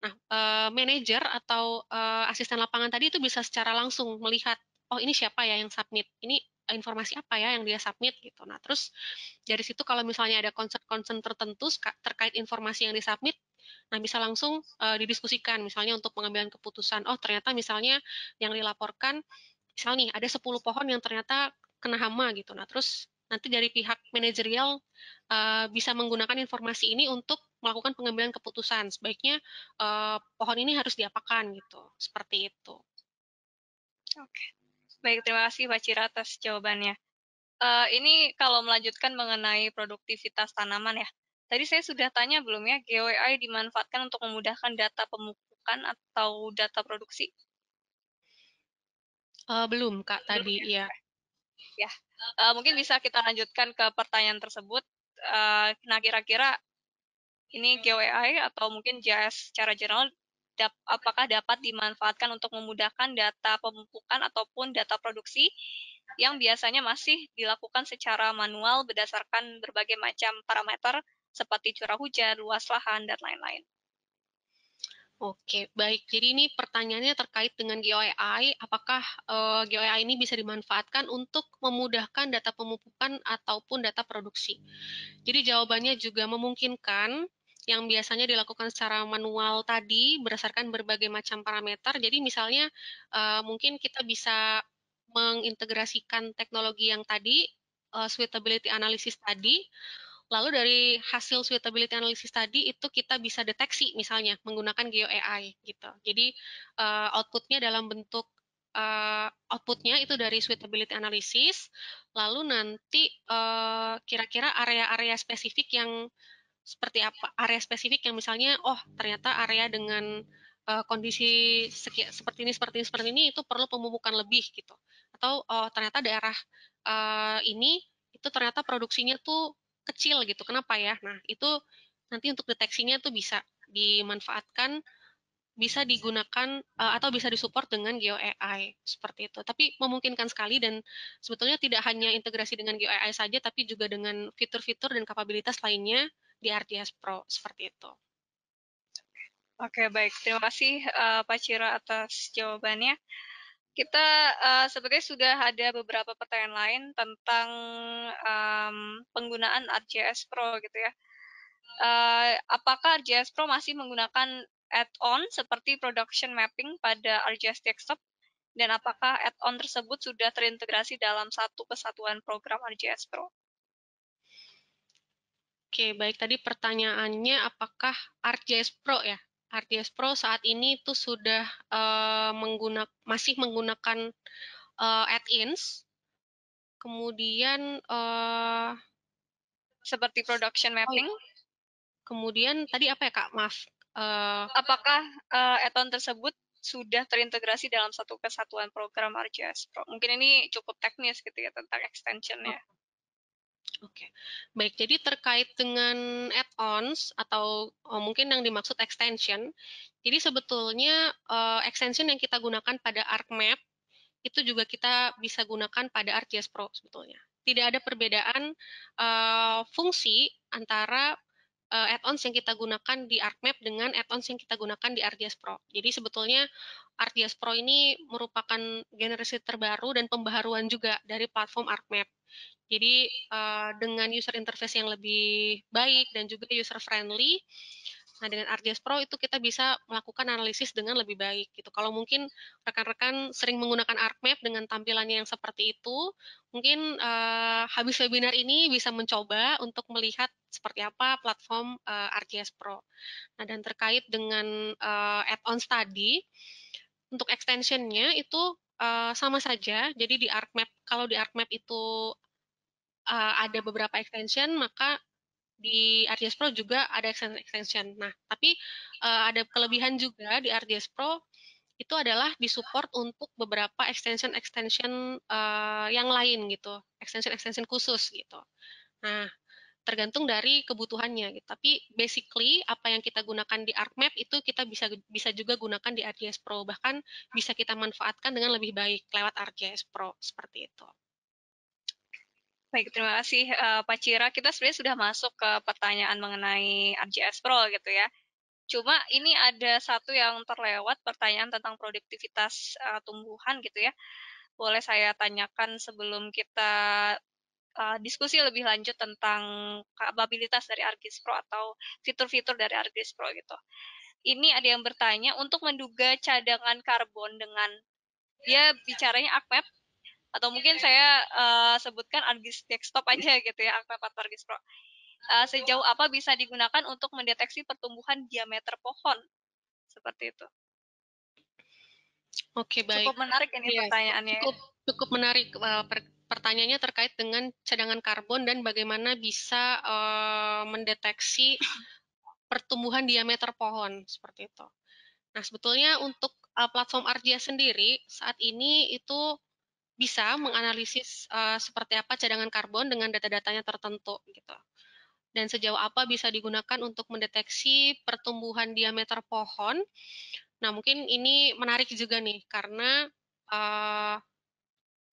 nah uh, manajer atau uh, asisten lapangan tadi itu bisa secara langsung melihat oh ini siapa ya yang submit, ini eh, informasi apa ya yang dia submit gitu. Nah, terus dari situ kalau misalnya ada concern-concern tertentu terkait informasi yang disubmit, nah bisa langsung uh, didiskusikan misalnya untuk pengambilan keputusan. Oh, ternyata misalnya yang dilaporkan misalnya nih ada 10 pohon yang ternyata kena hama gitu. Nah, terus nanti dari pihak manajerial uh, bisa menggunakan informasi ini untuk melakukan pengambilan keputusan. Sebaiknya uh, pohon ini harus diapakan gitu. Seperti itu. Oke. Baik, terima kasih Pak Cira atas jawabannya. Uh, ini kalau melanjutkan mengenai produktivitas tanaman ya. Tadi saya sudah tanya belum ya, GWI dimanfaatkan untuk memudahkan data pemupukan atau data produksi? Uh, belum, Kak, belum, tadi ya. Iya. Ya, ya. Uh, mungkin bisa kita lanjutkan ke pertanyaan tersebut. Uh, nah, kira-kira ini GWI atau mungkin JAS secara general apakah dapat dimanfaatkan untuk memudahkan data pemupukan ataupun data produksi yang biasanya masih dilakukan secara manual berdasarkan berbagai macam parameter seperti curah hujan, luas lahan, dan lain-lain. Oke, baik. Jadi ini pertanyaannya terkait dengan GOI. Apakah uh, eh, GOI ini bisa dimanfaatkan untuk memudahkan data pemupukan ataupun data produksi? Jadi jawabannya juga memungkinkan yang biasanya dilakukan secara manual tadi berdasarkan berbagai macam parameter. Jadi misalnya uh, mungkin kita bisa mengintegrasikan teknologi yang tadi, uh, suitability analysis tadi, lalu dari hasil suitability analysis tadi itu kita bisa deteksi misalnya menggunakan GeoAI gitu. Jadi uh, outputnya dalam bentuk uh, outputnya itu dari suitability analysis, lalu nanti kira-kira uh, area-area spesifik yang seperti apa area spesifik yang misalnya oh ternyata area dengan uh, kondisi seperti ini seperti ini seperti ini itu perlu pemupukan lebih gitu atau oh, ternyata daerah uh, ini itu ternyata produksinya tuh kecil gitu kenapa ya nah itu nanti untuk deteksinya tuh bisa dimanfaatkan bisa digunakan uh, atau bisa disupport dengan GeoAI seperti itu. Tapi memungkinkan sekali dan sebetulnya tidak hanya integrasi dengan GeoAI saja, tapi juga dengan fitur-fitur dan kapabilitas lainnya di RTS Pro seperti itu. Oke baik, terima kasih uh, Pak Ciro atas jawabannya. Kita uh, eh, sebenarnya sudah ada beberapa pertanyaan lain tentang um, penggunaan RJS Pro gitu ya. Uh, apakah RJS Pro masih menggunakan add-on seperti production mapping pada RGS Desktop dan apakah add-on tersebut sudah terintegrasi dalam satu kesatuan program RJS Pro. Oke, baik tadi pertanyaannya apakah RJS Pro ya? RJS Pro saat ini itu sudah uh, eh, menggunakan masih menggunakan uh, add-ins. Kemudian uh, seperti production oh, iya. mapping. Oh, kemudian tadi apa ya Kak? Maaf, Uh, apakah uh, eh, eton tersebut sudah terintegrasi dalam satu kesatuan program RJS Pro. Mungkin ini cukup teknis gitu ya tentang extensionnya. Oke, okay. baik. Jadi terkait dengan add-ons atau oh, mungkin yang dimaksud extension, jadi sebetulnya uh, extension yang kita gunakan pada ArcMap itu juga kita bisa gunakan pada ArcGIS Pro sebetulnya. Tidak ada perbedaan uh, fungsi antara uh, add-ons yang kita gunakan di ArcMap dengan add-ons yang kita gunakan di RDS Pro. Jadi sebetulnya RDS Pro ini merupakan generasi terbaru dan pembaharuan juga dari platform ArcMap. Jadi uh, dengan user interface yang lebih baik dan juga user friendly, Nah, dengan RGS Pro itu kita bisa melakukan analisis dengan lebih baik gitu. Kalau mungkin rekan-rekan sering menggunakan ArcMap dengan tampilannya yang seperti itu, mungkin uh, habis webinar ini bisa mencoba untuk melihat seperti apa platform uh, eh, RGS Pro. Nah, dan terkait dengan uh, eh, add on study untuk extensionnya itu uh, sama saja. Jadi di ArcMap, kalau di ArcMap itu uh, ada beberapa extension, maka di RDS Pro juga ada extension. Nah, tapi uh, ada kelebihan juga di RDS Pro itu adalah disupport untuk beberapa extension-extension uh, eh, yang lain gitu, extension-extension khusus gitu. Nah, tergantung dari kebutuhannya gitu. Tapi basically apa yang kita gunakan di ArcMap itu kita bisa bisa juga gunakan di RGS Pro, bahkan bisa kita manfaatkan dengan lebih baik lewat RGS Pro seperti itu. Baik, terima kasih uh, Pak Cira. Kita sebenarnya sudah masuk ke pertanyaan mengenai RGS Pro gitu ya. Cuma ini ada satu yang terlewat pertanyaan tentang produktivitas uh, tumbuhan gitu ya. Boleh saya tanyakan sebelum kita uh, diskusi lebih lanjut tentang kapabilitas dari ArcGIS Pro atau fitur-fitur dari ArcGIS Pro gitu. Ini ada yang bertanya untuk menduga cadangan karbon dengan dia bicaranya ACMAP e atau iya, mungkin iya. saya uh, sebutkan Argis Desktop aja [laughs] gitu ya, angka 4 Argis Pro. Uh, sejauh apa bisa digunakan untuk mendeteksi pertumbuhan diameter pohon? Seperti itu. Oke, baik. Cukup menarik ini ya, pertanyaannya. Cukup, cukup menarik uh, pertanyaannya terkait dengan cadangan karbon dan bagaimana bisa uh, mendeteksi [coughs] pertumbuhan diameter pohon seperti itu. Nah, sebetulnya untuk uh, platform Argia sendiri saat ini itu bisa menganalisis uh, seperti apa cadangan karbon dengan data-datanya tertentu gitu. Dan sejauh apa bisa digunakan untuk mendeteksi pertumbuhan diameter pohon. Nah, mungkin ini menarik juga nih karena uh,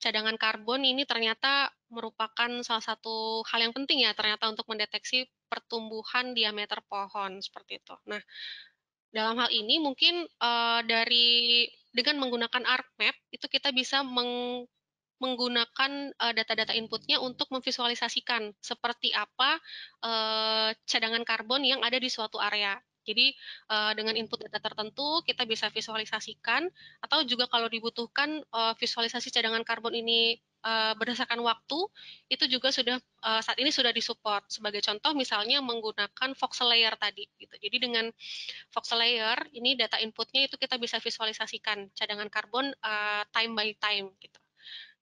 cadangan karbon ini ternyata merupakan salah satu hal yang penting ya ternyata untuk mendeteksi pertumbuhan diameter pohon seperti itu. Nah, dalam hal ini mungkin uh, dari dengan menggunakan ArcMap itu kita bisa meng menggunakan eh, data-data inputnya untuk memvisualisasikan seperti apa eh, cadangan karbon yang ada di suatu area. Jadi eh, dengan input data tertentu kita bisa visualisasikan atau juga kalau dibutuhkan visualisasi cadangan karbon ini uh, berdasarkan waktu itu juga sudah uh, saat ini sudah disupport. Sebagai contoh misalnya menggunakan voxel layer tadi gitu. Jadi dengan voxel layer ini data inputnya itu kita bisa visualisasikan cadangan karbon uh, time by time gitu.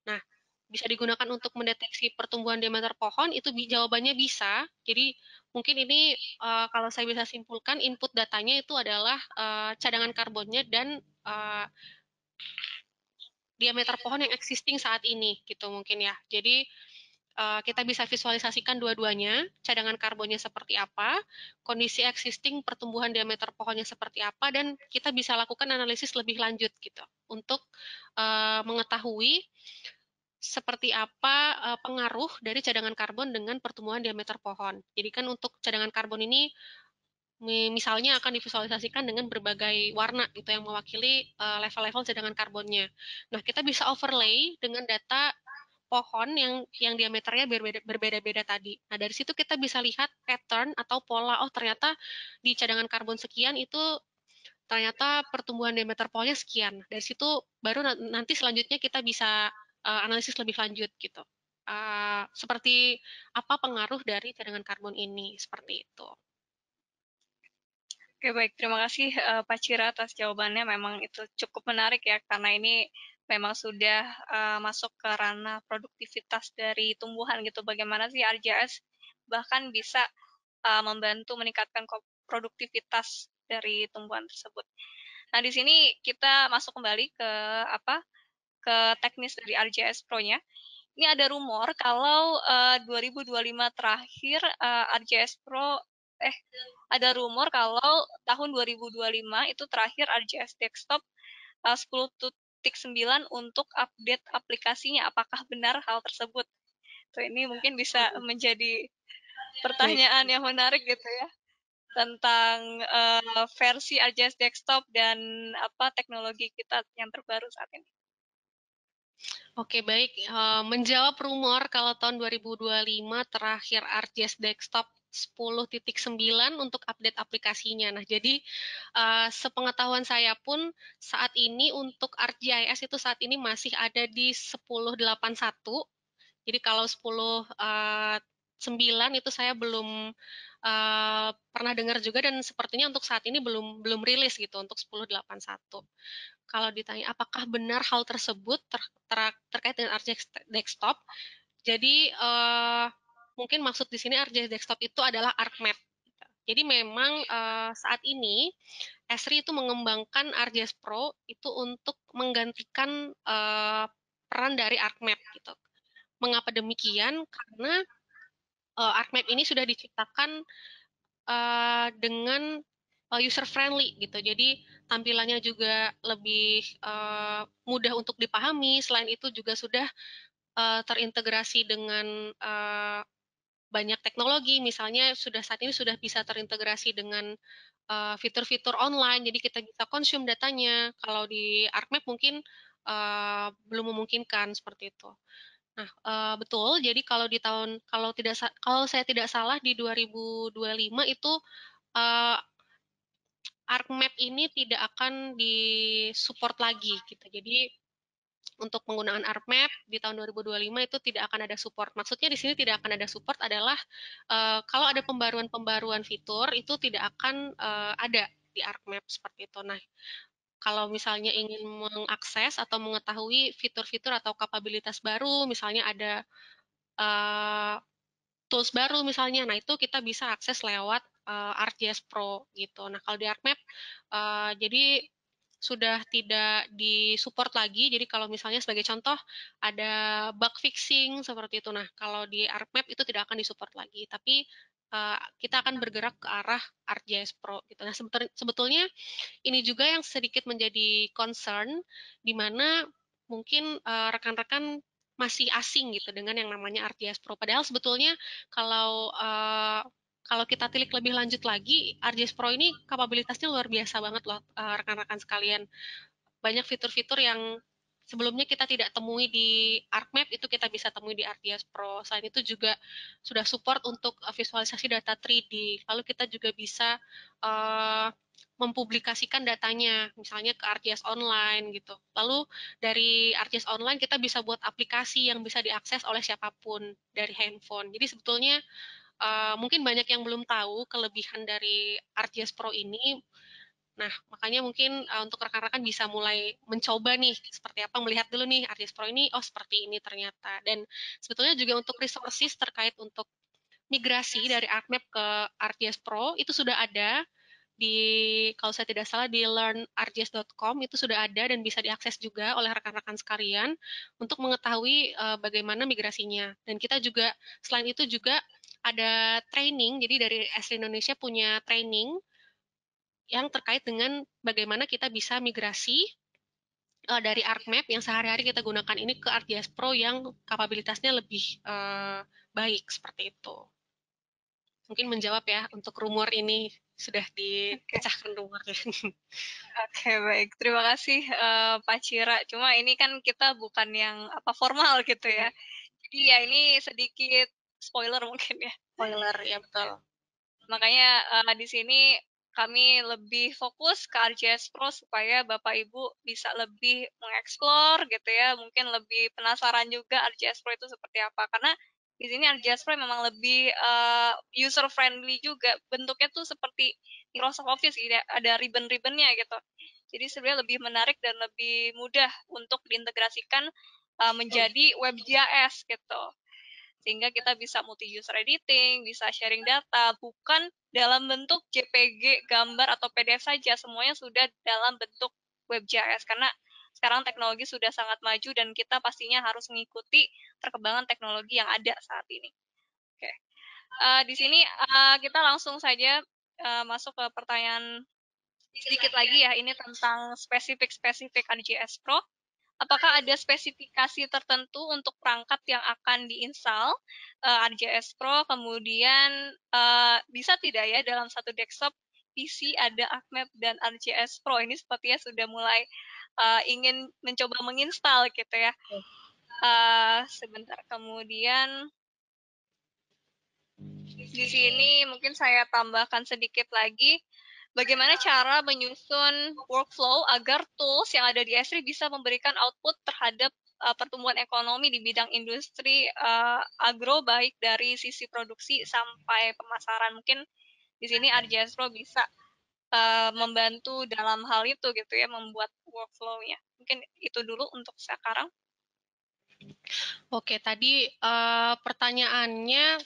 Nah, bisa digunakan untuk mendeteksi pertumbuhan diameter pohon itu jawabannya bisa. Jadi mungkin ini uh, kalau saya bisa simpulkan input datanya itu adalah uh, cadangan karbonnya dan uh, diameter pohon yang existing saat ini gitu mungkin ya. Jadi uh, kita bisa visualisasikan dua-duanya, cadangan karbonnya seperti apa, kondisi existing pertumbuhan diameter pohonnya seperti apa, dan kita bisa lakukan analisis lebih lanjut gitu untuk uh, mengetahui seperti apa eh, pengaruh dari cadangan karbon dengan pertumbuhan diameter pohon. Jadi kan untuk cadangan karbon ini misalnya akan divisualisasikan dengan berbagai warna itu yang mewakili eh, level-level uh, cadangan karbonnya. Nah, kita bisa overlay dengan data pohon yang yang diameternya berbeda-beda tadi. Nah, dari situ kita bisa lihat pattern atau pola oh ternyata di cadangan karbon sekian itu ternyata pertumbuhan diameter pohonnya sekian. Dari situ baru nanti selanjutnya kita bisa uh, analisis lebih lanjut gitu. Uh, seperti apa pengaruh dari cadangan karbon ini seperti itu. Oke baik, terima kasih uh, Pak Cira atas jawabannya. Memang itu cukup menarik ya karena ini memang sudah uh, masuk ke ranah produktivitas dari tumbuhan gitu. Bagaimana sih RJS bahkan bisa uh, membantu meningkatkan produktivitas dari tumbuhan tersebut. Nah di sini kita masuk kembali ke apa ke teknis dari RJS Pro-nya ini ada rumor kalau uh, 2025 terakhir uh, RJS Pro eh ada rumor kalau tahun 2025 itu terakhir RJS Desktop eh, uh, 10.9 untuk update aplikasinya. Apakah benar hal tersebut? Tuh, ini mungkin bisa menjadi pertanyaan yang menarik gitu ya tentang uh, versi RJS Desktop dan apa teknologi kita yang terbaru saat ini. Oke, baik. Eh, menjawab rumor kalau tahun 2025 terakhir RJS Desktop 10.9 untuk update aplikasinya. Nah, jadi uh, sepengetahuan saya pun saat ini untuk ArcGIS itu saat ini masih ada di 10.81. Jadi kalau 10.9 uh, eh, itu saya belum uh, pernah dengar juga dan sepertinya untuk saat ini belum belum rilis gitu untuk 1081. Kalau ditanya apakah benar hal tersebut ter, ter, terkait dengan Arch Desktop, jadi uh, mungkin maksud di sini ArcGIS Desktop itu adalah ArcMap. Jadi memang uh, saat ini Esri itu mengembangkan ArcGIS Pro itu untuk menggantikan uh, peran dari ArcMap gitu. Mengapa demikian? Karena uh, eh, ArcMap ini sudah diciptakan uh, dengan user friendly gitu. Jadi tampilannya juga lebih uh, mudah untuk dipahami. Selain itu juga sudah uh, terintegrasi dengan banyak teknologi, misalnya sudah saat ini sudah bisa terintegrasi dengan eh, fitur-fitur uh, online, jadi kita bisa konsum datanya. Kalau di ArcMap mungkin uh, belum memungkinkan seperti itu. Nah, uh, betul. Jadi kalau di tahun kalau tidak kalau saya tidak salah di 2025 itu uh, ArcMap ini tidak akan disupport lagi gitu. Jadi untuk penggunaan ARPMap di tahun 2025 itu tidak akan ada support. Maksudnya di sini tidak akan ada support adalah uh, kalau ada pembaruan-pembaruan fitur itu tidak akan uh, ada di ARPMap seperti itu. Nah, kalau misalnya ingin mengakses atau mengetahui fitur-fitur atau kapabilitas baru, misalnya ada uh, tools baru misalnya, nah itu kita bisa akses lewat uh, ArcGIS Pro gitu. Nah kalau di ArcMap, uh, jadi sudah tidak disupport lagi. Jadi kalau misalnya sebagai contoh ada bug fixing seperti itu. Nah, kalau di ArcMap itu tidak akan disupport lagi, tapi uh, kita akan bergerak ke arah ArcGIS Pro gitu. Nah, sebetulnya ini juga yang sedikit menjadi concern di mana mungkin eh, rekan-rekan masih asing gitu dengan yang namanya ArcGIS Pro. Padahal sebetulnya kalau uh, kalau kita tilik lebih lanjut lagi, RJS Pro ini kapabilitasnya luar biasa banget loh eh, rekan-rekan sekalian. Banyak fitur-fitur yang sebelumnya kita tidak temui di ArcMap itu kita bisa temui di RDS Pro. Selain itu juga sudah support untuk eh, visualisasi data 3D. Lalu kita juga bisa uh, mempublikasikan datanya, misalnya ke RGS Online gitu. Lalu dari RGS Online kita bisa buat aplikasi yang bisa diakses oleh siapapun dari handphone. Jadi sebetulnya Eh, mungkin banyak yang belum tahu kelebihan dari RGS Pro ini. Nah, makanya mungkin uh, untuk rekan-rekan bisa mulai mencoba nih, seperti apa melihat dulu nih RGS Pro ini, oh seperti ini ternyata. Dan sebetulnya juga untuk resources terkait untuk migrasi dari ArcMap ke RGS Pro itu sudah ada di kalau saya tidak salah di learnrgs.com itu sudah ada dan bisa diakses juga oleh rekan-rekan sekalian untuk mengetahui uh, bagaimana migrasinya. Dan kita juga selain itu juga ada training, jadi dari Esri Indonesia punya training yang terkait dengan bagaimana kita bisa migrasi uh, dari ArcMap yang sehari-hari kita gunakan ini ke ArcGIS Pro yang kapabilitasnya lebih uh, baik seperti itu. Mungkin menjawab ya untuk rumor ini sudah dipecahkan okay. rumornya. [laughs] Oke okay, baik, terima kasih uh, Pak Cira. Cuma ini kan kita bukan yang apa formal gitu ya. Iya. Jadi ya ini sedikit spoiler mungkin ya. Spoiler ya betul. Makanya uh, di sini kami lebih fokus ke RJS Pro supaya Bapak Ibu bisa lebih mengeksplor gitu ya, mungkin lebih penasaran juga RJS Pro itu seperti apa karena di sini RJS Pro memang lebih uh, eh, user friendly juga. Bentuknya tuh seperti Microsoft Office gitu, ada ribbon-ribbonnya gitu. Jadi sebenarnya lebih menarik dan lebih mudah untuk diintegrasikan uh, menjadi web GIS gitu sehingga kita bisa multi user editing, bisa sharing data, bukan dalam bentuk JPG, gambar atau PDF saja, semuanya sudah dalam bentuk Web JS karena sekarang teknologi sudah sangat maju dan kita pastinya harus mengikuti perkembangan teknologi yang ada saat ini. Oke. Uh, di sini uh, kita langsung saja uh, masuk ke pertanyaan sedikit lagi ya ini tentang spesifik-spesifik AJS anu Pro apakah ada spesifikasi tertentu untuk perangkat yang akan diinstal uh, eh, RJS Pro, kemudian uh, bisa tidak ya dalam satu desktop PC ada ArcMap e dan RJS Pro ini sepertinya sudah mulai uh, ingin mencoba menginstal gitu ya. Uh, sebentar kemudian di sini mungkin saya tambahkan sedikit lagi bagaimana cara menyusun workflow agar tools yang ada di s bisa memberikan output terhadap uh, pertumbuhan ekonomi di bidang industri uh, agro baik dari sisi produksi sampai pemasaran. Mungkin di sini RJS Pro bisa uh, membantu dalam hal itu gitu ya membuat workflownya. Mungkin itu dulu untuk sekarang. Oke, tadi uh, pertanyaannya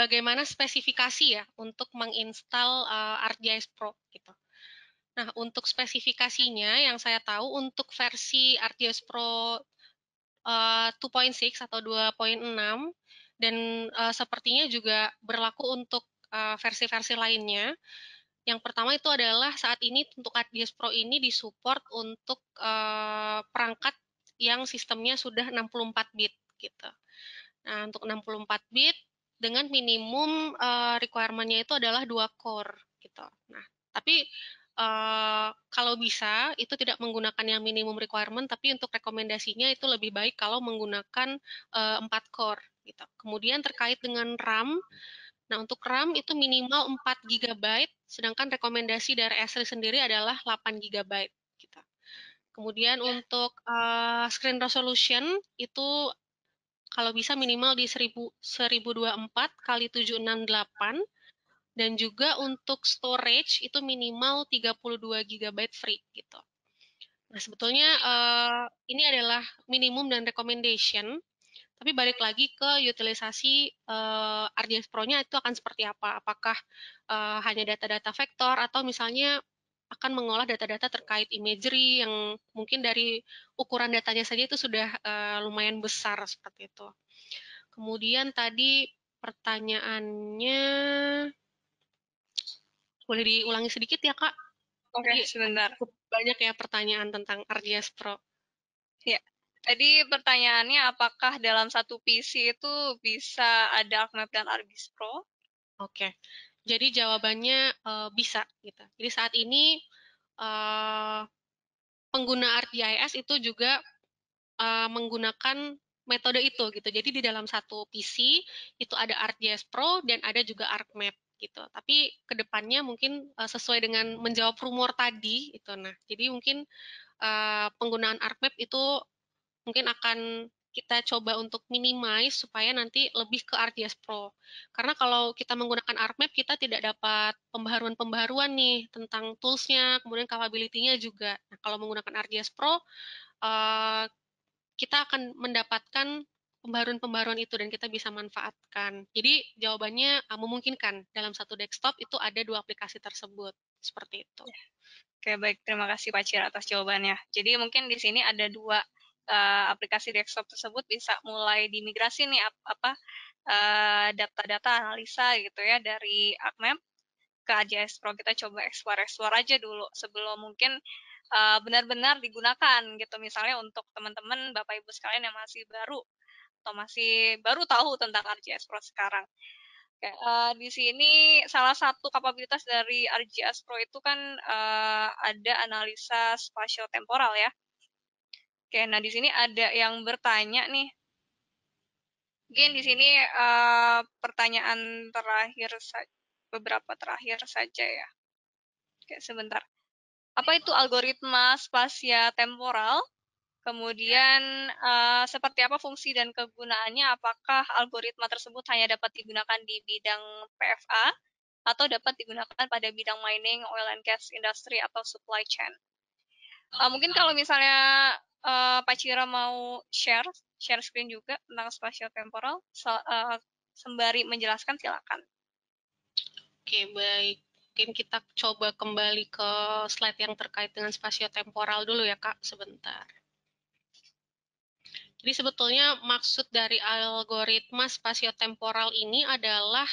bagaimana spesifikasi ya untuk menginstal uh, eh, ArcGIS Pro gitu. Nah, untuk spesifikasinya yang saya tahu untuk versi ArcGIS Pro uh, eh, 2.6 atau 2.6 dan uh, sepertinya juga berlaku untuk versi-versi uh, lainnya. Yang pertama itu adalah saat ini untuk ArcGIS Pro ini disupport untuk uh, perangkat yang sistemnya sudah 64 bit gitu. Nah, untuk 64 bit dengan minimum uh, requirement-nya itu adalah dua core gitu. Nah, tapi Uh, kalau bisa itu tidak menggunakan yang minimum requirement, tapi untuk rekomendasinya itu lebih baik kalau menggunakan uh, eh, 4 core. Gitu. Kemudian terkait dengan RAM, nah untuk RAM itu minimal 4 GB, sedangkan rekomendasi dari Esri sendiri adalah 8 GB. Gitu. Kemudian untuk screen resolution itu kalau bisa minimal di 1000, 1024 kali 768 dan juga untuk storage itu minimal 32 GB free gitu. Nah, sebetulnya uh, ini adalah minimum dan recommendation, tapi balik lagi ke utilisasi uh, eh, RDS Pro-nya itu akan seperti apa? Apakah uh, hanya data-data vektor atau misalnya akan mengolah data-data terkait imagery yang mungkin dari ukuran datanya saja itu sudah uh, lumayan besar seperti itu. Kemudian tadi pertanyaannya boleh diulangi sedikit ya kak? Oke okay, iya, sebentar. Banyak ya pertanyaan tentang RGS Pro. Ya. Tadi pertanyaannya apakah dalam satu PC itu bisa ada ArcMap dan ArcGIS Pro? Oke. Okay. Jadi jawabannya uh, bisa gitu. Jadi saat ini uh, pengguna ArcGIS itu juga uh, menggunakan metode itu gitu. Jadi di dalam satu PC itu ada ArcGIS Pro dan ada juga ArcMap gitu. Tapi kedepannya mungkin uh, sesuai dengan menjawab rumor tadi itu. Nah, jadi mungkin uh, penggunaan ArcMap itu mungkin akan kita coba untuk minimize supaya nanti lebih ke RGS Pro. Karena kalau kita menggunakan ArcMap kita tidak dapat pembaharuan-pembaharuan nih tentang toolsnya, kemudian capability-nya juga. Nah, kalau menggunakan RGS Pro, eh, kita akan mendapatkan pembaruan-pembaruan itu dan kita bisa manfaatkan. Jadi jawabannya uh, memungkinkan dalam satu desktop itu ada dua aplikasi tersebut seperti itu. Oke baik, terima kasih Pak Cira atas jawabannya. Jadi mungkin di sini ada dua uh, aplikasi desktop tersebut bisa mulai dimigrasi nih apa, apa eh, data-data analisa gitu ya dari ArcMap ke AJS Pro kita coba eksplor explore aja dulu sebelum mungkin benar eh, benar-benar digunakan gitu misalnya untuk teman-teman Bapak Ibu sekalian yang masih baru atau masih baru tahu tentang RGS Pro sekarang. Oke, uh, di sini salah satu kapabilitas dari RGS Pro itu kan uh, ada analisa spasio temporal ya. Oke, nah di sini ada yang bertanya nih. Mungkin di sini uh, pertanyaan terakhir beberapa terakhir saja ya. Oke, sebentar. Apa itu algoritma spasia temporal? Kemudian uh, seperti apa fungsi dan kegunaannya? Apakah algoritma tersebut hanya dapat digunakan di bidang PFA atau dapat digunakan pada bidang mining, oil and gas industry atau supply chain? Uh, mungkin kalau misalnya uh, Pak Cira mau share share screen juga tentang spatial temporal so, uh, sembari menjelaskan silakan. Oke, baik. Mungkin kita coba kembali ke slide yang terkait dengan temporal dulu ya, Kak, sebentar. Jadi sebetulnya maksud dari algoritma spatiotemporal ini adalah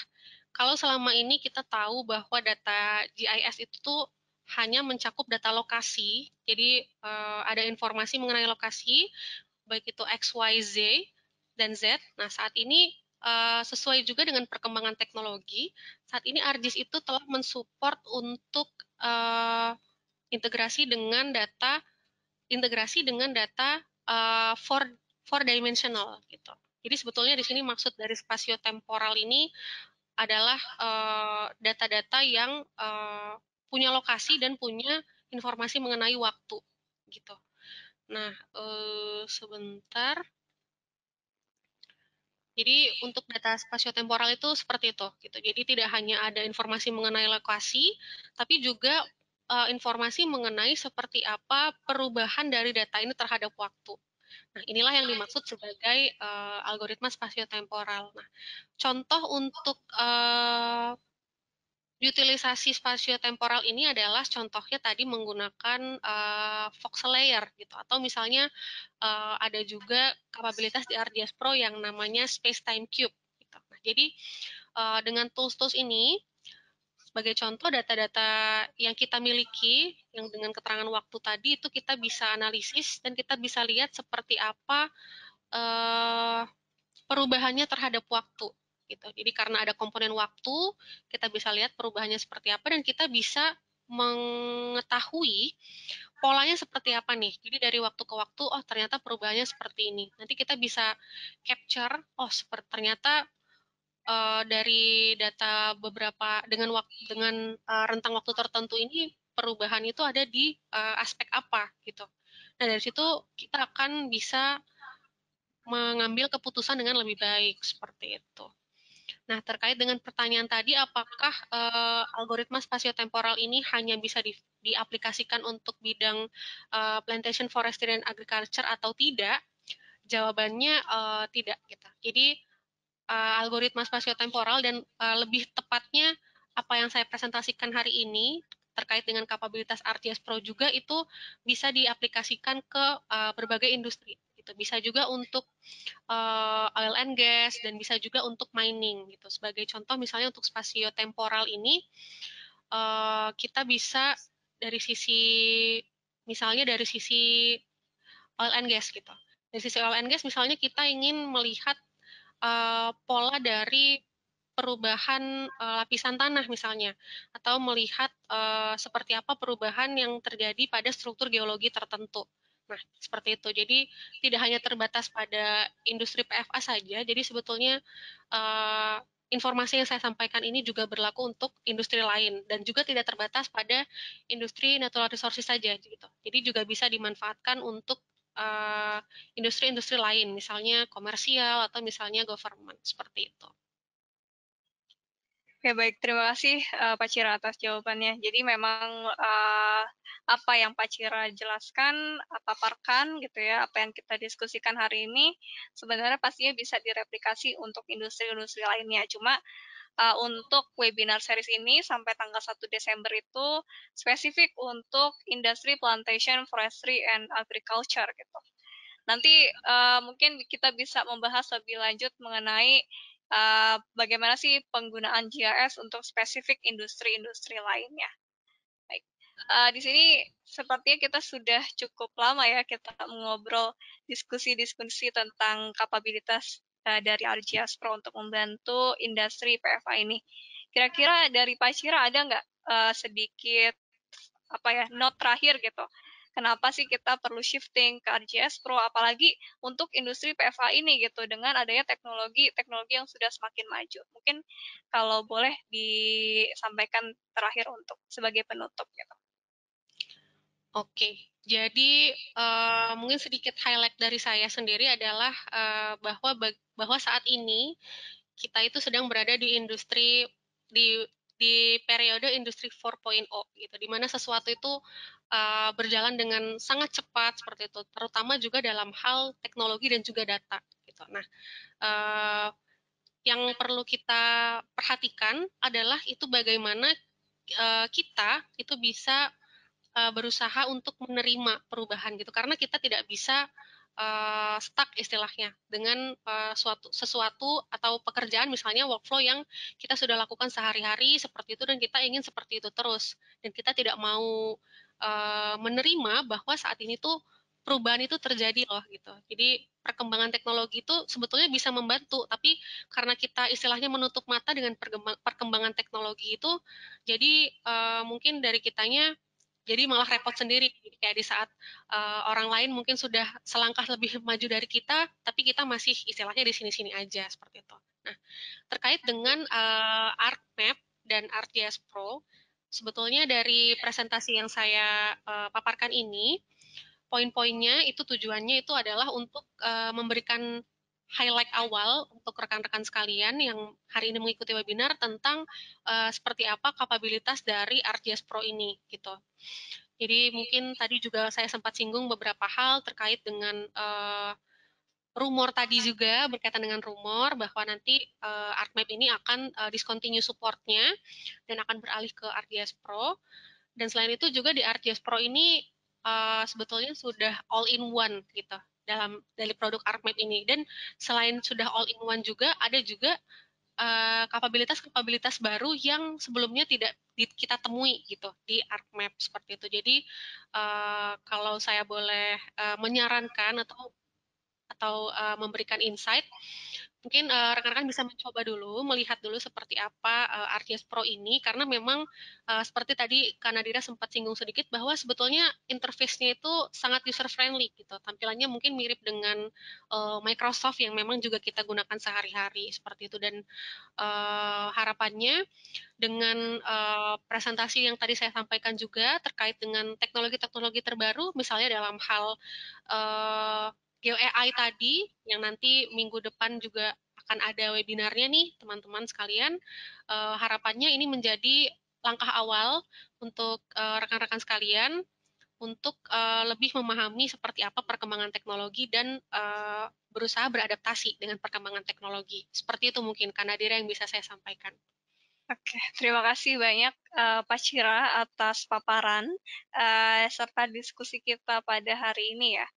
kalau selama ini kita tahu bahwa data GIS itu tuh hanya mencakup data lokasi. Jadi uh, ada informasi mengenai lokasi, baik itu X, Y, Z, dan Z. Nah, saat ini uh, sesuai juga dengan perkembangan teknologi, saat ini ArcGIS itu telah mensupport untuk uh, integrasi dengan data integrasi dengan data uh, four four dimensional gitu. Jadi sebetulnya di sini maksud dari spasio temporal ini adalah data-data uh, yang uh, punya lokasi dan punya informasi mengenai waktu gitu. Nah, eh, sebentar. Jadi untuk data temporal itu seperti itu gitu. Jadi tidak hanya ada informasi mengenai lokasi, tapi juga eh, informasi mengenai seperti apa perubahan dari data ini terhadap waktu. Nah, inilah yang dimaksud sebagai uh, algoritma spasiotemporal. Nah, contoh untuk eh, utilisasi spasio-temporal ini adalah contohnya tadi menggunakan uh, eh, Fox Layer gitu atau misalnya uh, ada juga kapabilitas di RDS Pro yang namanya Space Time Cube. Gitu. Nah, jadi uh, dengan tools-tools ini sebagai contoh data-data yang kita miliki yang dengan keterangan waktu tadi itu kita bisa analisis dan kita bisa lihat seperti apa uh, perubahannya terhadap waktu gitu. Jadi karena ada komponen waktu, kita bisa lihat perubahannya seperti apa dan kita bisa mengetahui polanya seperti apa nih. Jadi dari waktu ke waktu, oh ternyata perubahannya seperti ini. Nanti kita bisa capture, oh seperti ternyata uh, dari data beberapa dengan waktu dengan uh, rentang waktu tertentu ini perubahan itu ada di uh, aspek apa gitu. Nah dari situ kita akan bisa mengambil keputusan dengan lebih baik seperti itu. Nah, terkait dengan pertanyaan tadi, apakah uh, algoritma spatiotemporal ini hanya bisa di, diaplikasikan untuk bidang uh, plantation forestry dan agriculture atau tidak? Jawabannya uh, tidak. Gitu. Jadi, uh, algoritma spatiotemporal dan uh, lebih tepatnya apa yang saya presentasikan hari ini terkait dengan kapabilitas RTS Pro juga itu bisa diaplikasikan ke uh, berbagai industri gitu. Bisa juga untuk uh, oil and gas dan bisa juga untuk mining gitu. Sebagai contoh misalnya untuk spatiotemporal ini uh, kita bisa dari sisi misalnya dari sisi oil and gas gitu. Dari sisi oil and gas misalnya kita ingin melihat uh, pola dari perubahan uh, lapisan tanah misalnya atau melihat uh, seperti apa perubahan yang terjadi pada struktur geologi tertentu. Nah, seperti itu. Jadi tidak hanya terbatas pada industri PFA saja. Jadi sebetulnya uh, informasi yang saya sampaikan ini juga berlaku untuk industri lain dan juga tidak terbatas pada industri natural resources saja gitu. Jadi juga bisa dimanfaatkan untuk eh, industri-industri uh, industri -industri lain, misalnya komersial atau misalnya government seperti itu. Oke ya, baik, terima kasih uh, Pak Cira atas jawabannya. Jadi memang uh, apa yang Pak Cira jelaskan, paparkan gitu ya, apa yang kita diskusikan hari ini sebenarnya pastinya bisa direplikasi untuk industri-industri lainnya. Cuma uh, untuk webinar series ini sampai tanggal 1 Desember itu spesifik untuk industri plantation, forestry, and agriculture gitu. Nanti uh, mungkin kita bisa membahas lebih lanjut mengenai Eh, bagaimana sih penggunaan GIS untuk spesifik industri-industri lainnya. Baik. Uh, di sini sepertinya kita sudah cukup lama ya kita mengobrol diskusi-diskusi tentang kapabilitas uh, dari RGS Pro untuk membantu industri PFA ini. Kira-kira dari Pak Syira ada nggak uh, sedikit apa ya not terakhir gitu kenapa sih kita perlu shifting ke RGS Pro apalagi untuk industri PFA ini gitu dengan adanya teknologi-teknologi yang sudah semakin maju. Mungkin kalau boleh disampaikan terakhir untuk sebagai penutup gitu. Oke, jadi uh, mungkin sedikit highlight dari saya sendiri adalah uh, bahwa bahwa saat ini kita itu sedang berada di industri di di periode industri 4.0 gitu, di mana sesuatu itu uh, berjalan dengan sangat cepat seperti itu, terutama juga dalam hal teknologi dan juga data. Gitu. Nah, uh, yang perlu kita perhatikan adalah itu bagaimana uh, kita itu bisa uh, berusaha untuk menerima perubahan gitu, karena kita tidak bisa uh, stuck istilahnya dengan uh, suatu sesuatu atau pekerjaan misalnya workflow yang kita sudah lakukan sehari-hari seperti itu dan kita ingin seperti itu terus dan kita tidak mau Eh, menerima bahwa saat ini tuh perubahan itu terjadi loh gitu. Jadi perkembangan teknologi itu sebetulnya bisa membantu, tapi karena kita istilahnya menutup mata dengan perkembangan teknologi itu, jadi uh, mungkin dari kitanya jadi malah repot sendiri. Jadi kayak di saat uh, orang lain mungkin sudah selangkah lebih maju dari kita, tapi kita masih istilahnya di sini-sini aja seperti itu. Nah, terkait dengan uh, ArtMap dan ArcGIS Pro, Sebetulnya dari presentasi yang saya uh, paparkan ini, poin-poinnya itu tujuannya itu adalah untuk uh, memberikan highlight awal untuk rekan-rekan sekalian yang hari ini mengikuti webinar tentang uh, seperti apa kapabilitas dari ArcGIS Pro ini gitu. Jadi mungkin tadi juga saya sempat singgung beberapa hal terkait dengan uh, rumor tadi juga berkaitan dengan rumor bahwa nanti uh, ArtMap ini akan uh, discontinue supportnya dan akan beralih ke ArcGIS Pro. Dan selain itu juga di ArcGIS Pro ini uh, sebetulnya sudah all in one gitu dalam dari produk ArcMap ini. Dan selain sudah all in one juga ada juga kapabilitas-kapabilitas uh, baru yang sebelumnya tidak kita temui gitu di ArcMap seperti itu. Jadi uh, kalau saya boleh uh, menyarankan atau atau uh, memberikan insight, mungkin eh, rekan-rekan uh, bisa mencoba dulu, melihat dulu seperti apa uh, eh, RTS Pro ini, karena memang uh, seperti tadi Kanadira sempat singgung sedikit bahwa sebetulnya interface-nya itu sangat user-friendly gitu, tampilannya mungkin mirip dengan uh, Microsoft yang memang juga kita gunakan sehari-hari seperti itu, dan uh, harapannya dengan uh, presentasi yang tadi saya sampaikan juga terkait dengan teknologi-teknologi terbaru, misalnya dalam hal uh, GOEI tadi yang nanti minggu depan juga akan ada webinarnya nih teman-teman sekalian. Uh, harapannya ini menjadi langkah awal untuk eh, rekan-rekan uh, sekalian untuk uh, lebih memahami seperti apa perkembangan teknologi dan uh, berusaha beradaptasi dengan perkembangan teknologi. Seperti itu mungkin karena diri yang bisa saya sampaikan. Oke, terima kasih banyak uh, Pak Cira atas paparan uh, serta diskusi kita pada hari ini ya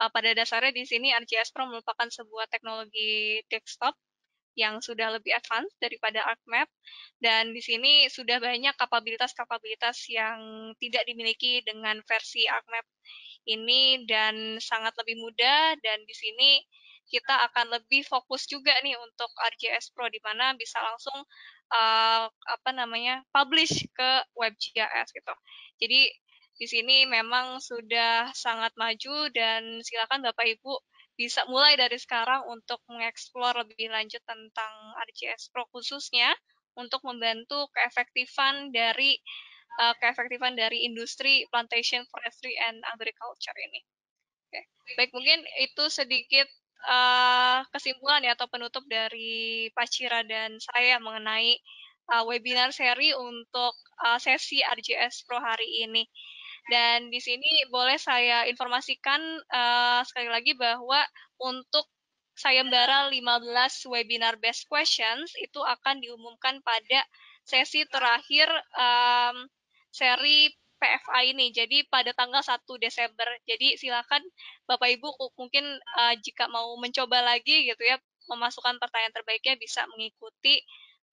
uh, pada dasarnya di sini ArcGIS Pro merupakan sebuah teknologi desktop yang sudah lebih advance daripada ArcMap dan di sini sudah banyak kapabilitas-kapabilitas yang tidak dimiliki dengan versi ArcMap ini dan sangat lebih mudah dan di sini kita akan lebih fokus juga nih untuk ArcGIS Pro di mana bisa langsung uh, apa namanya publish ke WebGIS gitu. Jadi di sini memang sudah sangat maju dan silakan Bapak Ibu bisa mulai dari sekarang untuk mengeksplor lebih lanjut tentang RCS Pro khususnya untuk membantu keefektifan dari uh, keefektifan dari industri plantation forestry and agriculture ini. Oke. Baik, mungkin itu sedikit uh, kesimpulan ya atau penutup dari Pak Cira dan saya mengenai uh, webinar seri untuk uh, sesi RGS Pro hari ini. Dan di sini boleh saya informasikan uh, sekali lagi bahwa untuk sayembara 15 webinar best questions itu akan diumumkan pada sesi terakhir um, seri PFA ini. Jadi pada tanggal 1 Desember. Jadi silakan Bapak Ibu mungkin uh, jika mau mencoba lagi gitu ya memasukkan pertanyaan terbaiknya bisa mengikuti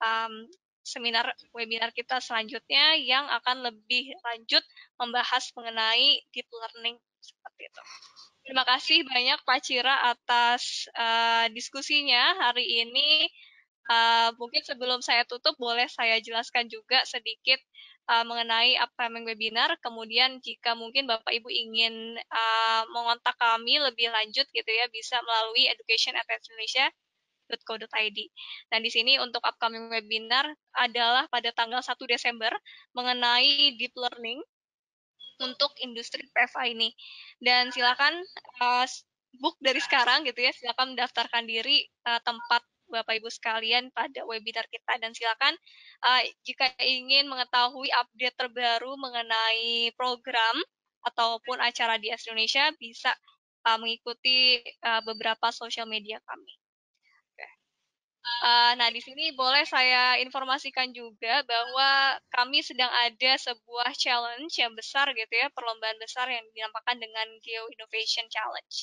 um, seminar webinar kita selanjutnya yang akan lebih lanjut membahas mengenai deep learning seperti itu. Terima kasih banyak Pak Cira atas uh, diskusinya hari ini. Uh, mungkin sebelum saya tutup boleh saya jelaskan juga sedikit uh, mengenai upcoming webinar. Kemudian jika mungkin Bapak Ibu ingin uh, mengontak kami lebih lanjut gitu ya bisa melalui education at Indonesia .co.id. Dan nah, di sini untuk upcoming webinar adalah pada tanggal 1 Desember mengenai deep learning untuk industri PFA e ini. Dan silakan uh, book dari sekarang gitu ya, silakan mendaftarkan diri uh, tempat Bapak Ibu sekalian pada webinar kita dan silakan uh, jika ingin mengetahui update terbaru mengenai program ataupun acara di Indonesia bisa uh, mengikuti uh, beberapa sosial media kami. Uh, nah, di sini boleh saya informasikan juga bahwa kami sedang ada sebuah challenge yang besar gitu ya, perlombaan besar yang dinamakan dengan Geo Innovation Challenge.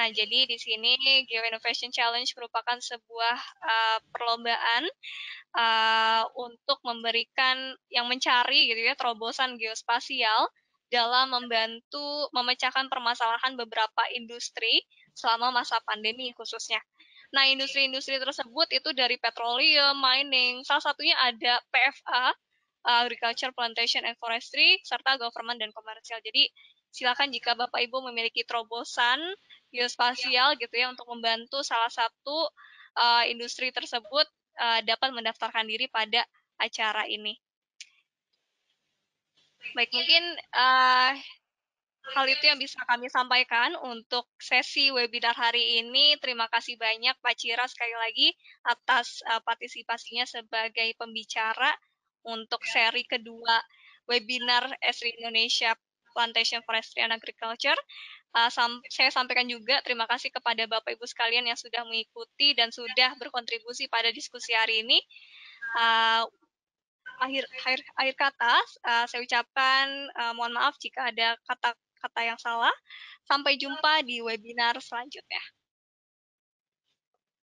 Nah, jadi di sini Geo Innovation Challenge merupakan sebuah uh, perlombaan uh, untuk memberikan yang mencari gitu ya terobosan geospasial dalam membantu memecahkan permasalahan beberapa industri selama masa pandemi khususnya. Nah, industri-industri tersebut itu dari petroleum, mining, salah satunya ada PFA, Agriculture, Plantation, and Forestry, serta government dan komersial. Jadi, silakan jika Bapak Ibu memiliki terobosan geospasial ya. gitu ya untuk membantu salah satu uh, industri tersebut uh, dapat mendaftarkan diri pada acara ini. Baik, mungkin uh, Hal itu yang bisa kami sampaikan untuk sesi webinar hari ini. Terima kasih banyak Pak Cira sekali lagi atas uh, partisipasinya sebagai pembicara untuk ya. seri kedua webinar Esri Indonesia Plantation Forestry and Agriculture. Uh, sam saya sampaikan juga terima kasih kepada Bapak Ibu sekalian yang sudah mengikuti dan sudah berkontribusi pada diskusi hari ini. Uh, akhir, akhir, akhir kata, uh, saya ucapkan uh, mohon maaf jika ada kata kata yang salah. Sampai jumpa di webinar selanjutnya.